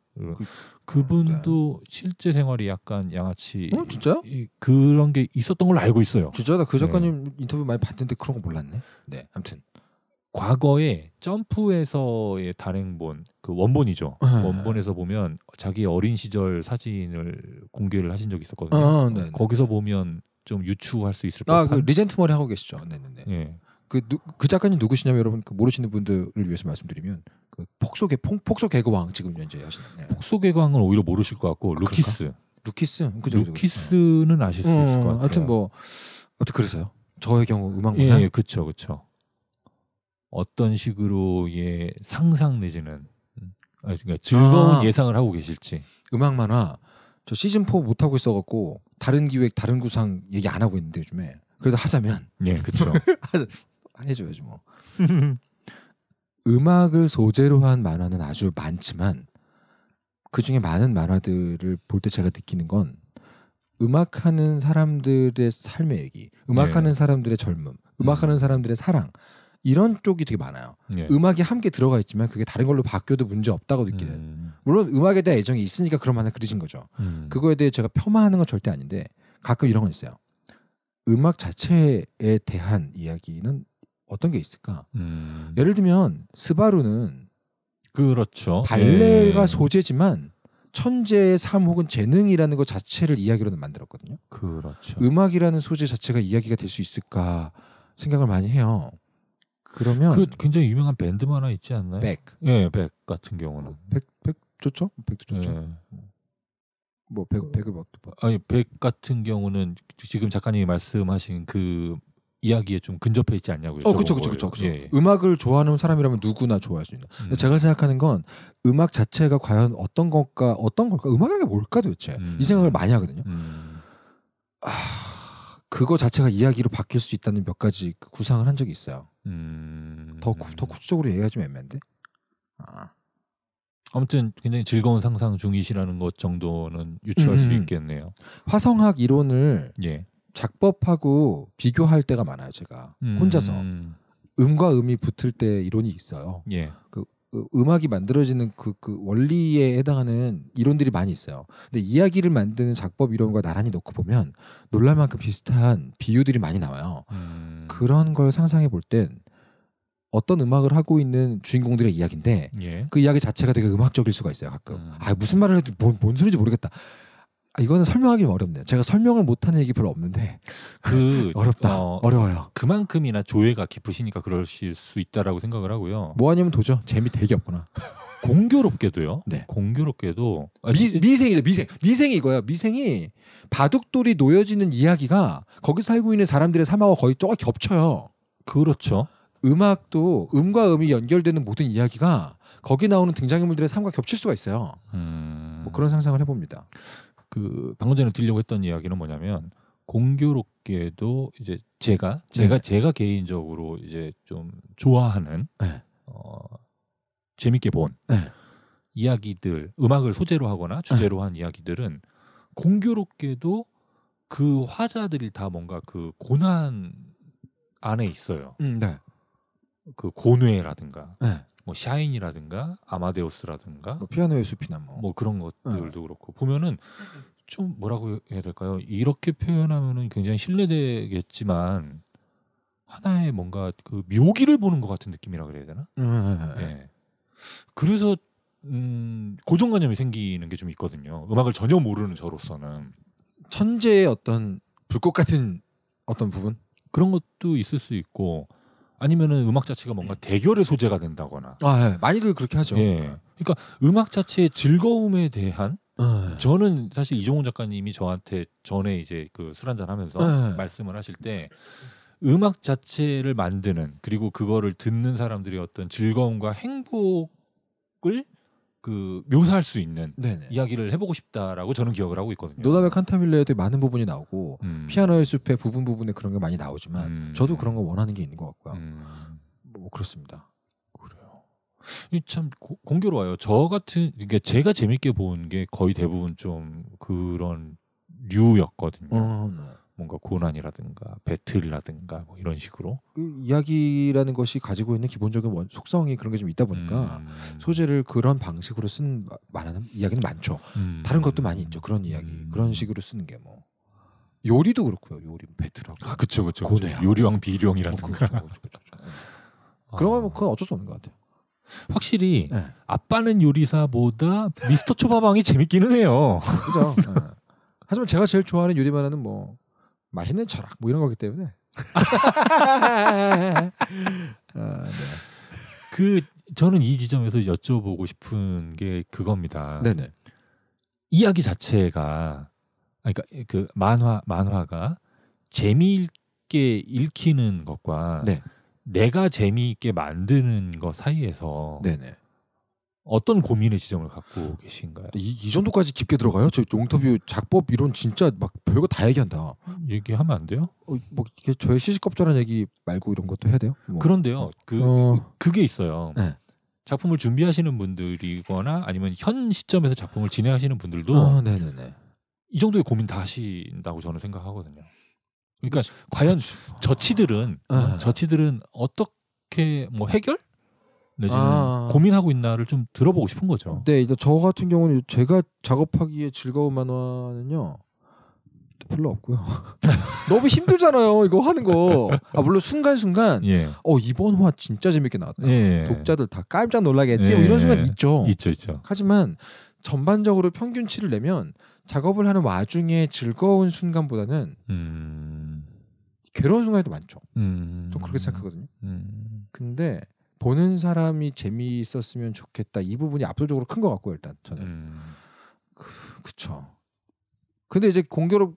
그, 분도 네. 실제 생활이 약간 양아치 어, 진짜 그런 게 있었던 걸로 알고 있어요. 진짜 나그 네. 작가님 인터뷰 많이 봤는데 그런 거 몰랐네. 네, 아무튼 과거에 점프에서의 단행본 그 원본이죠. 네. 원본에서 보면 자기 어린 시절 사진을 공개를 하신 적이 있었거든요. 어, 네, 거기서 보면 좀 유추할 수 있을 것같아그 리젠트 머리 하고 계시죠. 네, 네, 네. 예. 그, 누, 그 작가님 누구시냐면 여러분 그 모르시는 분들을 위해서 말씀드리면 그폭소계 폭소 개그왕 지금 현재 하시는 네. 폭소 개그왕은 오히려 모르실 것 같고 아, 루키스 루키스 음, 그죠, 루키스는 어. 아실 수 어, 있을 것 어, 같아요. 하여튼 뭐 어떻게 그러세요 저의 경우 음악 문화 예, 그렇죠, 그렇죠. 어떤 식으로의 예, 상상 내지는 음, 아, 그러니까 즐거운 아, 예상을 하고 계실지 음악 만화 저 시즌 4 못하고 있어갖고 다른 기획 다른 구상 얘기 안 하고 있는데 요즘에 그래도 하자면 예 그렇죠 해줘야지 뭐 음악을 소재로 한 만화는 아주 많지만 그 중에 많은 만화들을 볼 때 제가 느끼는 건 음악하는 사람들의 삶의 얘기, 음악하는 네. 사람들의 젊음, 음악하는 음. 사람들의 사랑, 이런 쪽이 되게 많아요. 예. 음악이 함께 들어가 있지만 그게 다른 걸로 바뀌어도 문제 없다고 느끼는. 음. 물론 음악에 대한 애정이 있으니까 그런 하나 그리신 거죠. 음. 그거에 대해 제가 폄하하는 건 절대 아닌데 가끔 이런 건 있어요. 음악 자체에 대한 이야기는 어떤 게 있을까? 음. 예를 들면 스바루는 그렇죠. 발레가 예. 소재지만 천재의 삶 혹은 재능이라는 것 자체를 이야기로 는 만들었거든요. 그렇죠. 음악이라는 소재 자체가 이야기가 될 수 있을까 생각을 많이 해요. 그러면 그 굉장히 유명한 밴드만 하나 있지 않나요? 백. 예, 백 같은 경우는. 백, 백 좋죠? 백도 좋죠. 예. 뭐 백, 백을 뭐, 아니 백 같은 경우는 지금 작가님이 말씀하신 그 이야기에 좀 근접해 있지 않냐고요. 어, 그렇죠, 그렇죠, 그렇죠. 음악을 좋아하는 사람이라면 누구나 좋아할 수 있는. 음. 제가 생각하는 건 음악 자체가 과연 어떤 것과 어떤 걸까, 음악이란 게 뭘까 도대체 음. 이 생각을 많이 하거든요. 음. 아, 그거 자체가 이야기로 바뀔 수 있다는 몇 가지 그 구상을 한 적이 있어요. 음. 더, 구, 더 구체적으로 얘기가 좀 애매한데. 아. 아무튼 굉장히 즐거운 상상 중이시라는 것 정도는 유추할 음. 수 있겠네요. 화성학 이론을 예. 작법하고 비교할 때가 많아요. 제가 혼자서 음. 음과 음이 붙을 때 이론이 있어요. 예. 그 어, 음악이 만들어지는 그, 그 원리에 해당하는 이론들이 많이 있어요. 근데 이야기를 만드는 작법 이론과 나란히 놓고 보면 놀랄 만큼 비슷한 비유들이 많이 나와요. 음. 그런 걸 상상해 볼 땐 어떤 음악을 하고 있는 주인공들의 이야기인데 예. 그 이야기 자체가 되게 음악적일 수가 있어요. 가끔 음. 아 무슨 말을 해도 뭔, 뭔 소리인지 모르겠다. 아, 이거는 설명하기 어렵네요. 제가 설명을 못하는 얘기 별로 없는데 그 어렵다, 어, 어려워요. 그만큼이나 조예가 깊으시니까 그러실 수 있다라고 생각을 하고요. 뭐 아니면 도죠. 재미 되게 없구나. 공교롭게도요. 네. 공교롭게도 아, 미, 미생이죠. 미생. 미생이 이거요 미생이 바둑돌이 놓여지는 이야기가 거기 살고 있는 사람들의 삶하고 거의 쪼가 겹쳐요. 그렇죠. 음악도 음과 음이 연결되는 모든 이야기가 거기 나오는 등장인물들의 삶과 겹칠 수가 있어요. 음... 뭐 그런 상상을 해봅니다. 그 방금 전에 드리려고 했던 이야기는 뭐냐면 공교롭게도 이제 제가 제가 네. 제가 개인적으로 이제 좀 좋아하는 네. 어, 재밌게 본 네. 이야기들 음악을 소재로 하거나 주제로 네. 한 이야기들은 공교롭게도 그 화자들이 다 뭔가 그 고난 안에 있어요. 음, 네. 그 고뇌라든가 네. 뭐 샤인이라든가 아마데우스라든가 뭐 피아노의 숲이나 뭐. 뭐 그런 것들도 네. 그렇고 보면은 좀 뭐라고 해야 될까요? 이렇게 표현하면은 굉장히 신뢰되겠지만 하나의 뭔가 그 묘기를 보는 것 같은 느낌이라 그래야 되나? 예. 네. 네. 그래서 음, 고정관념이 생기는 게 좀 있거든요. 음악을 전혀 모르는 저로서는 천재의 어떤 불꽃 같은 어떤 부분 그런 것도 있을 수 있고 아니면은 음악 자체가 뭔가 예. 대결의 소재가 된다거나. 아, 네. 많이들 그렇게 하죠. 예. 예. 그러니까 음악 자체의 즐거움에 대한 네. 저는 사실 이종훈 작가님이 저한테 전에 이제 그술 한 잔 하면서 네. 말씀을 하실 때 음악 자체를 만드는 그리고 그거를 듣는 사람들이 어떤 즐거움과 행복을 그 묘사할 수 있는 네네. 이야기를 해보고 싶다라고 저는 기억을 하고 있거든요. 노다의 칸타빌레에도 많은 부분이 나오고 음. 피아노의 숲에 부분 부분에 그런 게 많이 나오지만 음. 저도 그런 거 원하는 게 있는 것 같고요. 음. 뭐 그렇습니다. 그래요. 이참 공교로워요. 저 같은 이게 제가 재밌게 본 게 거의 대부분 좀 그런 류였거든요. 어, 네. 뭔가 고난이라든가 배틀이라든가 뭐 이런 식으로 그 이야기라는 것이 가지고 있는 기본적인 원, 속성이 그런 게 좀 있다 보니까 음. 소재를 그런 방식으로 쓴 말하는 이야기는 많죠. 음. 다른 것도 많이 있죠. 그런 이야기 음. 그런 식으로 쓰는 게 뭐 요리도 그렇고요. 요리 뭐 배틀하고 아 그쵸 그쵸 고뇌 요리왕 비룡이라든가 그쵸, 그 그쵸, 아. 그러면 그건 어쩔 수 없는 것 같아요. 확실히 네. 아빠는 요리사보다 미스터 초밥왕이 재밌기는 해요. 그죠. 네. 하지만 제가 제일 좋아하는 요리 만화는 뭐 맛있는 철학 뭐 이런 거기 때문에 아, 네. 그 저는 이 지점에서 여쭤보고 싶은 게 그겁니다. 네네. 이야기 자체가 그러니까 그 만화 만화가 재미있게 읽히는 것과 네. 내가 재미있게 만드는 것 사이에서 네네. 어떤 고민의 지점을 갖고 계신가요? 이, 이 정도까지 깊게 들어가요? 저 용터뷰 작법 이론 진짜 막 별거 다 얘기한다. 얘기하면 안 돼요? 어, 뭐 이게 저의 시시껍절한 얘기 말고 이런 것도 해야 돼요? 뭐. 그런데요, 그 어... 그게 있어요. 네. 작품을 준비하시는 분들이거나 아니면 현 시점에서 작품을 진행하시는 분들도 아, 이 정도의 고민 다 하신다고 저는 생각하거든요. 그러니까 그치. 과연 그치. 저치들은 아, 저치들은 어떻게 뭐 해결 내지는 네, 아. 고민하고 있나를 좀 들어보고 싶은 거죠. 네, 일단 저 같은 경우는 제가 작업하기에 즐거운 만화는요. 별로 없고요. 너무 힘들잖아요. 이거 하는 거. 아 물론 순간순간 예. 어 이번 화 진짜 재밌게 나왔다. 예. 독자들 다 깜짝 놀라겠지. 뭐 예. 뭐 이런 순간 있죠. 있죠, 있죠. 하지만 전반적으로 평균치를 내면 작업을 하는 와중에 즐거운 순간보다는 음... 괴로운 순간이 더 많죠. 음... 좀 그렇게 생각하거든요. 음... 근데 보는 사람이 재미있었으면 좋겠다 이 부분이 압도적으로 큰 것 같고 일단 저는 음. 그, 그쵸 근데 이제 공교롭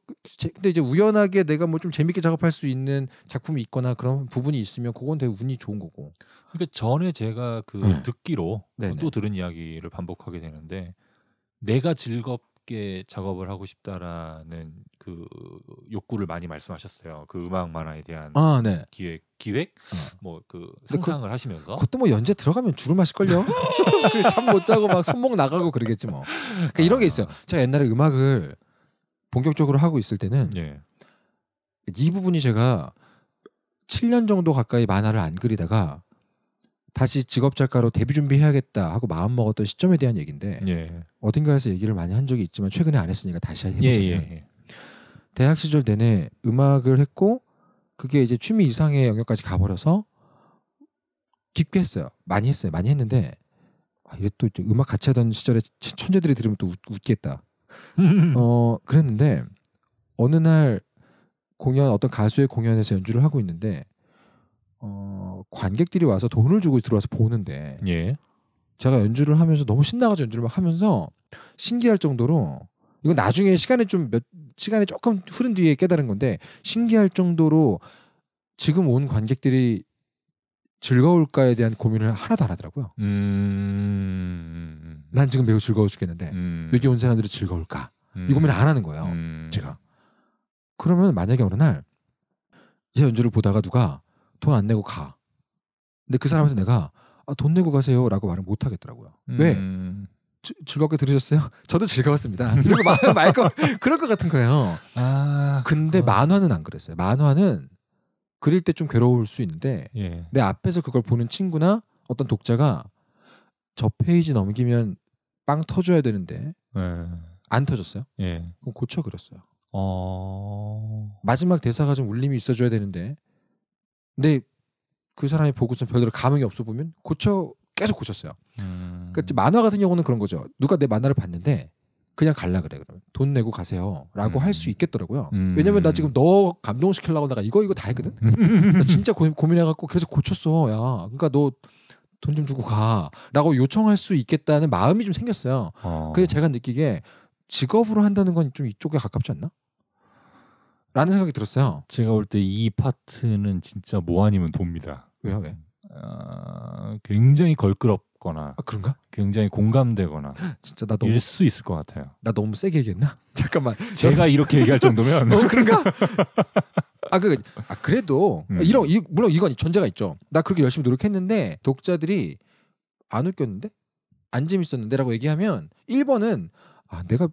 근데 이제 우연하게 내가 뭐 좀 재밌게 작업할 수 있는 작품이 있거나 그런 부분이 있으면 그건 되게 운이 좋은 거고 그러니까 전에 제가 그 네. 듣기로 또 들은 이야기를 반복하게 되는데 내가 즐겁게 작업을 하고 싶다라는 그 욕구를 많이 말씀하셨어요. 그 음악 만화에 대한 아, 네. 기획 기획 어. 뭐그 그 상상을 그, 하시면서 그것도 뭐 연재 들어가면 주름 마실 걸요. 그 잠못 자고 막 손목 나가고 그러겠지 뭐. 그러니까 이런 게 아. 있어요. 제가 옛날에 음악을 본격적으로 하고 있을 때는 예. 이 부분이 제가 7년 정도 가까이 만화를 안 그리다가 다시 직업 작가로 데뷔 준비해야겠다 하고 마음 먹었던 시점에 대한 얘긴데 예. 어딘가에서 얘기를 많이 한 적이 있지만 최근에 안 했으니까 다시 예, 예, 해보자면 예, 대학 시절 내내 음악을 했고 그게 이제 취미 이상의 영역까지 가버려서 깊게 했어요. 많이 했어요. 많이 했는데 아, 이게 또 음악 같이 하던 시절에 천재들이 들으면 또 웃, 겠다 어 그랬는데 어느 날 공연 어떤 가수의 공연에서 연주를 하고 있는데 어 관객들이 와서 돈을 주고 들어와서 보는데 예. 제가 연주를 하면서 너무 신나가지고 연주를 막 하면서 신기할 정도로 이건 나중에 시간이 좀 몇 시간이 조금 흐른 뒤에 깨달은 건데 신기할 정도로 지금 온 관객들이 즐거울까에 대한 고민을 하나도 안 하더라고요. 음... 음, 음. 난 지금 매우 즐거워 죽겠는데 음... 여기 온 사람들이 즐거울까 음... 이 고민 을안 하는 거예요. 음. 제가 그러면 만약에 어느 날 제 연주를 보다가 누가 돈 안 내고 가 근데 그 사람한테 내가 아, 돈 내고 가세요라고 말을 못 하겠더라고요. 왜 즐, 즐겁게 들으셨어요? 저도 즐거웠습니다. 이러고 말, 말 거, 그럴 것 같은 거예요. 아, 근데 그 만화는 안 그랬어요. 만화는 그릴 때 좀 괴로울 수 있는데 예. 내 앞에서 그걸 보는 친구나 어떤 독자가 저 페이지 넘기면 빵터져야 되는데 예. 안 터졌어요. 예. 그럼 고쳐 그렸어요. 어... 마지막 대사가 좀 울림이 있어줘야 되는데 근데 그 사람이 보고서 별로 감흥이 없어 보면 고쳐 계속 고쳤어요. 음... 그러니까 만화 같은 경우는 그런 거죠. 누가 내 만화를 봤는데 그냥 갈라 그래 그러면 돈 내고 가세요라고 음. 할수 있겠더라고요. 음. 왜냐면 나 지금 너 감동시키려고 내가 이거 이거 다 했거든. 음. 나 진짜 고, 민해갖고 계속 고쳤어. 야, 그러니까 너 돈 좀 주고 가라고 요청할 수 있겠다는 마음이 좀 생겼어요. 어. 근데 제가 느끼기에 직업으로 한다는 건 좀 이쪽에 가깝지 않나? 라는 생각이 들었어요. 제가 볼 때 이 파트는 진짜 뭐 아니면 돕니다. 왜요 왜? 어, 굉장히 걸그럽 와거나아 그런가? 굉장히 공감되거나 진짜 나 너무 일수 있을 것 같아요. 나 너무 세게 얘기했나? 잠깐만 제가 이렇게 얘기할 정도면 어 그런가? 아그 아, 그래도 음. 아, 이런 이, 물론 이건 전제가 있죠. 나 그렇게 열심히 노력했는데 독자들이 안 웃겼는데 안 재밌었는데라고 얘기하면 1번은 아 내가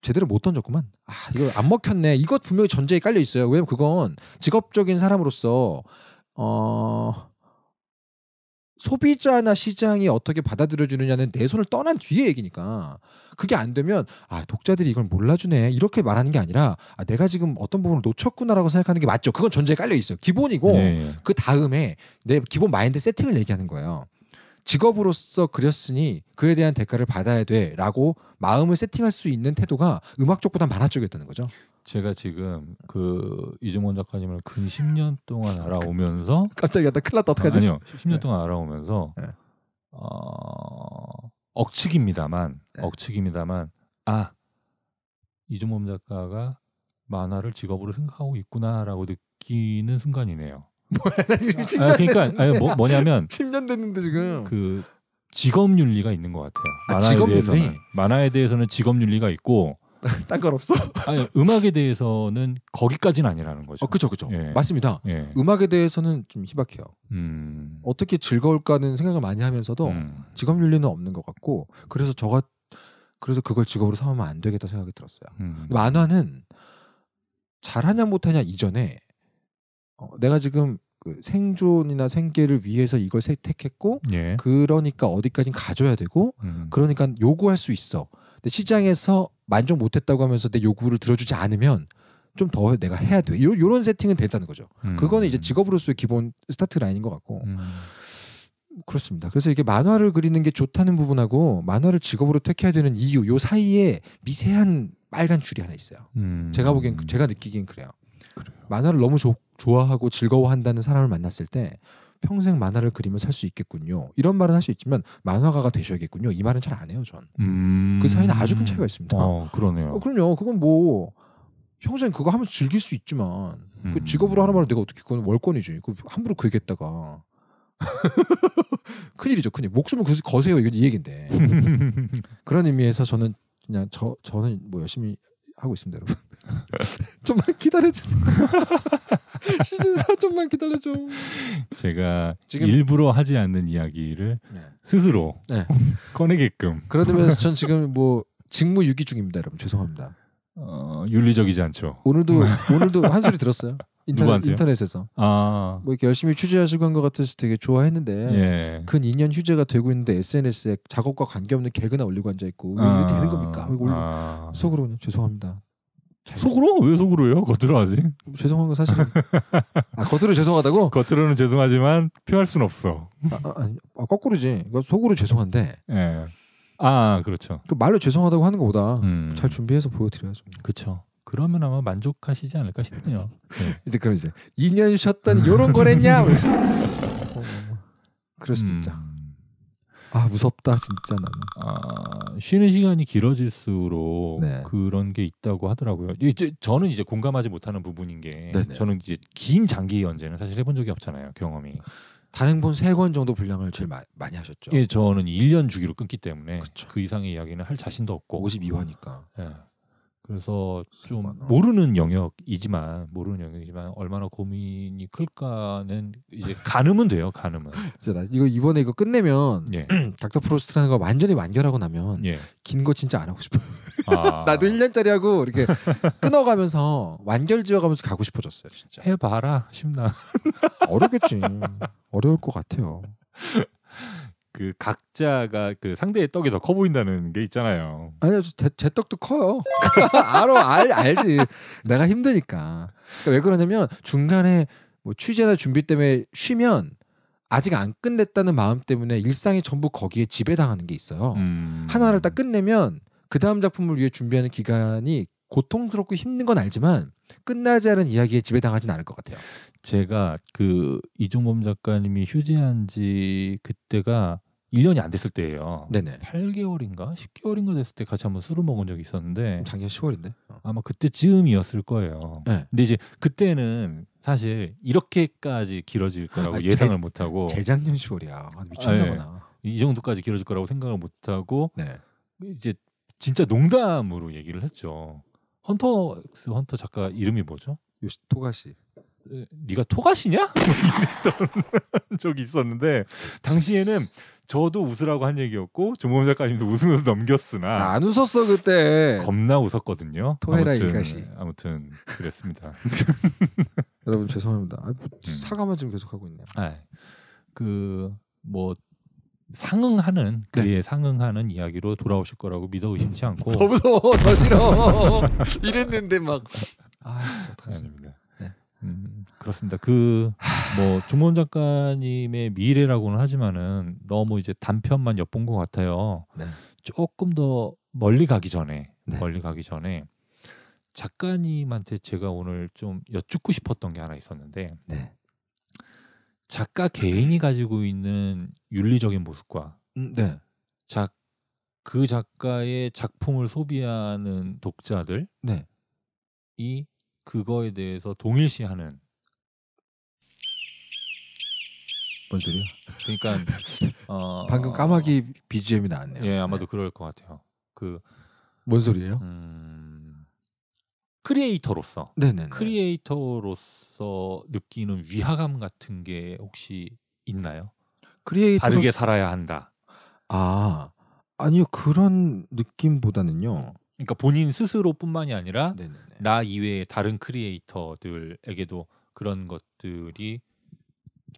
제대로 못 던졌구만. 아 이거 안 먹혔네. 이것 분명히 전제에 깔려 있어요. 왜냐면 그건 직업적인 사람으로서 어 소비자나 시장이 어떻게 받아들여 주느냐는 내 손을 떠난 뒤의 얘기니까 그게 안 되면 아 독자들이 이걸 몰라주네 이렇게 말하는 게 아니라 아 내가 지금 어떤 부분을 놓쳤구나라고 생각하는 게 맞죠 그건 전제에 깔려 있어요 기본이고 네. 그 다음에 내 기본 마인드 세팅을 얘기하는 거예요 직업으로서 그렸으니 그에 대한 대가를 받아야 돼라고 마음을 세팅할 수 있는 태도가 음악 쪽보다 만화 쪽이었다는 거죠. 제가 지금 그 이정원 작가님을 근 10년 동안 그 알아오면서 깜짝이나큰 났다 어떡하지? 아, 니요 10년 동안 알아오면서 네. 어, 억측입니다만, 네. 억측입니다만, 아 이정원 작가가 만화를 직업으로 생각하고 있구나라고 느끼는 순간이네요. 뭐야? 아, 그러니까 아니, 뭐, 뭐냐면 10년 됐는데 지금 그 직업 윤리가 있는 것 같아요. 아, 만화에 직 대해서는 만화에 대해서는 직업 윤리가 있고 딴건 없어? 아니 음악에 대해서는 거기까지는 아니라는 거죠. 어, 그죠, 그죠. 예. 맞습니다. 예. 음악에 대해서는 좀 희박해요. 음... 어떻게 즐거울까는 생각을 많이 하면서도 음... 직업 윤리는 없는 것 같고 그래서 저가 그래서 그걸 직업으로 삼으면 안 되겠다 생각이 들었어요. 음... 만화는 잘하냐 못하냐 이전에 어, 내가 지금 그 생존이나 생계를 위해서 이걸 선택했고 예. 그러니까 어디까지 가져야 되고 음. 그러니까 요구할 수 있어. 근데 시장에서 만족 못했다고 하면서 내 요구를 들어주지 않으면 좀 더 내가 해야 돼. 요, 요런 세팅은 됐다는 거죠. 음. 그거는 이제 직업으로서의 기본 스타트 라인인 것 같고. 음. 그렇습니다. 그래서 이게 만화를 그리는 게 좋다는 부분하고 만화를 직업으로 택해야 되는 이유 요 사이에 미세한 빨간 줄이 하나 있어요. 음. 제가 보기엔 그, 제가 느끼기엔 그래요. 그래요. 만화를 너무 조, 좋아하고 즐거워한다는 사람을 만났을 때 평생 만화를 그리며 살 수 있겠군요. 이런 말은 할 수 있지만 만화가가 되셔야겠군요. 이 말은 잘 안 해요, 전. 음... 그 사이는 아주 큰 차이가 있습니다. 어, 그러네요. 어, 그럼요. 그건 뭐 평생 그거 하면서 즐길 수 있지만 그 음... 그 직업으로 하는 말을 내가 어떻게 그건 월권이지. 그 함부로 그겠다가 큰일이죠, 큰일. 목숨을 굳이 거세요. 이건 이 얘긴데. 그런 의미에서 저는 그냥 저 저는 뭐 열심히 하고 있습니다, 여러분. 좀만 기다려주세요. 시즌 4 좀만 기다려줘. 제가 지금 일부러 하지 않는 이야기를 네. 스스로 네. 꺼내게끔. 그런 점서전 지금 뭐 직무 유기 중입니다, 여러분. 죄송합니다. 어, 윤리적이지 않죠. 오늘도 오늘도 한 소리 들었어요. 인터넷, 인터넷에서 아. 뭐 이렇게 열심히 취재하시고 한 것 같아서 되게 좋아했는데 예. 근 2년 휴재가 되고 있는데 SNS에 작업과 관계없는 개그나 올리고 앉아 있고 이게 아. 되는 겁니까? 뭐 이거 아. 속으로 그냥 죄송합니다. 속으로? 왜 속으로 해요? 겉으로 하지? 죄송한 거 사실. 아 겉으로 죄송하다고? 겉으로는 죄송하지만 표할 순 없어. 아, 아, 아니, 아 거꾸로지. 속으로 죄송한데. 예. 아 그렇죠. 그 말로 죄송하다고 하는 것보다 음. 잘 준비해서 보여드려야죠. 그렇죠. 그러면 아마 만족하시지 않을까 싶네요. 네. 이제 그럼 이제 2년 쉬었더니 요런 거랬냐? 어, 그럴 수도 음. 있죠. 아 무섭다 진짜 나는. 아, 쉬는 시간이 길어질수록 네. 그런 게 있다고 하더라고요. 이제 저는 이제 공감하지 못하는 부분인 게 네네. 네. 저는 이제 긴 장기 연재는 사실 해본 적이 없잖아요 경험이. 단행본 세권 정도 분량을 제일 마, 많이 하셨죠. 예, 저는 1년 주기로 끊기 때문에 그쵸. 그 이상의 이야기는 할 자신도 없고 52화니까. 예. 그래서 좀 모르는 영역이지만 모르는 영역이지만 얼마나 고민이 클까는 이제 가늠은 돼요. 가늠은. 진짜 나 이거 이번에 이거 끝내면 예. 닥터 프로스트라는 거 완전히 완결하고 나면 예. 긴거 진짜 안 하고 싶어요. 아. 나도 1년짜리 하고 이렇게 끊어가면서 완결 지어가면서 가고 싶어졌어요. 진짜. 해봐라 쉽나. 어렵겠지. 어려울 것 같아요. 그 각자가 그 상대의 떡이 더 커 보인다는 게 있잖아요. 아니요, 제, 제 떡도 커요. 알아, 알, 알지. 내가 힘드니까. 그러니까 왜 그러냐면 중간에 뭐 취재나 준비 때문에 쉬면 아직 안 끝냈다는 마음 때문에 일상이 전부 거기에 지배당하는 게 있어요. 음... 하나를 딱 끝내면 그 다음 작품을 위해 준비하는 기간이 고통스럽고 힘든 건 알지만 끝나지 않은 이야기에 지배당하진 않을 것 같아요. 제가 그 이종범 작가님이 휴재한지 그때가 1년이 안 됐을 때예요. 네네. 8개월인가 10개월인가 됐을 때 같이 한번 술을 먹은 적이 있었는데 음, 작년 10월인데 어. 아마 그때즈음이었을 거예요. 네. 근데 이제 그때는 사실 이렇게까지 길어질 거라고 아, 예상을 제, 못하고 재작년 10월이야 아, 미쳤나보나 예, 이 정도까지 길어질 거라고 생각을 못하고 네. 이제 진짜 농담으로 얘기를 했죠. 헌터 스 헌터 작가 이름이 뭐죠? 요시 토가시. 네가 토가시냐? 뭐 이랬던 적이 있었는데 당시에는 저도 웃으라고 한 얘기였고 조범 작가님도 웃으면서 넘겼으나 안 웃었어 그때 겁나 웃었거든요. 토해라 이가시 아무튼 그랬습니다. 여러분 죄송합니다. 아, 뭐, 음. 사과만 좀 계속 하고 있네요. 아, 그뭐 상응하는 그에 네. 상응하는 이야기로 돌아오실 거라고 믿어 의심치 않고. 더 무서워, 더 싫어. 이랬는데 막. 아, 네, 아닙니다. 음, 그렇습니다. 그뭐 조문 작가님의 미래라고는 하지만은 너무 이제 단편만 엿본 것 같아요. 네. 조금 더 멀리 가기 전에 네. 멀리 가기 전에 작가님한테 제가 오늘 좀 여쭙고 싶었던 게 하나 있었는데 네. 작가 개인이 가지고 있는 윤리적인 모습과 음, 네. 작, 그 작가의 작품을 소비하는 독자들 네. 이 그거에 대해서 동일시하는 뭔 소리야? 그러니까 어, 방금 까마귀 BGM이 나왔네요. 예, 아마도 네. 그럴 것 같아요. 그 뭔 소리예요? 음, 크리에이터로서 네네 크리에이터로서 느끼는 위화감 같은 게 혹시 있나요? 크리에이터 다르게 살아야 한다. 아 아니요 그런 느낌보다는요. 그러니까 본인 스스로뿐만이 아니라 네네나 이외의 다른 크리에이터들에게도 그런 것들이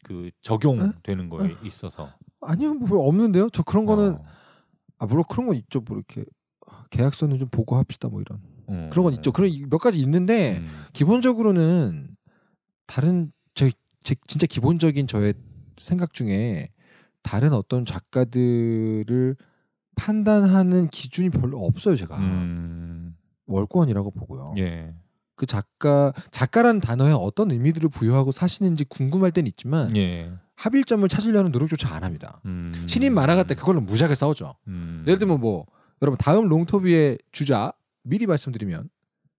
그 적용되는 에? 거에 에? 있어서 아니요 뭐 없는데요 저 그런 거는 어. 아 물론 그런 건 있죠 뭐 이렇게 계약서는 좀 보고 합시다 뭐 이런 음. 그런 건 있죠 그런 몇 가지 있는데 음. 기본적으로는 다른 저, 제, 진짜 기본적인 저의 생각 중에 다른 어떤 작가들을 판단하는 기준이 별로 없어요 제가 음. 월권이라고 보고요. 예. 그 작가 작가란 단어에 어떤 의미들을 부여하고 사시는지 궁금할 땐 있지만 예. 합일점을 찾으려는 노력조차 안 합니다. 음. 신인 만화 가때 그걸로 무지하게 싸우죠. 음. 예를 들면 뭐 여러분 다음 롱토비의 주자 미리 말씀드리면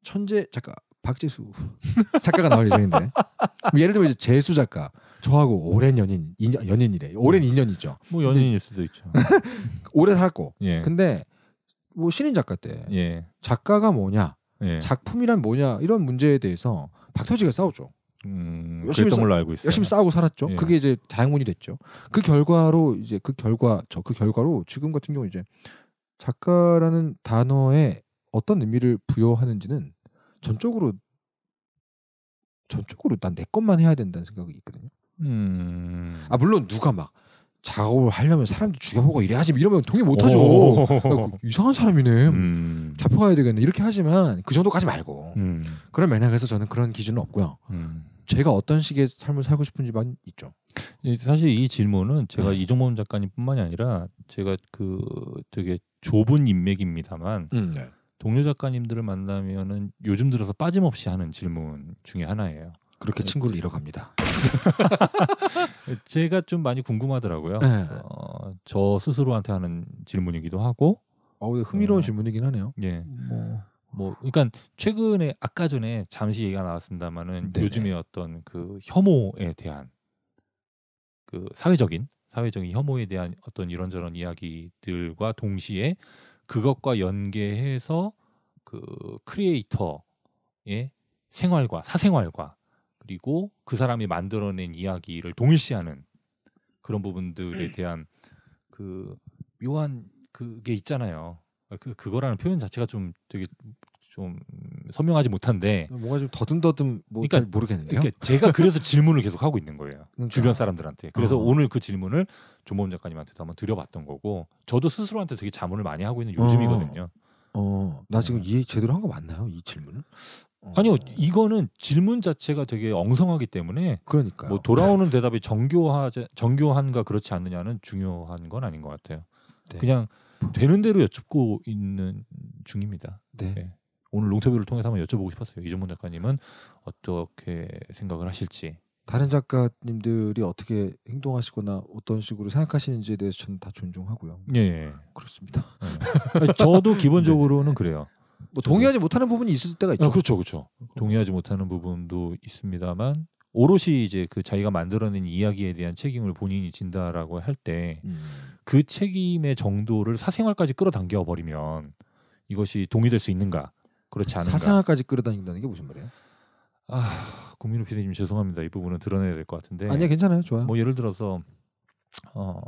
천재 작가 박재수 작가가 나올 예정인데 뭐 예를 들면 이제 재수 작가 저하고 오랜 연인 인연, 연인이래. 오랜 음. 인연이죠. 뭐 연인일 수도 있죠. 오래 살고. 예. 근데 뭐 신인 작가 때 예. 작가가 뭐냐, 예. 작품이란 뭐냐 이런 문제에 대해서 박효지가 싸우죠. 음, 열심히 싸, 걸로 알고 있어요. 열심히 싸우고 살았죠. 예. 그게 이제 다양문이 됐죠. 그 결과로 이제 그 결과 저 그 결과로 지금 같은 경우 이제 작가라는 단어에 어떤 의미를 부여하는지는 전적으로 전적으로 난 내 것만 해야 된다는 생각이 있거든요. 음... 아 물론 누가 막 작업을 하려면 사람도 죽여보고 이래야지 이러면 동의 못하죠. 그 이상한 사람이네. 음. 잡혀가야 되겠네. 이렇게 하지만 그 정도까지 말고 음. 그런 맥락에서 저는 그런 기준은 없고요. 음. 제가 어떤 식의 삶을 살고 싶은지만 있죠. 사실 이 질문은 제가 네. 이종범 작가님뿐만이 아니라 제가 그 되게 좁은 인맥입니다만 음, 네. 동료 작가님들을 만나면은 요즘 들어서 빠짐없이 하는 질문 중에 하나예요. 그렇게 네. 친구를 잃어갑니다. 제가 좀 많이 궁금하더라고요. 네. 어, 저 스스로한테 하는 질문이기도 하고. 아, 근데 흥미로운 어, 질문이긴 하네요. 예. 뭐, 뭐, 그러니까 최근에 아까 전에 잠시 얘기가 나왔습니다만은 요즘에 어떤 그 혐오에 대한 그 사회적인 사회적인 혐오에 대한 어떤 이런저런 이야기들과 동시에 그것과 연계해서 그 크리에이터의 생활과 사생활과 그리고 그 사람이 만들어낸 이야기를 동일시하는 그런 부분들에 음. 대한 그 묘한 그게 있잖아요. 아, 그 그거라는 표현 자체가 좀 되게 좀 선명하지 못한데 뭔가 좀 더듬더듬 뭐 그러니까, 모르겠는데요. 그러니까 제가 그래서 질문을 계속 하고 있는 거예요. 그러니까. 주변 사람들한테. 그래서 어. 오늘 그 질문을 조모범 작가님한테도 한번 드려봤던 거고 저도 스스로한테 되게 자문을 많이 하고 있는 요즘이거든요. 어, 어. 나 지금 네. 이해 제대로 한 거 맞나요? 이 질문을? 어. 아니요 이거는 질문 자체가 되게 엉성하기 때문에 그러니까 뭐 돌아오는 대답이 정교하 정교한가 그렇지 않느냐는 중요한 건 아닌 것 같아요. 네. 그냥 되는 대로 여쭙고 있는 중입니다. 네. 네. 오늘 롱터뷰를 통해서 한번 여쭤보고 싶었어요. 이종문 작가님은 어떻게 생각을 하실지. 다른 작가님들이 어떻게 행동하시거나 어떤 식으로 생각하시는지에 대해서 저는 다 존중하고요. 예, 예, 예. 그렇습니다. 예. 저도 기본적으로는 그래요. 뭐 동의하지 못하는 부분이 있을 때가 있죠. 아, 그렇죠, 그렇죠. 동의하지 못하는 부분도 있습니다만 오롯이 이제 그 자기가 만들어낸 이야기에 대한 책임을 본인이 진다라고 할 때그 음. 그 책임의 정도를 사생활까지 끌어당겨 버리면 이것이 동의될 수 있는가? 그렇지 않은가? 사생활까지 끌어당긴다는 게 무슨 말이에요? 아, 국민호 PD님 죄송합니다. 이 부분은 드러내야 될 것 같은데. 아니요, 괜찮아요. 좋아요. 뭐 예를 들어서 어.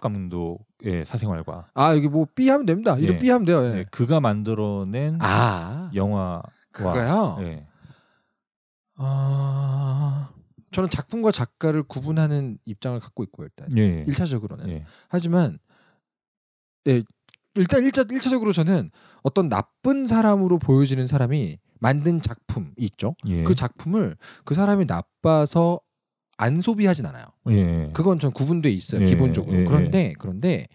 감독의 사생활과 아 여기 뭐 B 하면 됩니다. 이름 예. B 하면 돼요. 예. 예, 그가 만들어낸 아영화 그거요. 예. 아 저는 작품과 작가를 구분하는 입장을 갖고 있고 일단 예. 1차적으로는 예. 예. 하지만 예 일단 1차 일차적으로 저는 어떤 나쁜 사람으로 보여지는 사람이 만든 작품이 있죠. 예. 그 작품을 그 사람이 나빠서 안 소비하진 않아요. 예. 그건 전 구분돼 있어요 예. 기본적으로. 예. 그런데 그런데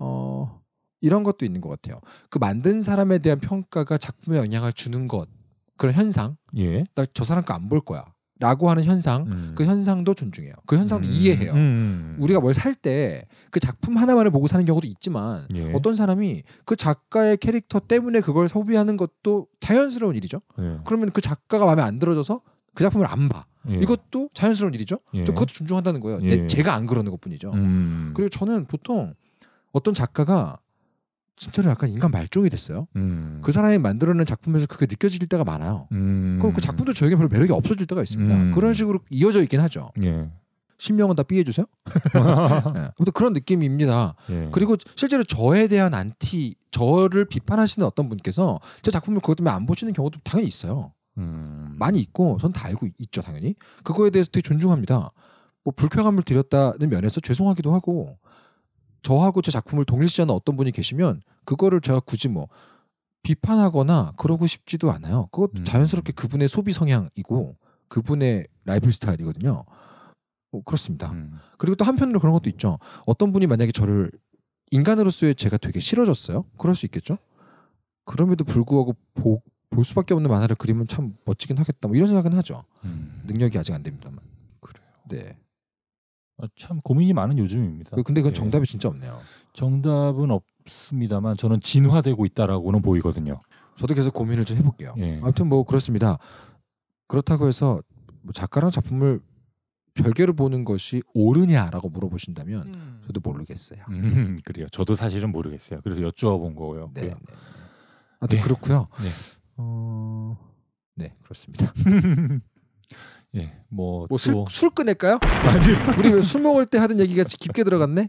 어 이런 것도 있는 것 같아요. 그 만든 사람에 대한 평가가 작품에 영향을 주는 것 그런 현상. 예. 나저 사람 거 안 볼 거야. 라고 하는 현상 음. 그 현상도 존중해요 그 현상도 음. 이해해요 음. 우리가 뭘 살 때 그 작품 하나만을 보고 사는 경우도 있지만 예. 어떤 사람이 그 작가의 캐릭터 때문에 그걸 소비하는 것도 자연스러운 일이죠 예. 그러면 그 작가가 마음에 안 들어져서 그 작품을 안봐 예. 이것도 자연스러운 일이죠. 예. 그것도 존중한다는 거예요. 예. 제가 안 그러는 것뿐이죠. 음. 그리고 저는 보통 어떤 작가가 진짜로 약간 인간 말종이 됐어요. 음. 그 사람이 만들어낸 작품에서 그게 느껴질 때가 많아요. 음. 그럼 그 작품도 저에게 별로 매력이 없어질 때가 있습니다. 음. 그런 식으로 이어져 있긴 하죠. 예. 신명은 다 삐해 주세요. 네. 그런 느낌입니다. 예. 그리고 실제로 저에 대한 안티, 저를 비판하시는 어떤 분께서 제 작품을 그것 때문에 안 보시는 경우도 당연히 있어요. 음. 많이 있고 전 다 알고 있죠 당연히 그거에 대해서 되게 존중합니다. 뭐 불쾌감을 드렸다는 면에서 죄송하기도 하고 저하고 제 작품을 동일시하는 어떤 분이 계시면 그거를 제가 굳이 뭐 비판하거나 그러고 싶지도 않아요. 그것도 음. 자연스럽게 그분의 소비 성향이고 그분의 라이프 스타일이거든요. 뭐 그렇습니다. 음. 그리고 또 한편으로 그런 것도 있죠. 어떤 분이 만약에 저를 인간으로서의 제가 되게 싫어졌어요. 그럴 수 있겠죠. 그럼에도 불구하고 보, 볼 수밖에 없는 만화를 그리면 참 멋지긴 하겠다. 뭐 이런 생각은 하죠. 음. 능력이 아직 안 됩니다만. 그래요. 네. 아, 참 고민이 많은 요즘입니다. 그, 근데 그 네. 정답이 진짜 없네요. 정답은 없습니다만 저는 진화되고 있다라고는 보이거든요. 저도 계속 고민을 좀 해볼게요. 예. 아무튼 뭐 그렇습니다. 그렇다고 해서 뭐 작가랑 작품을 별개로 보는 것이 옳으냐라고 물어보신다면 음. 저도 모르겠어요. 음, 그래요. 저도 사실은 모르겠어요. 그래서 여쭈어 본 거고요. 네. 네. 네. 아무 네. 그렇고요. 네. 어... 네 그렇습니다. 예, 뭐뭐술 끊을까요? 우리 술 먹을 때 하던 얘기가 깊게 들어갔네.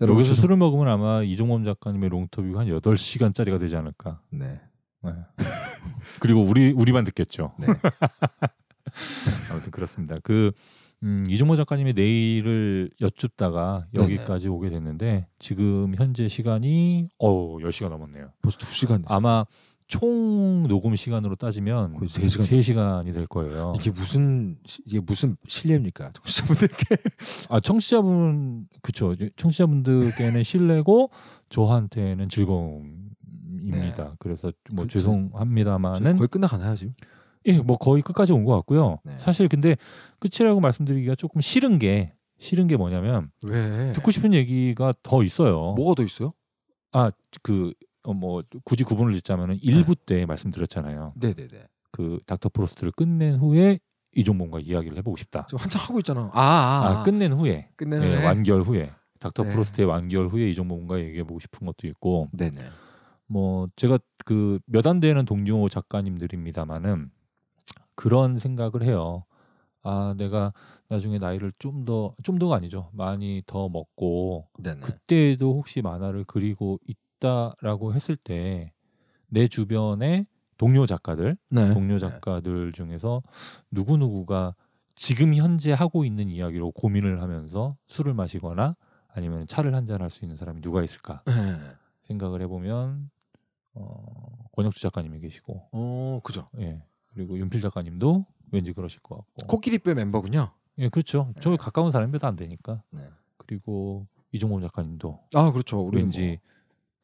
여기서 술을 먹으면 아마 이종범 작가님의 롱터뷰가 한 8시간짜리가 되지 않을까. 네. 네. 그리고 우리 우리만 듣겠죠. 네. 아무튼 그렇습니다. 그 음, 이종모 작가님의 내일을 여쭙다가 네, 여기까지 네네. 오게 됐는데 지금 현재 시간이 어우 10시가 넘었네요. 벌써 2시간 됐어요. 아마 총 녹음 시간으로 따지면 3시간. 3시간이 될 거예요. 이게 무슨 이게 무슨 실례입니까 청취자분들께. 아, 청취자분 그쵸 청취자분들께는 실례고 저한테는 즐거움입니다. 네. 그래서 뭐그 죄송합니다만은 거의 끝나가나요, 지금? 예, 뭐 거의 끝까지 온 것 같고요. 네. 사실 근데 끝이라고 말씀드리기가 조금 싫은 게 싫은 게 뭐냐면 왜? 듣고 싶은 얘기가 더 있어요. 뭐가 더 있어요? 아, 그 어, 뭐 굳이 구분을 짓자면은 일부 네. 때 말씀드렸잖아요. 네네네. 그 닥터 프로스트를 끝낸 후에 이종범과 이야기를 해보고 싶다. 지금 한참 하고 있잖아. 아, 아, 아. 아 끝낸 후에, 끝낸 예, 후에? 완결 후에 닥터 네. 프로스트의 완결 후에 이종범과 얘기해보고 싶은 것도 있고. 네네. 뭐 제가 그 몇 안 되는 동료 작가님들입니다만은 그런 생각을 해요. 아 내가 나중에 나이를 좀 더 좀 더가 아니죠 많이 더 먹고 네네. 그때도 혹시 만화를 그리고 있, 싶다라고 했을 때 내 주변에 동료 작가들, 네. 동료 네. 작가들 중에서 누구 누구가 지금 현재 하고 있는 이야기로 고민을 하면서 술을 마시거나 아니면 차를 한잔 할 수 있는 사람이 누가 있을까 네. 생각을 해보면 어, 권혁주 작가님이 계시고, 어, 그죠. 예, 그리고 윤필 작가님도 왠지 그러실 것 같고. 코끼리뼈 멤버군요. 예, 그렇죠. 저 네. 가까운 사람이라도 안 되니까. 네. 그리고 이종범 작가님도. 아, 그렇죠. 왠지 뭐.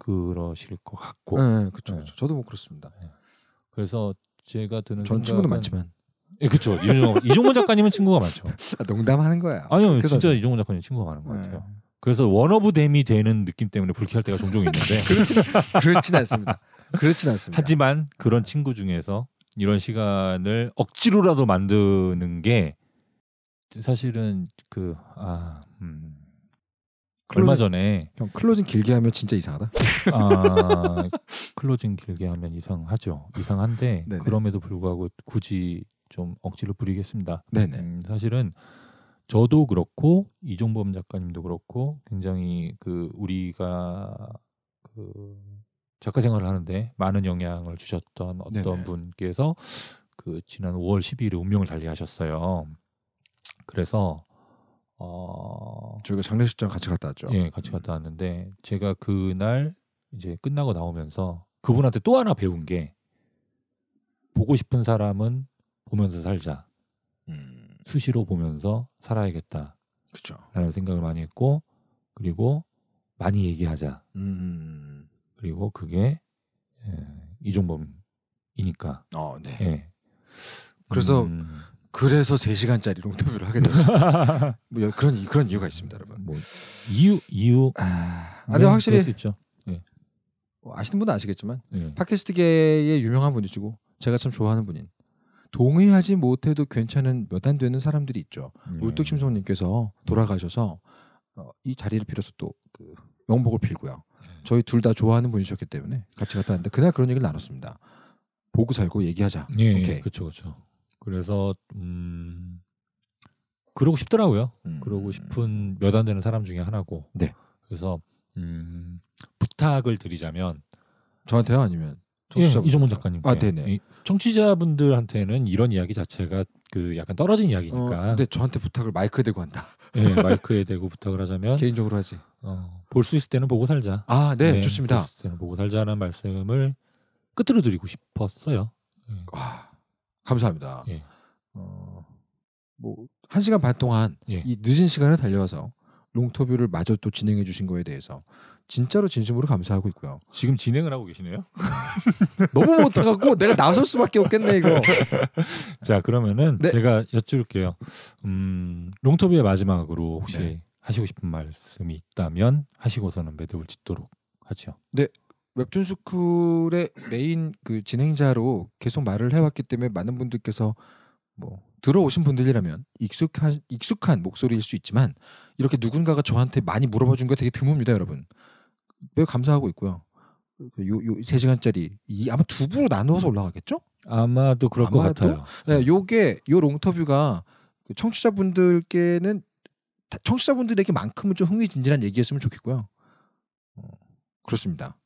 그러실 것 같고. 네, 그렇죠. 네. 네. 저도 뭐 그렇습니다. 네. 그래서 제가 드는 전 생각은... 친구도 많지만. 예, 그렇죠. 이종문 작가님은 친구가 많죠. 아, 농담하는 거야. 아니요, 그래서... 진짜 이종문 작가님 친구가 많은 것 네. 같아요. 그래서 원어브댐이 되는 느낌 때문에 불쾌할 때가 종종 있는데. 그렇진 그렇진 않습니다. 그렇진 않습니다. 하지만 그런 친구 중에서 이런 시간을 억지로라도 만드는 게 사실은 그아 음. 클로징, 얼마 전에 형 클로징 길게 하면 진짜 이상하다. 아 클로징 길게 하면 이상하죠. 이상한데 네네. 그럼에도 불구하고 굳이 좀억지로 부리겠습니다. 네네. 음, 사실은 저도 그렇고 이종범 작가님도 그렇고 굉장히 그 우리가 그 작가 생활을 하는데 많은 영향을 주셨던 어떤 네네. 분께서 그 지난 5월 12일에 운명을 달리하셨어요. 그래서 어 저희가 장례식장 같이 갔다 왔죠. 예, 같이 갔다 왔는데 제가 그날 이제 끝나고 나오면서 그분한테 또 하나 배운 게 보고 싶은 사람은 보면서 살자. 음. 수시로 보면서 살아야겠다. 그렇죠. 라는 생각을 많이 했고 그리고 많이 얘기하자. 음. 그리고 그게 예, 이종범이니까. 어, 네. 예. 그래서 음. 그래서 3시간짜리 롱터뷰를 하게 됐습니다. 뭐 그런 그런 이유가 있습니다, 여러분. 뭐 이유 이유 아, 근데 네, 확실히 수 있죠. 네. 아시는 분은 아시겠지만 네. 팟캐스트계의 유명한 분이시고 제가 참 좋아하는 분인 동의하지 못해도 괜찮은 몇 안 되는 사람들이 있죠. 네. 울뚝심송님께서 돌아가셔서 어, 이 자리를 빌어서 또그 명복을 빌고요. 네. 저희 둘 다 좋아하는 분이셨기 때문에 같이 갔다 왔는데 그날 그런 얘기를 나눴습니다. 보고 살고 얘기하자. 예, 예. 오케이. 그렇죠, 그렇죠. 그래서 음 그러고 싶더라고요. 음. 그러고 싶은 몇 안 되는 사람 중에 하나고. 네. 그래서 음 부탁을 드리자면 저한테요 아니면 예, 청취자분 예, 이종문 작가님께. 아, 네네. 청취자분들한테는 이런 이야기 자체가 그 약간 떨어진 이야기니까. 어, 근데 저한테 부탁을 마이크에 대고 한다. 네, 마이크에 대고 부탁을 하자면 개인적으로 하지. 어, 볼 수 있을 때는 보고 살자. 아, 네, 네 좋습니다. 볼수 있을 때는 보고 살자는 말씀을 끝으로 드리고 싶었어요. 네. 아, 감사합니다. 예. 어, 뭐한 시간 반 동안 예. 이 늦은 시간에 달려와서 롱터뷰를 마저 또 진행해 주신 거에 대해서 진짜로 진심으로 감사하고 있고요. 지금 진행을 하고 계시네요. 너무 못해갖고 내가 나설 수밖에 없겠네 이거. 자 그러면은 네. 제가 여쭐게요. 음, 롱터뷰의 마지막으로 혹시 네. 하시고 싶은 말씀이 있다면 하시고서는 매듭을 짓도록 하죠. 네, 웹툰 스쿨의 메인 그 진행자로 계속 말을 해왔기 때문에 많은 분들께서 뭐 들어오신 분들이라면 익숙한 익숙한 목소리일 수 있지만 이렇게 누군가가 저한테 많이 물어봐 준게 되게 드뭅니다, 여러분. 매우 감사하고 있고요. 그 요요세 시간짜리 이 아마 두 부로 나누어서 올라가겠죠? 아마도 그럴 아마도? 것 같아요. 네, 요게 요 롱터뷰가 그 청취자분들께는 청취자분들에게만큼은 좀 흥미진진한 얘기였으면 좋겠고요. 어, 그렇습니다.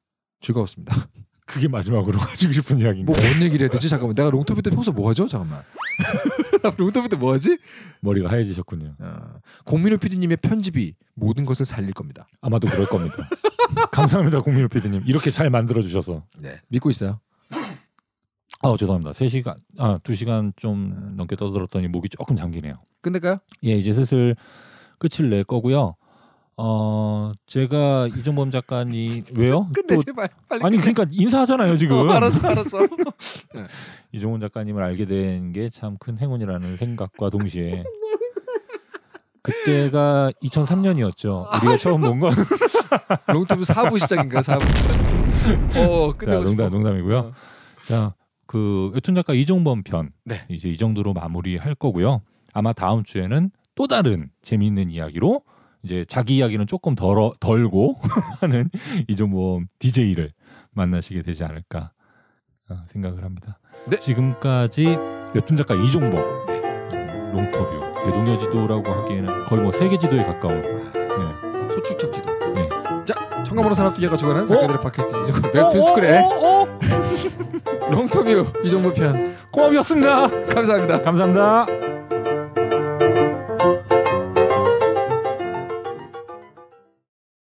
즐거웠습니다. 그게 마지막으로 하시고 싶은 이야기인가? 뭐뭔 얘기를 해야 되지? 잠깐만 내가 롱토비 때 평소 뭐 하죠? 잠깐만 롱토비 때뭐 하지? 머리가 하얘지셨군요. 어. 공민호 PD님의 편집이 모든 것을 살릴 겁니다. 아마도 그럴 겁니다. 감사합니다 공민호 PD님 이렇게 잘 만들어 주셔서 네 믿고 있어요. 아 죄송합니다. 3 시간 아2 시간 좀 넘게 떠들었더니 목이 조금 잠기네요. 끝낼까요? 예 이제 슬슬 끝을 낼 거고요. 어 제가 이종범 작가님 왜요? 근데 또, 제발 빨리 아니 그러니까 인사하잖아요 지금. 어, 알았어 알았어. 네. 이종범 작가님을 알게 된 게 참 큰 행운이라는 생각과 동시에 그때가 2003년이었죠. 우리가 처음 본 건 롱투브 4부 시작인가요? 4부. 어 끝내고 어. 자, 농담 싶 농담이고요. 자그 웹툰 작가 이종범 편 네. 이제 이 정도로 마무리할 거고요. 아마 다음 주에는 또 다른 재미있는 이야기로 이제 자기 이야기는 조금 덜어, 덜고 하는 이종범 DJ를 만나시게 되지 않을까 어, 생각을 합니다. 네. 지금까지 웹툰 작가 이종범 네. 롱터뷰 대동여 지도라고 하기에는 거의 뭐 세계 지도에 가까운 네. 소출적 지도. 네. 자, 청가보로 산업기계가 주관하는 어? 작가들의 팟캐스트 어? 웹툰 스쿨의 롱터뷰 이종범 편 고맙이었습니다. 감사합니다. 감사합니다.